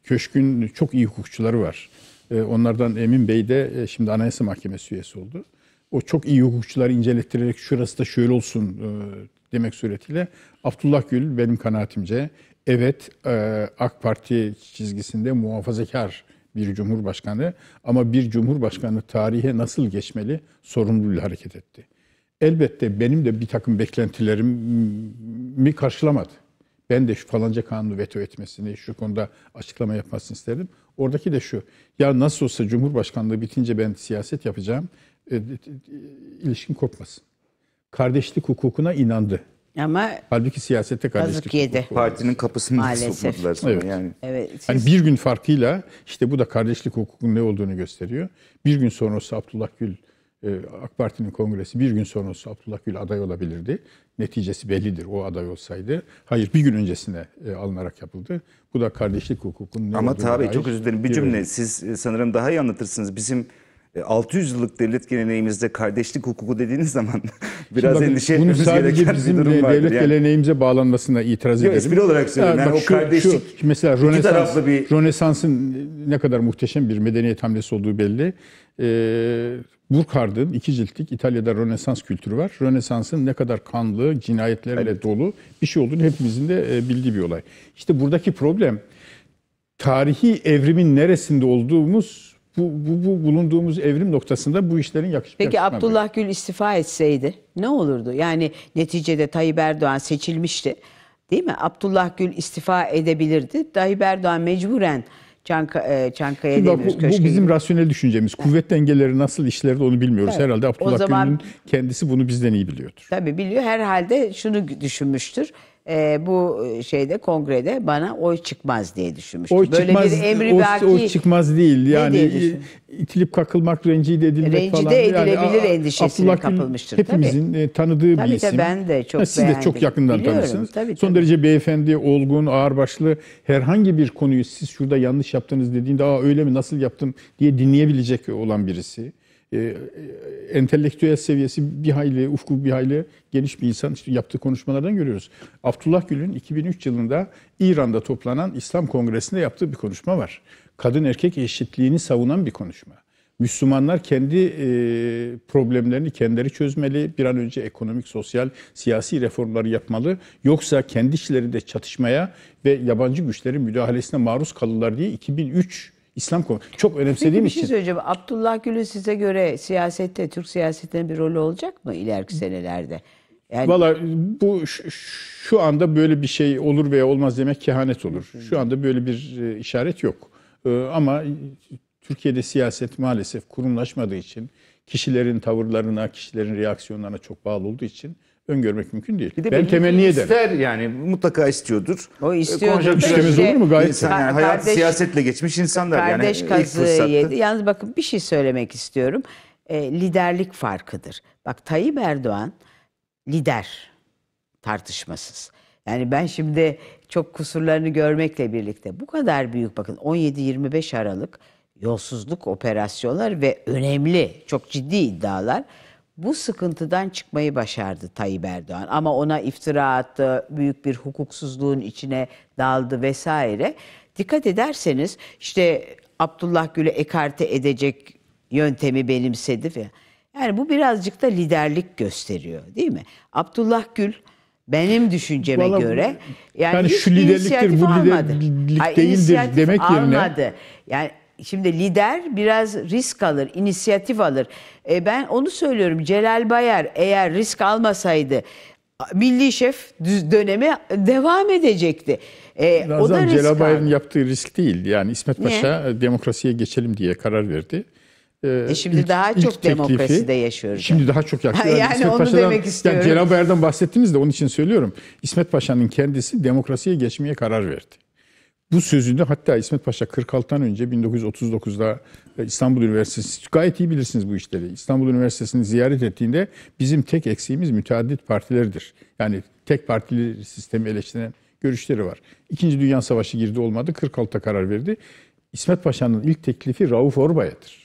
köşkün çok iyi hukukçuları var. E, onlardan Emin Bey de e, şimdi Anayasa Mahkemesi üyesi oldu. O çok iyi hukukçuları incelettirerek şurası da şöyle olsun e, demek suretiyle Abdullah Gül benim kanaatimce evet e, AK Parti çizgisinde muhafazakar bir cumhurbaşkanı ama bir cumhurbaşkanı tarihe nasıl geçmeli sorumluluğuyla hareket etti. Elbette benim de bir takım beklentilerimi karşılamadı. Ben de şu falanca kanunu veto etmesini, şu konuda açıklama yapmasını istedim. Oradaki de şu, ya nasıl olsa Cumhurbaşkanlığı bitince ben siyaset yapacağım, e, e, e, ilişkin kopmasın. Kardeşlik hukukuna inandı. Ama Halbuki siyasete kardeşlik yedi. Partinin kapısını Maalesef. sokmadılar sonra Evet. yani. evet, hani siz- Hani bir gün farkıyla işte bu da kardeşlik hukukunun ne olduğunu gösteriyor. Bir gün sonrası Abdullah Gül e, AK Parti'nin kongresi bir gün sonrası Abdullah Gül aday olabilirdi. Neticesi bellidir o aday olsaydı. Hayır bir gün öncesine e, alınarak yapıldı. Bu da kardeşlik hukukunun ne Ama olduğuna tabii çok özür dilerim bir cümle.
Siz e, sanırım daha iyi anlatırsınız. Bizim 600 e, yıllık devlet geleneğimizde kardeşlik hukuku dediğiniz zaman biraz bakın, endişe etmemiz gereken bir durum var. Devlet yani.
geleneğimize bağlanmasına itiraz Yok, ederim. Espri olarak söylüyorum. Yani, yani bak, o kardeşlik şu, mesela Rönesans, bir... Rönesans'ın ne kadar muhteşem bir medeniyet hamlesi olduğu belli. Ee, Burkhard'ın iki ciltlik İtalya'da Rönesans kültürü var. Rönesans'ın ne kadar kanlı, cinayetlerle evet. dolu bir şey olduğunu hepimizin de e, bildiği bir olay. İşte buradaki problem tarihi evrimin neresinde olduğumuz bu, bu, bu bulunduğumuz evrim noktasında bu işlerin yakışmıyor. Peki Abdullah
Gül istifa etseydi ne olurdu? Yani neticede Tayyip Erdoğan seçilmişti. Değil mi? Abdullah Gül istifa edebilirdi. Tayyip Erdoğan mecburen Çanka, e, Çankaya Bak, bu, bu bizim gibi.
rasyonel düşüncemiz. Kuvvet dengeleri nasıl işlerdi? onu bilmiyoruz. Evet. Herhalde Abdullah zaman, Gül'ün kendisi bunu bizden iyi biliyordur.
Tabii biliyor. Herhalde şunu düşünmüştür e, bu e, şeyde kongrede bana oy çıkmaz diye düşünmüştüm. Oy Böyle çıkmaz, bir emri belki... Oy
çıkmaz değil yani e, itilip kakılmak, rencide edilmek rencide falan. Rencide edilebilir yani, endişesine Abdullah kapılmıştır. Hepimizin tabii. E, tanıdığı tabii bir isim. Tabii ben de çok yani Siz beğendim. de çok yakından Biliyorum, tanırsınız. Tabii, Son derece beyefendi, olgun, ağırbaşlı herhangi bir konuyu siz şurada yanlış yaptınız dediğinde Aa, öyle mi nasıl yaptım diye dinleyebilecek olan birisi. Ee, e, entelektüel seviyesi bir hayli, ufku bir hayli geniş bir insan işte yaptığı konuşmalardan görüyoruz. Abdullah Gül'ün 2003 yılında İran'da toplanan İslam Kongresi'nde yaptığı bir konuşma var. Kadın erkek eşitliğini savunan bir konuşma. Müslümanlar kendi e, problemlerini kendileri çözmeli, bir an önce ekonomik, sosyal, siyasi reformları yapmalı. Yoksa kendi işlerinde çatışmaya ve yabancı güçlerin müdahalesine maruz kalırlar diye 2003 İslam konu. Çok önemsediğim Peki, için. Bir şey söyleyeceğim.
Abdullah Gül'ün size göre siyasette, Türk siyasetinin bir rolü olacak mı ileriki senelerde?
Yani... Valla bu şu anda böyle bir şey olur veya olmaz demek kehanet olur. Şu anda böyle bir e, işaret yok. E, ama Türkiye'de siyaset maalesef kurumlaşmadığı için, kişilerin tavırlarına, kişilerin reaksiyonlarına çok bağlı olduğu için öngörmek mümkün değil. Bir
de ben temenni ederim. İster
yani mutlaka
istiyordur. O e, istiyor. Konuşacak olur mu? Gayet. İnsan, yani hayat kardeş, siyasetle geçmiş insanlar. Kardeş yani, kazığı yedi. Yalnız
bakın bir şey söylemek istiyorum. E, liderlik farkıdır. Bak Tayyip Erdoğan lider tartışmasız. Yani ben şimdi çok kusurlarını görmekle birlikte bu kadar büyük bakın 17-25 Aralık yolsuzluk operasyonlar ve önemli çok ciddi iddialar bu sıkıntıdan çıkmayı başardı Tayyip Erdoğan. Ama ona iftira attı, büyük bir hukuksuzluğun içine daldı vesaire. Dikkat ederseniz işte Abdullah Gül'ü ekarte edecek yöntemi benimsedi. Ve yani bu birazcık da liderlik gösteriyor değil mi? Abdullah Gül benim düşünceme Vallahi, göre yani, yani şu liderliktir bu liderlik almadı. değildir Hayır, demek yerine almadı. yani Şimdi lider biraz risk alır, inisiyatif alır. E ben onu söylüyorum. Celal Bayar eğer risk almasaydı milli şef dönemi devam edecekti. E, o da risk Celal Bayar'ın
yaptığı risk değil. Yani İsmet Paşa Niye? demokrasiye geçelim diye karar verdi.
e, e şimdi ilk, daha çok demokrasi de yaşıyoruz.
Şimdi daha çok yaşıyoruz. yani İsmet onu Paşa'dan, demek istiyorum. Yani Celal Bayar'dan bahsettiniz de onun için söylüyorum. İsmet Paşa'nın kendisi demokrasiye geçmeye karar verdi bu sözünde hatta İsmet Paşa 46'tan önce 1939'da e, İstanbul Üniversitesi gayet iyi bilirsiniz bu işleri. İstanbul Üniversitesi'ni ziyaret ettiğinde bizim tek eksiğimiz müteaddit partileridir. Yani tek partili sistemi eleştiren görüşleri var. İkinci Dünya Savaşı girdi olmadı 46'ta karar verdi. İsmet Paşa'nın ilk teklifi Rauf Orbay'dır.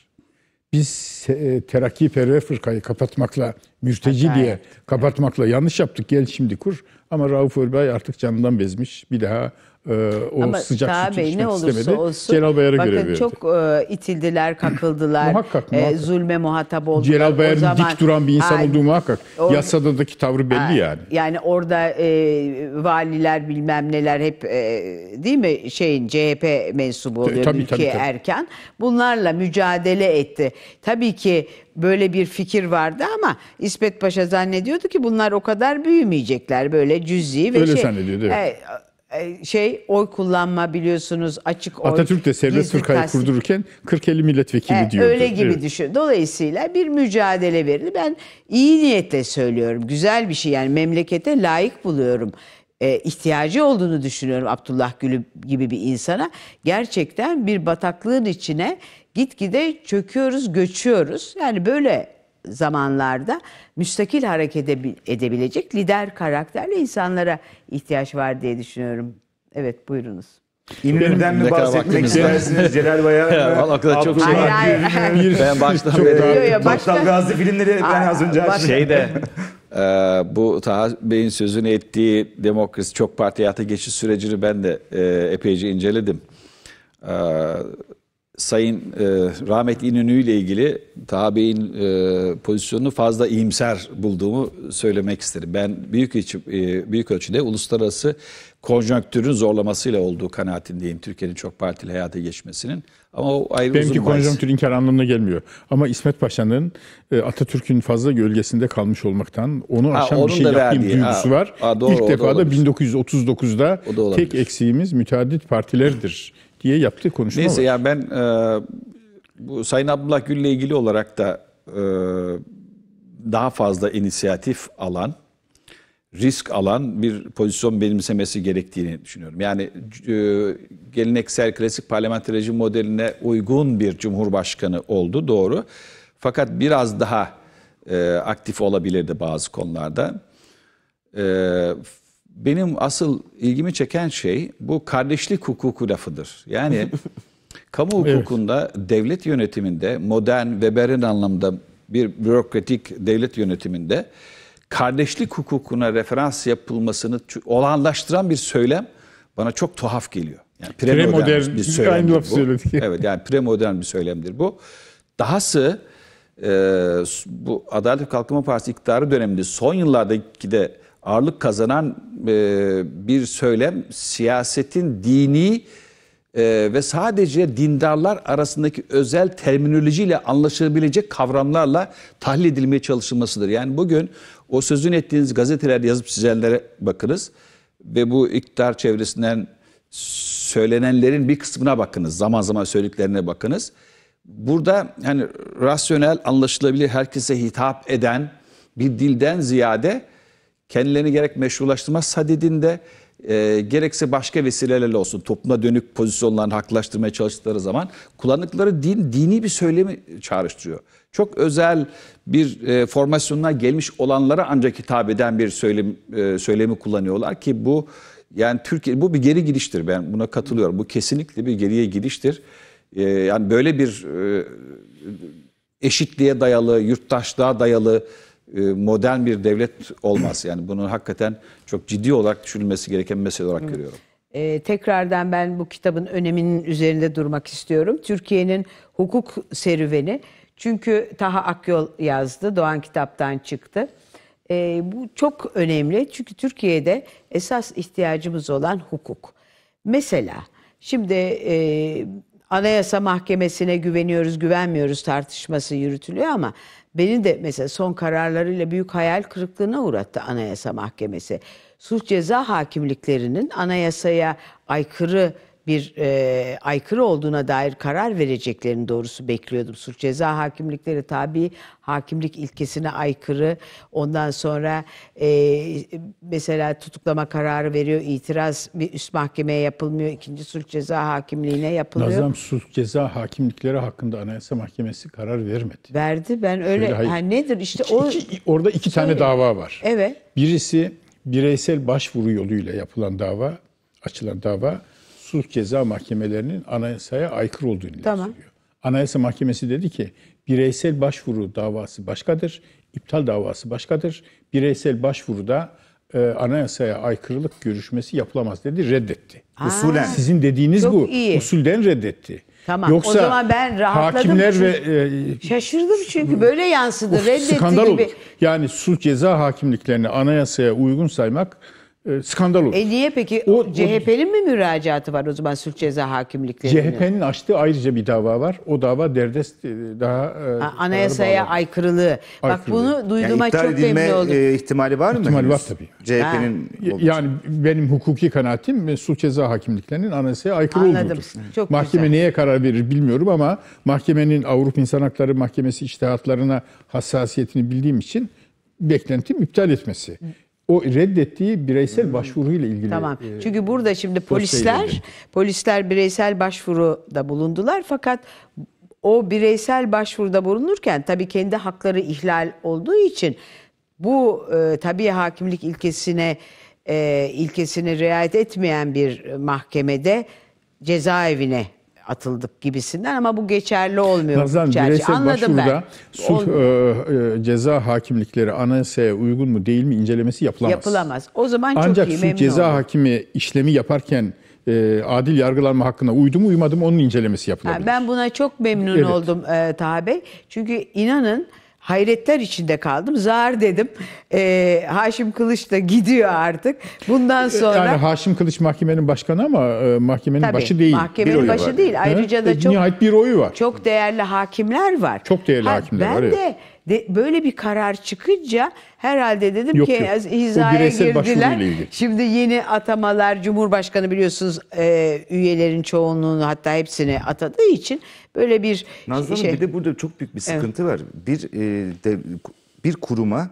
Biz e, terakki perver fırkayı kapatmakla, mürteci diye kapatmakla yanlış yaptık. Gel şimdi kur. Ama Rauf Orbay artık canından bezmiş. Bir daha ee, o Ama sıcak Taha sütü Bey, ne olursa istemedi. Olsun, Celal Bayar'a görev verdi. çok
e, itildiler, kakıldılar. muhakkak, e, muhakkak. E, zulme muhatap oldular. Celal Bayar'ın zaman... dik duran bir insan ay, olduğu
muhakkak. O, Yasadaki tavrı belli ay, yani.
Yani orada e, valiler bilmem neler hep e, değil mi şeyin CHP mensubu oluyor tabii, ülkeye tabii, tabii. erken. Bunlarla mücadele etti. Tabii ki böyle bir fikir vardı ama İsmet Paşa zannediyordu ki bunlar o kadar büyümeyecekler böyle cüzi ve Öyle şey. Öyle zannediyordu. Evet. E, e, şey oy kullanma biliyorsunuz açık oy. Atatürk de serbest fırkayı
kurdururken 40-50 milletvekili evet, diyordu. Öyle gibi evet.
düşün. Dolayısıyla bir mücadele verildi. Ben iyi niyetle söylüyorum. Güzel bir şey yani memlekete layık buluyorum. E, ihtiyacı olduğunu düşünüyorum Abdullah Gül gibi bir insana. Gerçekten bir bataklığın içine gitgide çöküyoruz, göçüyoruz. Yani böyle zamanlarda müstakil hareket edebilecek lider karakterli insanlara ihtiyaç var diye düşünüyorum. Evet buyurunuz. İnönü'den mi bahsetmek istersiniz?
Celal Bayar mı? Akılda çok şey var. ben baştan beri... Yok, baştan Gazi filmleri ben az önce açtım. Şeyde,
e, bu Taha Bey'in sözünü ettiği demokrasi çok parti hayata geçiş sürecini ben de e, epeyce inceledim. E, Sayın e, rahmetli İnönü ile ilgili Tabi'in e, pozisyonunu fazla iyimser bulduğumu söylemek isterim. Ben büyük içi, e, büyük ölçüde uluslararası konjonktürün zorlamasıyla olduğu kanaatindeyim Türkiye'nin çok partili hayata geçmesinin. Ama o ayrı Benimki uzun konjonktür
inkar anlamına gelmiyor. Ama İsmet Paşa'nın e, Atatürk'ün fazla gölgesinde kalmış olmaktan onu ha, aşan bir şey yapayım verdiği. duygusu ha, var. Ha, doğru, İlk defa da, 1939'da tek eksiğimiz müteadit partilerdir diye yaptığı konuşma Neyse var. yani ben e, bu Sayın Abdullah
Gül'le ilgili olarak da e, daha fazla inisiyatif alan, risk alan bir pozisyon benimsemesi gerektiğini düşünüyorum. Yani e, geleneksel klasik parlamenter modeline uygun bir cumhurbaşkanı oldu doğru. Fakat biraz daha e, aktif olabilirdi bazı konularda. E, benim asıl ilgimi çeken şey bu kardeşlik hukuku lafıdır. Yani kamu hukukunda, evet. devlet yönetiminde, modern Weber'in anlamda bir bürokratik devlet yönetiminde kardeşlik hukukuna referans yapılmasını olanlaştıran bir söylem bana çok tuhaf geliyor. Yani premodern pre bir söylemdir bu. Söyledik. Evet yani premodern bir söylemdir bu. Dahası e, bu Adalet ve Kalkınma Partisi iktidarı döneminde son yıllardaki de ağırlık kazanan e, bir söylem siyasetin dini e, ve sadece dindarlar arasındaki özel terminolojiyle anlaşılabilecek kavramlarla tahlil edilmeye çalışılmasıdır. Yani bugün o sözün ettiğiniz gazeteler yazıp sizlere bakınız ve bu iktidar çevresinden söylenenlerin bir kısmına bakınız. Zaman zaman söylediklerine bakınız. Burada hani rasyonel, anlaşılabilir, herkese hitap eden bir dilden ziyade kendilerini gerek meşrulaştırma sadedinde e, gerekse başka vesilelerle olsun topluma dönük pozisyonlarını haklaştırmaya çalıştıkları zaman kullandıkları din dini bir söylemi çağrıştırıyor. Çok özel bir e, formasyonuna gelmiş olanlara ancak hitap eden bir söylem, e, söylemi kullanıyorlar ki bu yani Türkiye bu bir geri gidiştir ben buna katılıyorum. Bu kesinlikle bir geriye gidiştir. E, yani böyle bir e, eşitliğe dayalı, yurttaşlığa dayalı e, modern bir devlet olmaz. Yani bunun hakikaten çok ciddi olarak düşünülmesi gereken bir mesele olarak görüyorum.
Ee, tekrardan ben bu kitabın öneminin üzerinde durmak istiyorum. Türkiye'nin hukuk serüveni. Çünkü Taha Akyol yazdı, Doğan Kitap'tan çıktı. Ee, bu çok önemli çünkü Türkiye'de esas ihtiyacımız olan hukuk. Mesela şimdi e, Anayasa Mahkemesi'ne güveniyoruz, güvenmiyoruz tartışması yürütülüyor ama Beni de mesela son kararlarıyla büyük hayal kırıklığına uğrattı Anayasa Mahkemesi. Suç ceza hakimliklerinin anayasaya aykırı bir e, aykırı olduğuna dair karar vereceklerini doğrusu bekliyordum. Suç ceza hakimlikleri tabi hakimlik ilkesine aykırı. Ondan sonra e, mesela tutuklama kararı veriyor, itiraz bir üst mahkemeye yapılmıyor, ikinci suç ceza hakimliğine yapılıyor. Nazım
suç ceza hakimlikleri hakkında Anayasa Mahkemesi karar vermedi. Verdi. Ben öyle Şöyle, hayır. ha,
nedir işte iki, o iki,
orada iki söyle. tane şey- dava var. Evet. Birisi bireysel başvuru yoluyla yapılan dava, açılan dava suç ceza mahkemelerinin anayasaya aykırı olduğunu ileri tamam. sürüyor. Anayasa Mahkemesi dedi ki bireysel başvuru davası başkadır, iptal davası başkadır. Bireysel başvuruda e, anayasaya aykırılık görüşmesi yapılamaz dedi, reddetti. Aa, Usulen. Sizin dediğiniz bu. Iyi. Usulden reddetti.
Tamam. Yoksa o zaman ben rahatladım. çünkü, ve e, şaşırdım çünkü böyle yansıdı. Of, reddetti gibi. Oldu.
Yani suç ceza hakimliklerini anayasaya uygun saymak e, skandal olur. E
niye peki o, CHP'nin mi müracaatı var o zaman suç ceza hakimliklerinin? CHP'nin
açtığı ayrıca bir dava var. O dava derdest e, daha
e, ha, anayasaya daha aykırılığı. Bak bunu duyduğuma yani çok memnun oldum. E,
ihtimali var mı? İhtimali var tabii. CHP'nin yani benim hukuki kanaatim suç ceza hakimliklerinin anayasaya aykırı Anladım. olduğudur. Çok Mahkeme güzel. neye karar verir bilmiyorum ama mahkemenin Avrupa İnsan Hakları Mahkemesi içtihatlarına hassasiyetini bildiğim için beklentim iptal etmesi. Hı o reddettiği bireysel hmm. başvuruyla ilgili. Tamam. E,
Çünkü burada şimdi polisler polisler bireysel başvuruda bulundular fakat o bireysel başvuruda bulunurken tabii kendi hakları ihlal olduğu için bu e, tabii hakimlik ilkesine e, ilkesine riayet etmeyen bir mahkemede cezaevine atıldık gibisinden ama bu geçerli olmuyor. Nazan bireysel başvuruda ben.
sulh e, e, ceza hakimlikleri anayasaya uygun mu değil mi incelemesi yapılamaz. Yapılamaz.
O zaman Ancak çok iyi Ancak ceza olur.
hakimi işlemi yaparken e, adil yargılanma hakkına uydu mu uymadı mı onun incelemesi yapılabilir.
Ben buna çok memnun evet. oldum e, Taha Bey. Çünkü inanın hayretler içinde kaldım. Zar dedim. E, Haşim Kılıç da gidiyor artık. Bundan sonra... Yani Haşim Kılıç mahkemenin başkanı ama e, mahkemenin Tabii, başı değil. Mahkemenin bir başı var. değil. Ayrıca He? da çok... Nihayet bir oyu var. Çok değerli hakimler var. Çok değerli ha, hakimler ben var. Ben de de, böyle bir karar çıkınca herhalde dedim yok, ki yok. hizaya girdiler. Şimdi yeni atamalar Cumhurbaşkanı biliyorsunuz e, üyelerin çoğunluğunu hatta hepsini atadığı için böyle bir Nazlı şey. bir de burada çok
büyük bir sıkıntı evet. var. Bir e, de, bir kuruma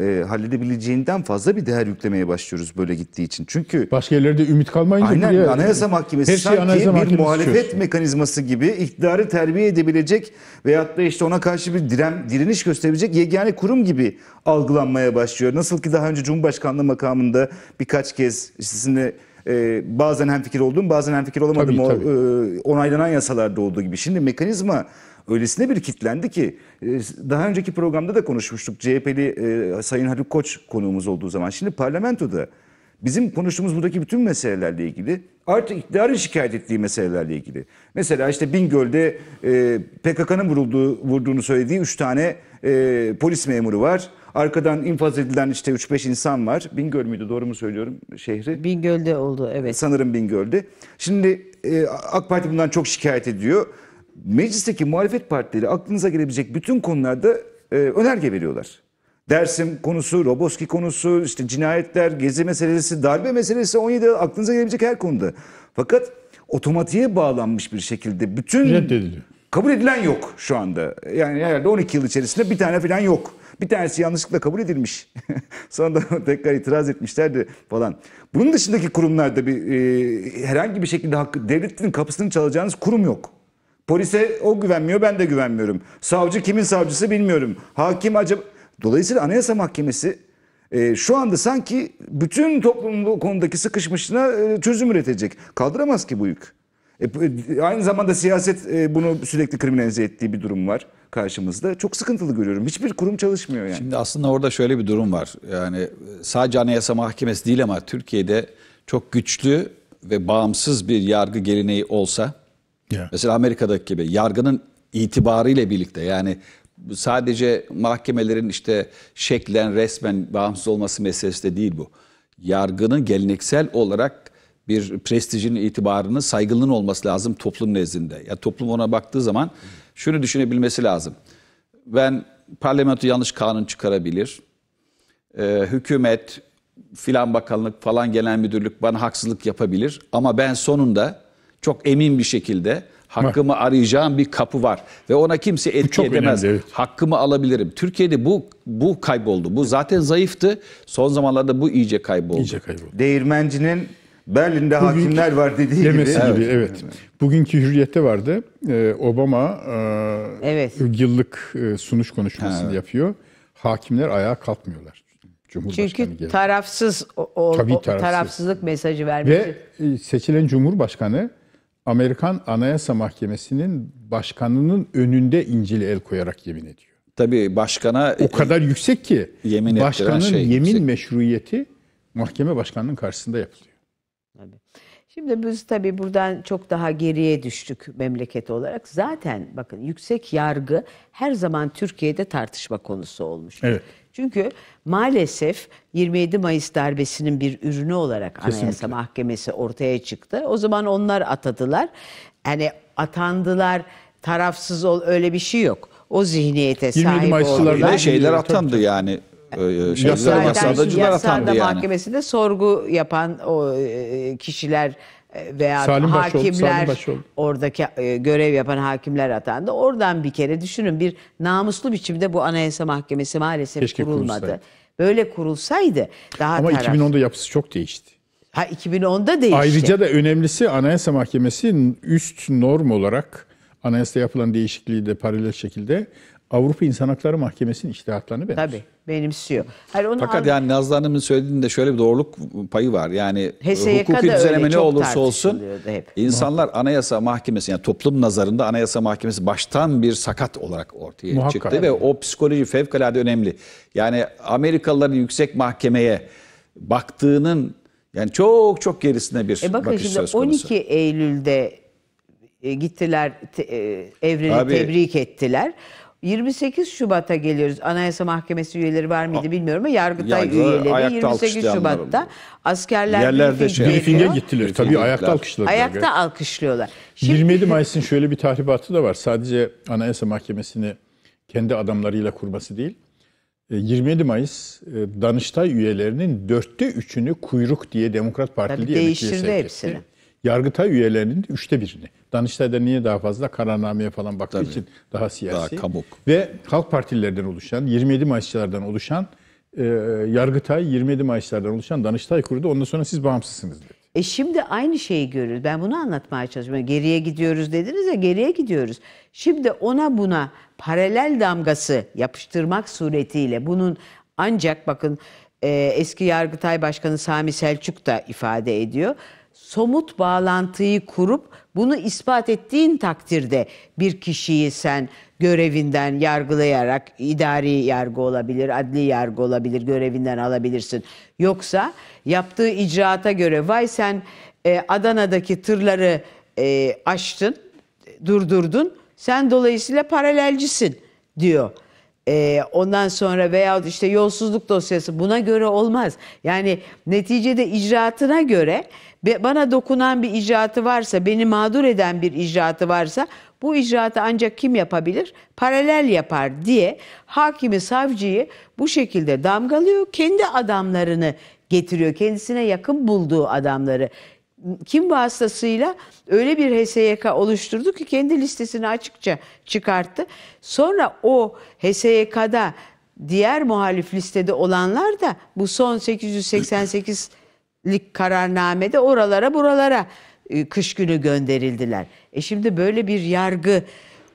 e, halledebileceğinden fazla bir değer yüklemeye başlıyoruz böyle gittiği için. Çünkü başka yerlerde ümit kalmayınca aynen, buraya, Anayasa Mahkemesi her şey sanki anayasa bir muhalefet istiyorsun. mekanizması gibi iktidarı terbiye edebilecek veyahut da işte ona karşı bir direm, direniş gösterebilecek yegane kurum gibi algılanmaya başlıyor. Nasıl ki daha önce Cumhurbaşkanlığı makamında birkaç kez işte sizinle e, bazen hemfikir oldum bazen hemfikir olamadım tabii, tabii. O, e, onaylanan yasalarda olduğu gibi. Şimdi mekanizma öylesine bir kitlendi ki e, daha önceki programda da konuşmuştuk. CHP'li e, Sayın Haluk Koç konuğumuz olduğu zaman. Şimdi parlamentoda bizim konuştuğumuz buradaki bütün meselelerle ilgili artık iktidarın şikayet ettiği meselelerle ilgili. Mesela işte Bingöl'de e, PKK'nın vurulduğu, vurduğunu söylediği 3 tane polis memuru var. Arkadan infaz edilen işte 3-5 insan var. Bingöl müydü doğru mu söylüyorum şehri? Bingöl'de oldu evet. Sanırım Bingöl'de. Şimdi e, AK Parti bundan çok şikayet ediyor meclisteki muhalefet partileri aklınıza gelebilecek bütün konularda e, önerge veriyorlar. Dersim konusu, Roboski konusu, işte cinayetler, gezi meselesi, darbe meselesi 17 aklınıza gelebilecek her konuda. Fakat otomatiğe bağlanmış bir şekilde bütün Kabul edilen yok şu anda. Yani herhalde 12 yıl içerisinde bir tane falan yok. Bir tanesi yanlışlıkla kabul edilmiş. Sonra da tekrar itiraz etmişlerdi falan. Bunun dışındaki kurumlarda bir e, herhangi bir şekilde hakkı, devletin kapısını çalacağınız kurum yok. Polise o güvenmiyor ben de güvenmiyorum. Savcı kimin savcısı bilmiyorum. Hakim acaba... Dolayısıyla Anayasa Mahkemesi e, şu anda sanki bütün toplumun bu konudaki sıkışmışlığına e, çözüm üretecek. Kaldıramaz ki bu yük. E, e, aynı zamanda siyaset e, bunu sürekli kriminalize ettiği bir durum var
karşımızda. Çok sıkıntılı görüyorum. Hiçbir kurum çalışmıyor yani. Şimdi aslında orada şöyle bir durum var. Yani e, sadece Anayasa Mahkemesi değil ama Türkiye'de çok güçlü ve bağımsız bir yargı geleneği olsa Yeah. Mesela Amerika'daki gibi yargının itibarıyla birlikte yani sadece mahkemelerin işte şeklen resmen bağımsız olması meselesi de değil bu. Yargının geleneksel olarak bir prestijinin itibarının saygınlığın olması lazım toplum nezdinde. Ya yani toplum ona baktığı zaman şunu düşünebilmesi lazım. Ben parlamento yanlış kanun çıkarabilir. Ee, hükümet filan bakanlık falan genel müdürlük bana haksızlık yapabilir ama ben sonunda çok emin bir şekilde hakkımı var. arayacağım bir kapı var ve ona kimse etki çok edemez. Önemli, evet. Hakkımı alabilirim. Türkiye'de bu bu kayboldu. Bu zaten zayıftı. Son zamanlarda bu iyice kayboldu. İyice kayboldu. Değirmencinin Berlin'de Bugünkü, hakimler var dediği gibi. gibi evet. evet.
Bugünkü Hürriyet'te vardı. Ee, Obama e, evet. yıllık e, sunuş konuşmasını ha. yapıyor. Hakimler ayağa kalkmıyorlar. Çünkü
tarafsız o, o, tarafsız. tarafsızlık mesajı vermiş. Ve
e, seçilen Cumhurbaşkanı Amerikan Anayasa Mahkemesi'nin başkanının önünde İncil'e el koyarak yemin ediyor. Tabii
başkana...
O kadar yüksek ki yemin başkanın şey yemin yüksek. meşruiyeti mahkeme başkanının karşısında yapılıyor.
Tabii. Şimdi biz tabii buradan çok daha geriye düştük memleket olarak. Zaten bakın yüksek yargı her zaman Türkiye'de tartışma konusu olmuş. Evet. Çünkü maalesef 27 Mayıs darbesinin bir ürünü olarak Anayasa Mahkemesi ortaya çıktı. O zaman onlar atadılar. Yani atandılar, tarafsız ol öyle bir şey yok. O zihniyete sahip oldular. şeyler atandı
yani. Yasada yasada atandı yani. Yasada mahkemesinde
sorgu yapan o e, kişiler e, veya Salim hakimler Salim oradaki e, görev yapan hakimler atandı. Oradan bir kere düşünün bir namuslu biçimde bu Anayasa Mahkemesi maalesef Keşke kurulmadı. Kurulsaydı. Böyle kurulsaydı daha Ama taraf...
2010'da yapısı çok değişti.
Ha 2010'da değişti. Ayrıca da
önemlisi Anayasa Mahkemesi üst norm olarak anayasada yapılan değişikliği de paralel şekilde Avrupa İnsan Hakları Mahkemesi'nin iştihatlarını
benimsiyor. Tabii benimsiyor. Hayır, onu Fakat yani
Nazlı Hanım'ın
söylediğinde şöyle bir doğruluk payı var. Yani HSYK hukuki düzenleme ne olursa olsun hep. insanlar Anayasa Mahkemesi yani toplum nazarında Anayasa Mahkemesi baştan bir sakat olarak ortaya Muhakkak. çıktı. Ve o psikoloji fevkalade önemli. Yani Amerikalıların yüksek mahkemeye baktığının yani çok çok gerisine bir e bakın bakış şimdi söz konusu. 12
Eylül'de e, gittiler te, e, evreni Abi, tebrik ettiler. 28 Şubat'a geliyoruz. Anayasa Mahkemesi üyeleri var mıydı bilmiyorum ama Yargıtay Yargı, üyeleri 28 Şubat'ta askerler Yerlerde şey, gittiler. Tabii ayakta
alkışladılar. Ayakta
alkışlıyorlar.
Şimdi, 27 Mayıs'ın şöyle bir tahribatı da var. Sadece Anayasa Mahkemesi'ni kendi adamlarıyla kurması değil. 27 e, Mayıs e, Danıştay üyelerinin dörtte üçünü kuyruk diye Demokrat Partili diye değiştirdi hepsini. Yargıtay üyelerinin üçte birini. Danıştay'da niye daha fazla? Kararnameye falan baktığı Tabii. için daha siyasi. Daha kabuk. Ve halk partilerden oluşan, 27 Mayısçılardan oluşan, e, Yargıtay 27
Mayısçılardan oluşan Danıştay kurdu. Ondan sonra siz bağımsızsınız dedi. E şimdi aynı şeyi görüyoruz. Ben bunu anlatmaya çalışıyorum. Geriye gidiyoruz dediniz ya geriye gidiyoruz. Şimdi ona buna paralel damgası yapıştırmak suretiyle bunun ancak bakın e, eski Yargıtay Başkanı Sami Selçuk da ifade ediyor. Somut bağlantıyı kurup bunu ispat ettiğin takdirde bir kişiyi sen görevinden yargılayarak idari yargı olabilir, adli yargı olabilir, görevinden alabilirsin. Yoksa yaptığı icraata göre vay sen e, Adana'daki tırları e, açtın, durdurdun. Sen dolayısıyla paralelcisin diyor. Ee, ondan sonra veya işte yolsuzluk dosyası buna göre olmaz. Yani neticede icraatına göre bana dokunan bir icraatı varsa, beni mağdur eden bir icraatı varsa bu icraatı ancak kim yapabilir? Paralel yapar diye hakimi, savcıyı bu şekilde damgalıyor. Kendi adamlarını getiriyor. Kendisine yakın bulduğu adamları kim vasıtasıyla öyle bir HSYK oluşturdu ki kendi listesini açıkça çıkarttı. Sonra o HSYK'da diğer muhalif listede olanlar da bu son 888'lik kararnamede oralara buralara ıı, kış günü gönderildiler. E şimdi böyle bir yargı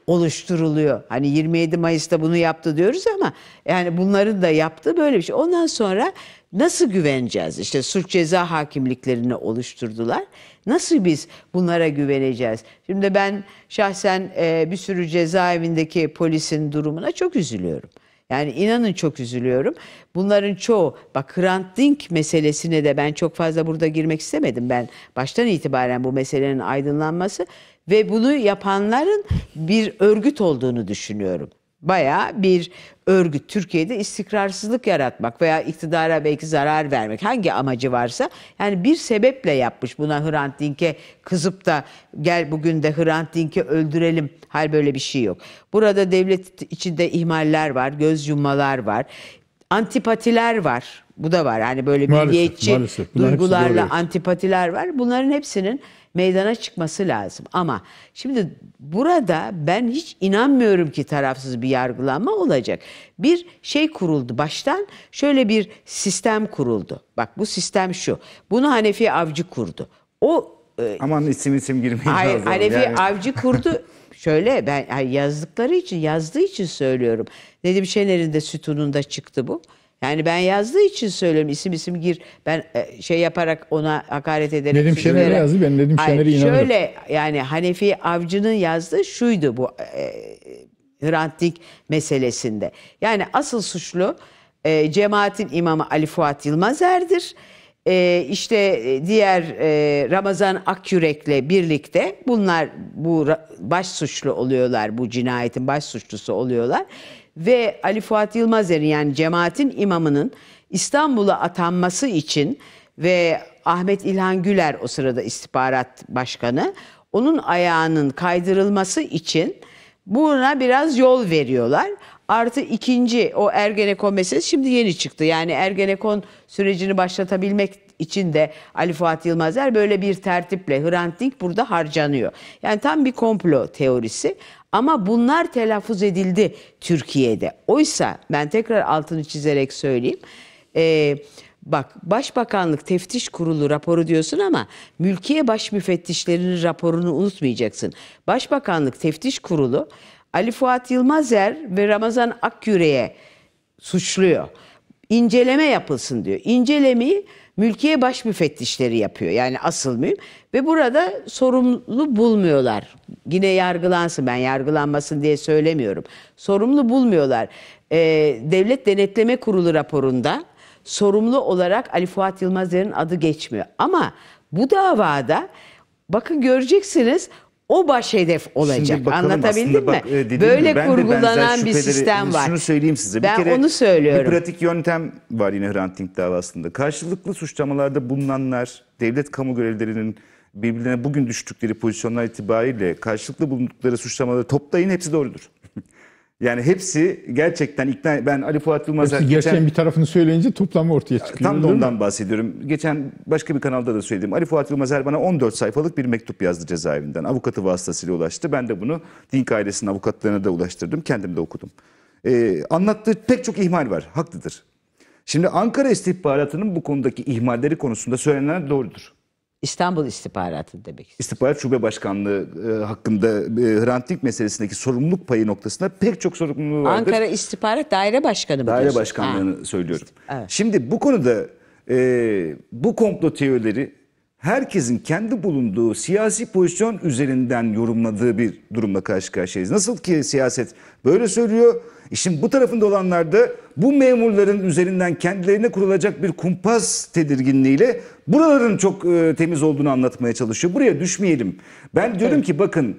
oluşturuluyor. Hani 27 Mayıs'ta bunu yaptı diyoruz ama yani bunların da yaptığı böyle bir şey. Ondan sonra nasıl güveneceğiz? İşte suç ceza hakimliklerini oluşturdular. Nasıl biz bunlara güveneceğiz? Şimdi ben şahsen e, bir sürü cezaevindeki polisin durumuna çok üzülüyorum. Yani inanın çok üzülüyorum. Bunların çoğu, bak Grant Dink meselesine de ben çok fazla burada girmek istemedim. Ben baştan itibaren bu meselenin aydınlanması ve bunu yapanların bir örgüt olduğunu düşünüyorum. Baya bir örgüt Türkiye'de istikrarsızlık yaratmak veya iktidara belki zarar vermek hangi amacı varsa yani bir sebeple yapmış buna Hrant Dink'e kızıp da gel bugün de Hrant Dink'i öldürelim hal böyle bir şey yok. Burada devlet içinde ihmaller var, göz yummalar var. Antipatiler var. Bu da var. Yani böyle milliyetçi duygularla antipatiler var. Bunların hepsinin meydana çıkması lazım. Ama şimdi burada ben hiç inanmıyorum ki tarafsız bir yargılanma olacak. Bir şey kuruldu baştan şöyle bir sistem kuruldu. Bak bu sistem şu. Bunu Hanefi Avcı kurdu. O e, Aman isim isim girmeyin Hayır, lazım. Hanefi yani. Avcı kurdu. Şöyle ben yazdıkları için yazdığı için söylüyorum. Nedim Şener'in de sütununda çıktı bu. Yani ben yazdığı için söylüyorum isim isim gir. Ben e, şey yaparak ona hakaret ederek. Nedim Şener'e yazdı ben Nedim Şener'e inanırım. Şöyle yani Hanefi Avcı'nın yazdığı şuydu bu e, Hrant Dink meselesinde. Yani asıl suçlu e, cemaatin imamı Ali Fuat Yılmazer'dir. E, işte e, diğer e, Ramazan Akyürek'le birlikte bunlar bu baş suçlu oluyorlar, bu cinayetin baş suçlusu oluyorlar ve Ali Fuat Yılmazer'in yani cemaatin imamının İstanbul'a atanması için ve Ahmet İlhan Güler o sırada istihbarat başkanı onun ayağının kaydırılması için buna biraz yol veriyorlar. Artı ikinci o Ergenekon meselesi şimdi yeni çıktı. Yani Ergenekon sürecini başlatabilmek için de Ali Fuat Yılmazer böyle bir tertiple Hrant Dink burada harcanıyor. Yani tam bir komplo teorisi. Ama bunlar telaffuz edildi Türkiye'de. Oysa ben tekrar altını çizerek söyleyeyim. Ee, bak Başbakanlık Teftiş Kurulu raporu diyorsun ama mülkiye baş müfettişlerinin raporunu unutmayacaksın. Başbakanlık Teftiş Kurulu Ali Fuat Yılmazer ve Ramazan Akgüre'ye suçluyor. İnceleme yapılsın diyor. İncelemeyi mülkiye baş müfettişleri yapıyor. Yani asıl mühim. Ve burada sorumlu bulmuyorlar. Yine yargılansın ben yargılanmasın diye söylemiyorum. Sorumlu bulmuyorlar. Ee, Devlet Denetleme Kurulu raporunda sorumlu olarak Ali Fuat Yılmazer'in adı geçmiyor. Ama bu davada bakın göreceksiniz o baş hedef olacak. Bakalım, Anlatabildim mi? Bak, e, Böyle gibi, kurgulanan bir sistem var. Şunu
söyleyeyim size. Ben bir kere, onu söylüyorum. Bir pratik yöntem var yine Hrant Dink davasında. Karşılıklı suçlamalarda bulunanlar, devlet kamu görevlerinin birbirine bugün düştükleri pozisyonlar itibariyle karşılıklı bulundukları suçlamaları toplayın hepsi doğrudur. Yani hepsi gerçekten ikna... Ben Ali Fuat Yılmaz'a... geçen, geçen
bir tarafını söyleyince toplamı ortaya çıkıyor. Tam da ondan
bahsediyorum. Geçen başka bir kanalda da söyledim. Ali Fuat Yılmaz her bana 14 sayfalık bir mektup yazdı cezaevinden. Avukatı vasıtasıyla ulaştı. Ben de bunu Dink ailesinin avukatlarına da ulaştırdım. Kendim de okudum. Ee, anlattığı pek çok ihmal var. Haklıdır. Şimdi Ankara istihbaratının bu konudaki ihmalleri konusunda söylenenler doğrudur. İstanbul İstihbaratı demek istiyorum. İstihbarat Şube Başkanlığı e, hakkında e, Hrant Dink meselesindeki sorumluluk payı noktasında pek çok sorumluluğu vardır. Ankara
İstihbarat Daire Başkanı mı Daire diyorsun? Başkanlığını ha. söylüyorum. Evet.
Şimdi bu konuda e, bu komplo teorileri herkesin kendi bulunduğu siyasi pozisyon üzerinden yorumladığı bir durumla karşı karşıyayız. Nasıl ki siyaset böyle söylüyor İşin bu tarafında olanlar da bu memurların üzerinden kendilerine kurulacak bir kumpas tedirginliğiyle buraların çok e, temiz olduğunu anlatmaya çalışıyor. Buraya düşmeyelim. Ben diyorum ki bakın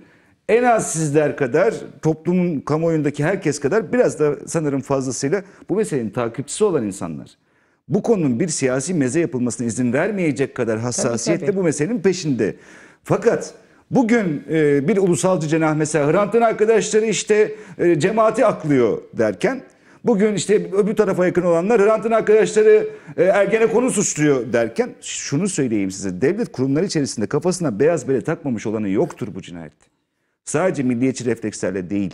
en az sizler kadar toplumun kamuoyundaki herkes kadar biraz da sanırım fazlasıyla bu meselenin takipçisi olan insanlar bu konunun bir siyasi meze yapılmasına izin vermeyecek kadar hassasiyetle tabii, tabii. bu meselenin peşinde. Fakat Bugün e, bir ulusalcı cenah mesela Hrant'ın arkadaşları işte e, cemaati aklıyor derken bugün işte öbür tarafa yakın olanlar Hrant'ın arkadaşları e, Ergenekon'u suçluyor derken şunu söyleyeyim size devlet kurumları içerisinde kafasına beyaz bele takmamış olanı yoktur bu cinayette. Sadece milliyetçi reflekslerle değil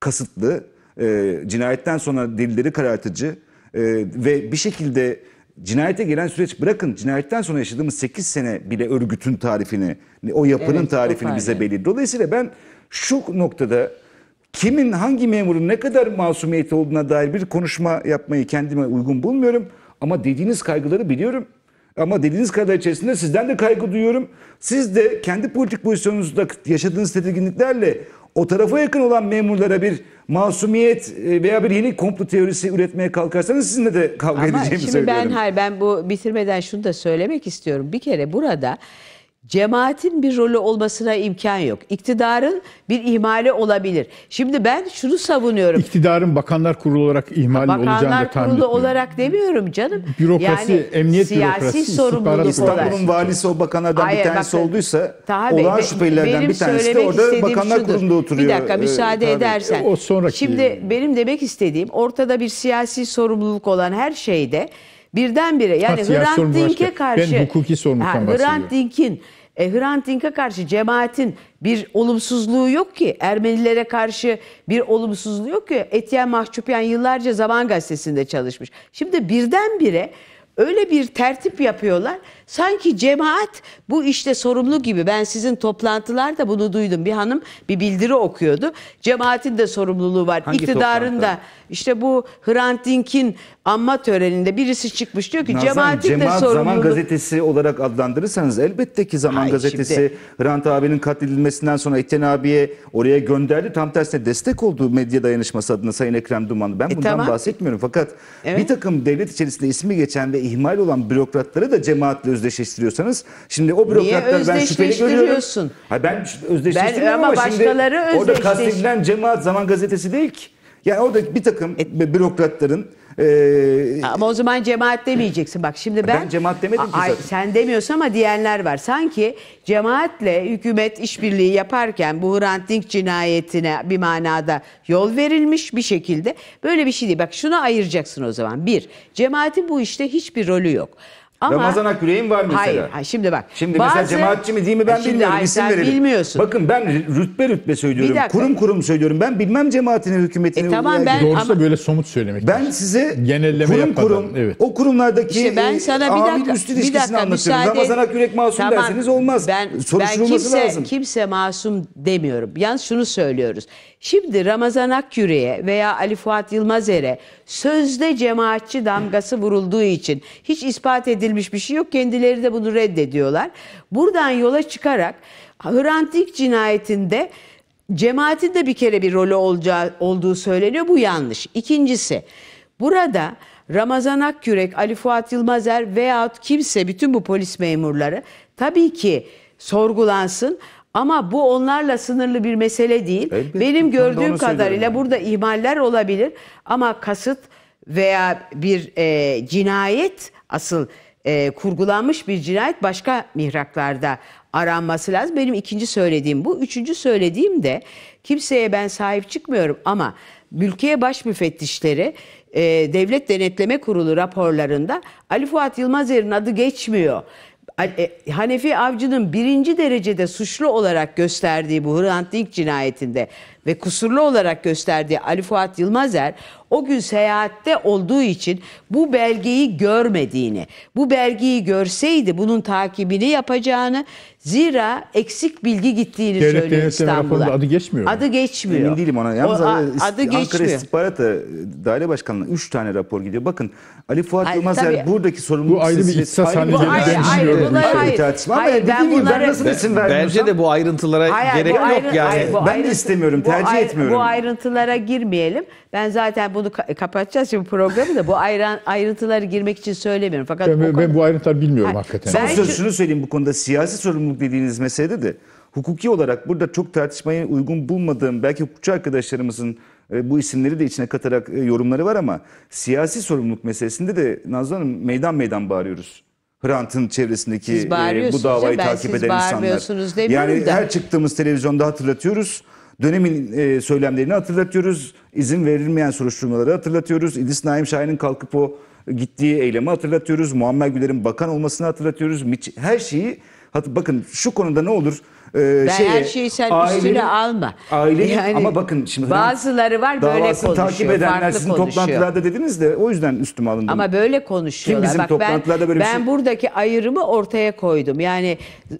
kasıtlı e, cinayetten sonra dilleri karartıcı e, ve bir şekilde cinayete giren süreç bırakın cinayetten sonra yaşadığımız 8 sene bile örgütün tarifini, o yapının evet, tarifini bize belirli. Dolayısıyla ben şu noktada kimin hangi memurun ne kadar masumiyeti olduğuna dair bir konuşma yapmayı kendime uygun bulmuyorum. Ama dediğiniz kaygıları biliyorum. Ama dediğiniz kadar içerisinde sizden de kaygı duyuyorum. Siz de kendi politik pozisyonunuzda yaşadığınız tedirginliklerle o tarafa yakın olan memurlara bir masumiyet e, veya bir yeni komplo teorisi üretmeye kalkarsanız sizinle de kavga Ama edeceğimi şimdi söylüyorum. Ben,
hayır, ben bu bitirmeden şunu da söylemek istiyorum. Bir kere burada cemaatin bir rolü olmasına imkan yok. İktidarın bir ihmali olabilir. Şimdi ben şunu savunuyorum. İktidarın bakanlar kurulu olarak ihmal olacağını da tahmin Bakanlar kurulu olarak demiyorum canım. Bürokrasi, yani, emniyet siyasi bürokrasi, sorumluluk İstanbul'un
valisi o bakanlardan Hayır, bir tanesi bakın, olduysa tabii, olağan
şüphelilerden bir tanesi de orada bakanlar şudur.
kurulunda oturuyor. Bir dakika e, müsaade e,
edersen. O sonraki Şimdi benim demek istediğim ortada bir siyasi sorumluluk olan her şeyde birdenbire yani ha, Hrant Dink'e karşı ben hukuki sorumluluktan Hrant Dink'in e, Hrant Dink'e karşı cemaatin bir olumsuzluğu yok ki. Ermenilere karşı bir olumsuzluğu yok ki. Etiyen Mahçupyan yıllarca Zaman Gazetesi'nde çalışmış. Şimdi birdenbire öyle bir tertip yapıyorlar. Sanki cemaat bu işte sorumlu gibi. Ben sizin toplantılarda bunu duydum. Bir hanım bir bildiri okuyordu. Cemaatin de sorumluluğu var. Hangi İktidarın toplantı? da. İşte bu Hrant Dink'in anma töreninde birisi çıkmış diyor ki Nazan, cemaatin cemaat de sorumluluğu. Zaman
gazetesi olarak adlandırırsanız elbette ki Zaman Hayır, gazetesi şimdi... Hrant abinin katledilmesinden sonra Etten abiye oraya gönderdi. Tam tersine destek oldu medya dayanışması adına Sayın Ekrem Duman. Ben e, bundan tamam. bahsetmiyorum. Fakat evet. bir takım devlet içerisinde ismi geçen ve ihmal olan bürokratları da cemaatle özdeşleştiriyorsanız. Şimdi o bürokratlar ben şüpheli görüyorum. Hayır, ben özdeşleştiriyorum ama, ama başkaları şimdi orada kastedilen cemaat zaman gazetesi değil ki. Yani orada bir takım e- bürokratların
ee, ama o zaman cemaat demeyeceksin. Bak şimdi ben, ben cemaat demedim ki zaten. sen demiyorsun ama diyenler var. Sanki cemaatle hükümet işbirliği yaparken bu Hrant Dink cinayetine bir manada yol verilmiş bir şekilde. Böyle bir şey değil. Bak şunu ayıracaksın o zaman. Bir, cemaatin bu işte hiçbir rolü yok. Ama, Ramazan Akgüreğin var mesela. Hayır, hayır şimdi bak. Şimdi bazı, mesela cemaatçi mi değil mi ben bilmiyorum hayır, isim verelim. bilmiyorsun. Bakın ben
rütbe rütbe söylüyorum. Kurum kurum söylüyorum. Ben bilmem cemaatini, hükümetini. E, tamam,
ben, Doğrusu ama, da
böyle somut söylemek. Ben size Genelleme kurum yapmadan, kurum evet. o kurumlardaki
işte ben sana bir dakika, amir üstün bir dakika, anlatıyorum. Ramazan Akgürek masum tamam, derseniz olmaz. Ben, ben kimse, lazım. kimse masum demiyorum. Yalnız şunu söylüyoruz. Şimdi Ramazan Akyüre'ye veya Ali Fuat Yılmazer'e sözde cemaatçi damgası vurulduğu için hiç ispat edilmiş bir şey yok. Kendileri de bunu reddediyorlar. Buradan yola çıkarak Hrant Dink cinayetinde cemaatin de bir kere bir rolü olacağı, olduğu söyleniyor. Bu yanlış. İkincisi burada Ramazan Akyürek, Ali Fuat Yılmazer veyahut kimse bütün bu polis memurları tabii ki sorgulansın ama bu onlarla sınırlı bir mesele değil. Elbette. Benim gördüğüm kadarıyla yani. burada ihmaller olabilir ama kasıt veya bir e, cinayet asıl e, kurgulanmış bir cinayet başka mihraklarda aranması lazım. Benim ikinci söylediğim bu. Üçüncü söylediğim de kimseye ben sahip çıkmıyorum ama mülkiye baş müfettişleri e, Devlet Denetleme Kurulu raporlarında Ali Fuat Yılmazer'in adı geçmiyor. E, Hanefi Avcı'nın birinci derecede suçlu olarak gösterdiği bu Hrant Dink cinayetinde ve kusurlu olarak gösterdiği Ali Fuat Yılmazer o gün seyahatte olduğu için bu belgeyi görmediğini, bu belgeyi görseydi bunun takibini yapacağını, zira eksik bilgi gittiğini Devlet söylüyor İstanbul'a. adı geçmiyor. Adı geçmiyor. Emin değilim ona. Yalnız o, adı, adı Ankara geçmiyor.
İstihbaratı
e, Daire Başkanlığı'na 3 tane rapor gidiyor. Bakın Ali Fuat hayır, Yılmazer tabii, buradaki sorumluluk Bu ayrı bir iktisas haline gelişmiyor. Hayır, bunlar, hayır, hayır, hayır, ben, bunları, ben nasıl isim vermiyorum? Bence
de bu ayrıntılara
hayır, gerek bu ayrı, yok yani. Hayır, ben de istemiyorum tercih ayr- etmiyorum. Bu
ayrıntılara girmeyelim. Ben zaten bunu ka- kapatacağız şimdi programı da bu ayran ayrıntılara girmek için söylemiyorum. Fakat ben, bu, ben konu...
bu ayrıntıları bilmiyorum Hayır, hakikaten. Ben şunu, şunu söyleyeyim bu konuda siyasi sorumluluk dediğiniz meselede de hukuki olarak burada çok tartışmaya uygun bulmadığım belki hukukçu arkadaşlarımızın e, bu isimleri de içine katarak e, yorumları var ama siyasi sorumluluk meselesinde de Nazlı Hanım meydan meydan bağırıyoruz. Hrant'ın çevresindeki e, bu davayı takip eden insanlar. Yani da. her çıktığımız televizyonda hatırlatıyoruz. Dönemin e, söylemlerini hatırlatıyoruz. İzin verilmeyen soruşturmaları hatırlatıyoruz. İdris Naim Şahin'in kalkıp o gittiği eylemi hatırlatıyoruz. Muammer Güler'in bakan olmasını hatırlatıyoruz. Her şeyi Bakın şu konuda ne olur ee, ben şeye, her şeyi sen ailenin, üstüne alma. Ailenin, yani, ama bakın şimdi hani
bazıları var böyle konuşuyor. takip edenler sizin konuşuyor. toplantılarda
dediniz de o yüzden üstüme alındım. Ama
böyle konuşuyorlar. Kim bizim Bak, toplantılarda ben, böyle ben şey... buradaki ayrımı ortaya koydum. Yani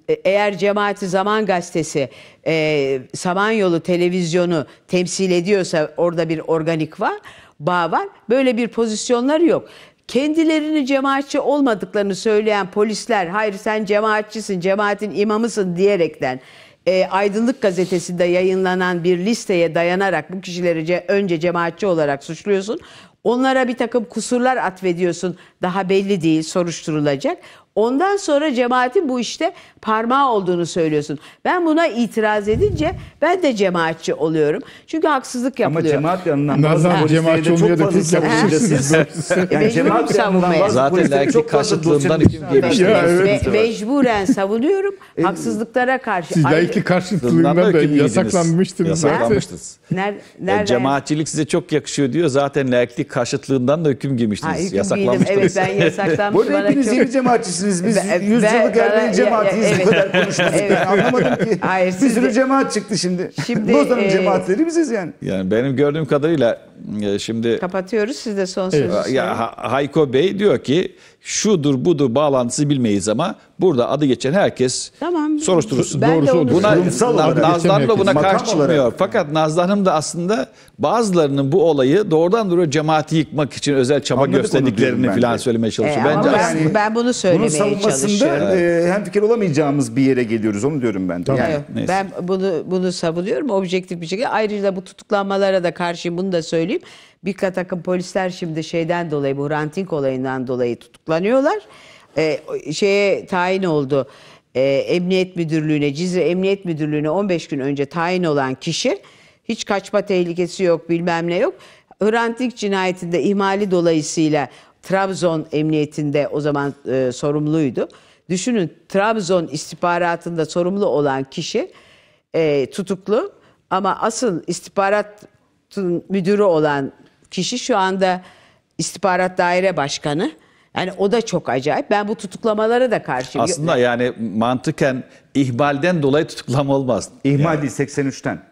e, eğer cemaati Zaman Gazetesi e, Samanyolu televizyonu temsil ediyorsa orada bir organik var bağ var. Böyle bir pozisyonları yok kendilerini cemaatçi olmadıklarını söyleyen polisler hayır sen cemaatçisin, cemaatin imamısın diyerekten e, Aydınlık gazetesinde yayınlanan bir listeye dayanarak bu kişileri ce, önce cemaatçi olarak suçluyorsun. Onlara bir takım kusurlar atfediyorsun. Daha belli değil soruşturulacak. Ondan sonra cemaatin bu işte parmağı olduğunu söylüyorsun. Ben buna itiraz edince ben de cemaatçi oluyorum. Çünkü haksızlık yapılıyor. Ama cemaat yanından bazen bu
cemaatçi olmuyor da tek
yapmışsınız. yani cemaat savunmaya. Zaten laik karşıtlığından hüküm giymiştim. Evet. Me
mecburen savunuyorum. haksızlıklara karşı. Siz laiklik
karşıtlığından da, da yasaklanmıştınız. Yasaklanmıştınız.
Nerede? cemaatçilik
size çok yakışıyor diyor. Zaten laiklik karşıtlığından da hüküm giymiştiniz. Ha, hüküm Yasaklanmıştınız. Evet ben yasaklanmıştım.
Bu hepiniz yeni
cemaatçisiniz demişsiniz biz ve, 100 yıllık Ermeni cemaatiyiz evet,
bu kadar konuşmadık. Evet. anlamadım ki. Hayır, bir sürü de,
cemaat çıktı şimdi. şimdi Lozan'ın e, cemaatleri biziz yani.
Yani benim gördüğüm kadarıyla e, şimdi...
Kapatıyoruz siz de son evet. Ya,
Hayko Bey diyor ki şudur budur bağlantısı bilmeyiz ama burada adı geçen herkes
tamam. soruşturulsun. Ben Doğrusu de buna Nazlı da buna karşı çıkmıyor.
Fakat Nazlı Hanım da aslında bazılarının bu olayı doğrudan doğruya cemaati yıkmak için özel çaba Anladık gösterdiklerini falan söylemeye e, çalışıyor. E, Bence ben, yani, ben bunu
söylemeye çalışıyorum. bunun çalışıyorum.
E, hem fikir olamayacağımız bir yere geliyoruz onu diyorum ben. Tamam. Yani, Neyse.
ben bunu bunu savunuyorum objektif bir şekilde. Ayrıca bu tutuklanmalara da karşıyım bunu da söyleyeyim. Birkaç takım polisler şimdi şeyden dolayı bu ranting olayından dolayı tutuklanıyorlar. E, şeye tayin oldu. E, Emniyet Müdürlüğü'ne, Cizre Emniyet Müdürlüğü'ne 15 gün önce tayin olan kişi hiç kaçma tehlikesi yok bilmem ne yok. Hrant cinayetinde ihmali dolayısıyla Trabzon Emniyetinde o zaman e, sorumluydu. Düşünün Trabzon istihbaratında sorumlu olan kişi e, tutuklu ama asıl istihbarat müdürü olan kişi şu anda istihbarat daire başkanı. Yani o da çok acayip. Ben bu tutuklamalara da karşıyım. Aslında
yani mantıken ihbalden dolayı tutuklama olmaz. İhmal yani. değil 83'ten.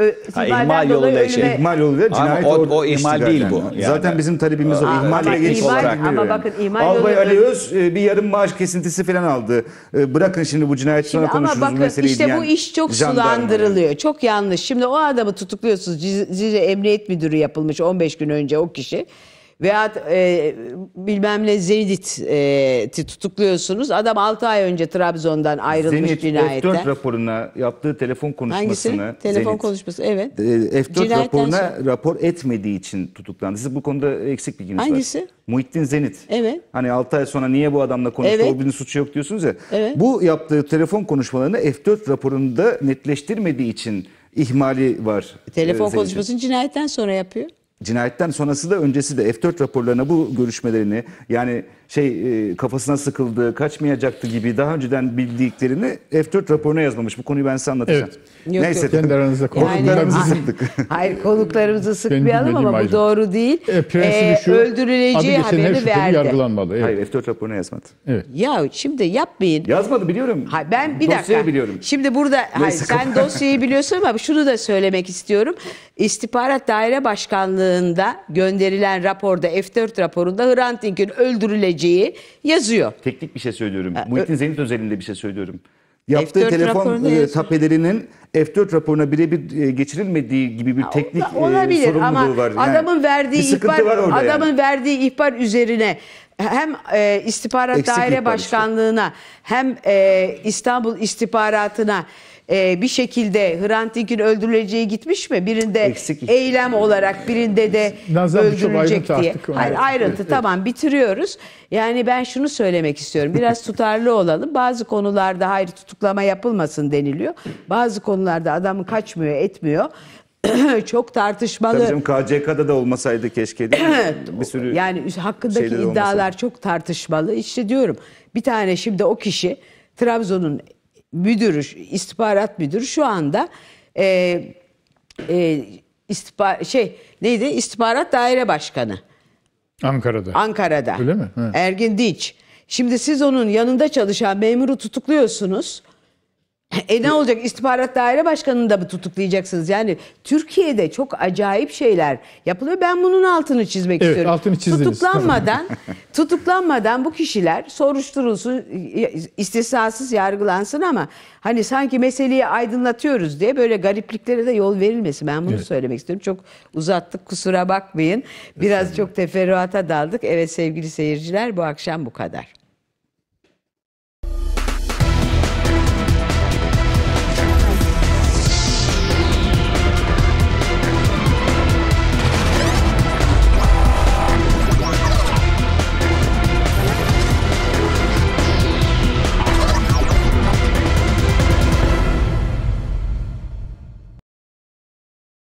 Ö, ha, şey. ihmal yoluyla ölüme... şey. İhmal yoluyla cinayet ama o, o
ihmal değil bu. Yani. Zaten bizim talebimiz Aa, o. İhmalle geçiş olarak. Ama bakın
ihmal Albay yoluyla... Ali Öz
e, bir yarım maaş kesintisi falan aldı. E, bırakın şimdi bu cinayet sonra konuşuruz bakın, bu meseleyi işte diyen bu iş çok sulandırılıyor.
Yani. Çok yanlış. Şimdi o adamı tutukluyorsunuz. Cizre Emniyet Müdürü yapılmış 15 gün önce o kişi. Veya e, bilmem ne Zeydit'i e, tutukluyorsunuz. Adam 6 ay önce Trabzon'dan ayrılmış Zenit, cinayetten. F4
raporuna yaptığı telefon konuşmasını. Hangisi? Telefon Zenit, konuşması evet. E, F4 Cinayetten raporuna sonra... rapor etmediği için tutuklandı. Siz bu konuda eksik bilginiz Hangisi? var. Hangisi? Muhittin Zenit. Evet. Hani 6 ay sonra niye bu adamla konuştu evet. o birinin suçu yok diyorsunuz ya. Evet. Bu yaptığı telefon konuşmalarını F4 raporunda netleştirmediği için ihmali var. E, telefon Zenit'in. konuşmasını
cinayetten sonra yapıyor
cinayetten sonrası da öncesi de F4 raporlarına bu görüşmelerini yani şey e, kafasına sıkıldı, kaçmayacaktı gibi daha önceden bildiklerini F4 raporuna yazmamış. Bu konuyu ben size anlatacağım. Evet. Yok, Neyse. Yok. Kendi aranızda konuklarımızı yani, sıktık.
Hayır konuklarımızı sıkmayalım ama bu doğru değil. E, ee, şu, öldürüleceği haberini şey verdi. Yargılanmadı. Evet. Hayır F4 raporuna yazmadı. Evet. Ya şimdi yapmayın. Yazmadı biliyorum. Hayır, ben bir Dosyayı dakika. biliyorum. Şimdi burada Neyse, hayır, sen dosyayı biliyorsun ama şunu da söylemek istiyorum. İstihbarat Daire Başkanlığı'nda gönderilen raporda F4 raporunda Hrant Dink'in öldürüleceği edeceği yazıyor.
Teknik bir şey söylüyorum. Ha, Muhittin Zenit özelinde bir şey söylüyorum. Yaptığı F4 telefon e, tapelerinin F4 raporuna birebir e, geçirilmediği gibi bir teknik e, olabilir, e, sorumluluğu var. Yani adamın
verdiği ihbar adamın yani. verdiği ihbar üzerine hem e, istihbarat Eksik daire başkanlığına işte. hem e, İstanbul istihbaratına e, bir şekilde Hrant Dink'in öldürüleceği gitmiş mi? Birinde Eksik. eylem şey. olarak birinde de Nazan öldürülecek diye. Hayır ayrıntı tamam bitiriyoruz. Yani ben şunu söylemek istiyorum. Biraz tutarlı olalım. Bazı konularda hayır tutuklama yapılmasın deniliyor. Bazı konularda adamı kaçmıyor etmiyor. çok tartışmalı. Tabii canım
KCK'da da olmasaydı keşke değil bir sürü Yani
hakkındaki iddialar olmasaydı. çok tartışmalı. İşte diyorum bir tane şimdi o kişi Trabzon'un müdürü, istihbarat müdürü şu anda e, e, istihbar şey neydi? İstihbarat Daire Başkanı. Ankara'da. Ankara'da. Öyle mi? He. Ergin Dinç. Şimdi siz onun yanında çalışan memuru tutukluyorsunuz. E ne olacak? İstihbarat Daire Başkanı'nı da mı tutuklayacaksınız? Yani Türkiye'de çok acayip şeyler yapılıyor. Ben bunun altını çizmek evet, istiyorum. Altını Tutuklanmadan, tutuklanmadan bu kişiler soruşturulsun, istisnasız yargılansın ama hani sanki meseleyi aydınlatıyoruz diye böyle garipliklere de yol verilmesi. Ben bunu evet. söylemek istiyorum. Çok uzattık kusura bakmayın. Biraz çok teferruata daldık. Evet sevgili seyirciler bu akşam bu kadar.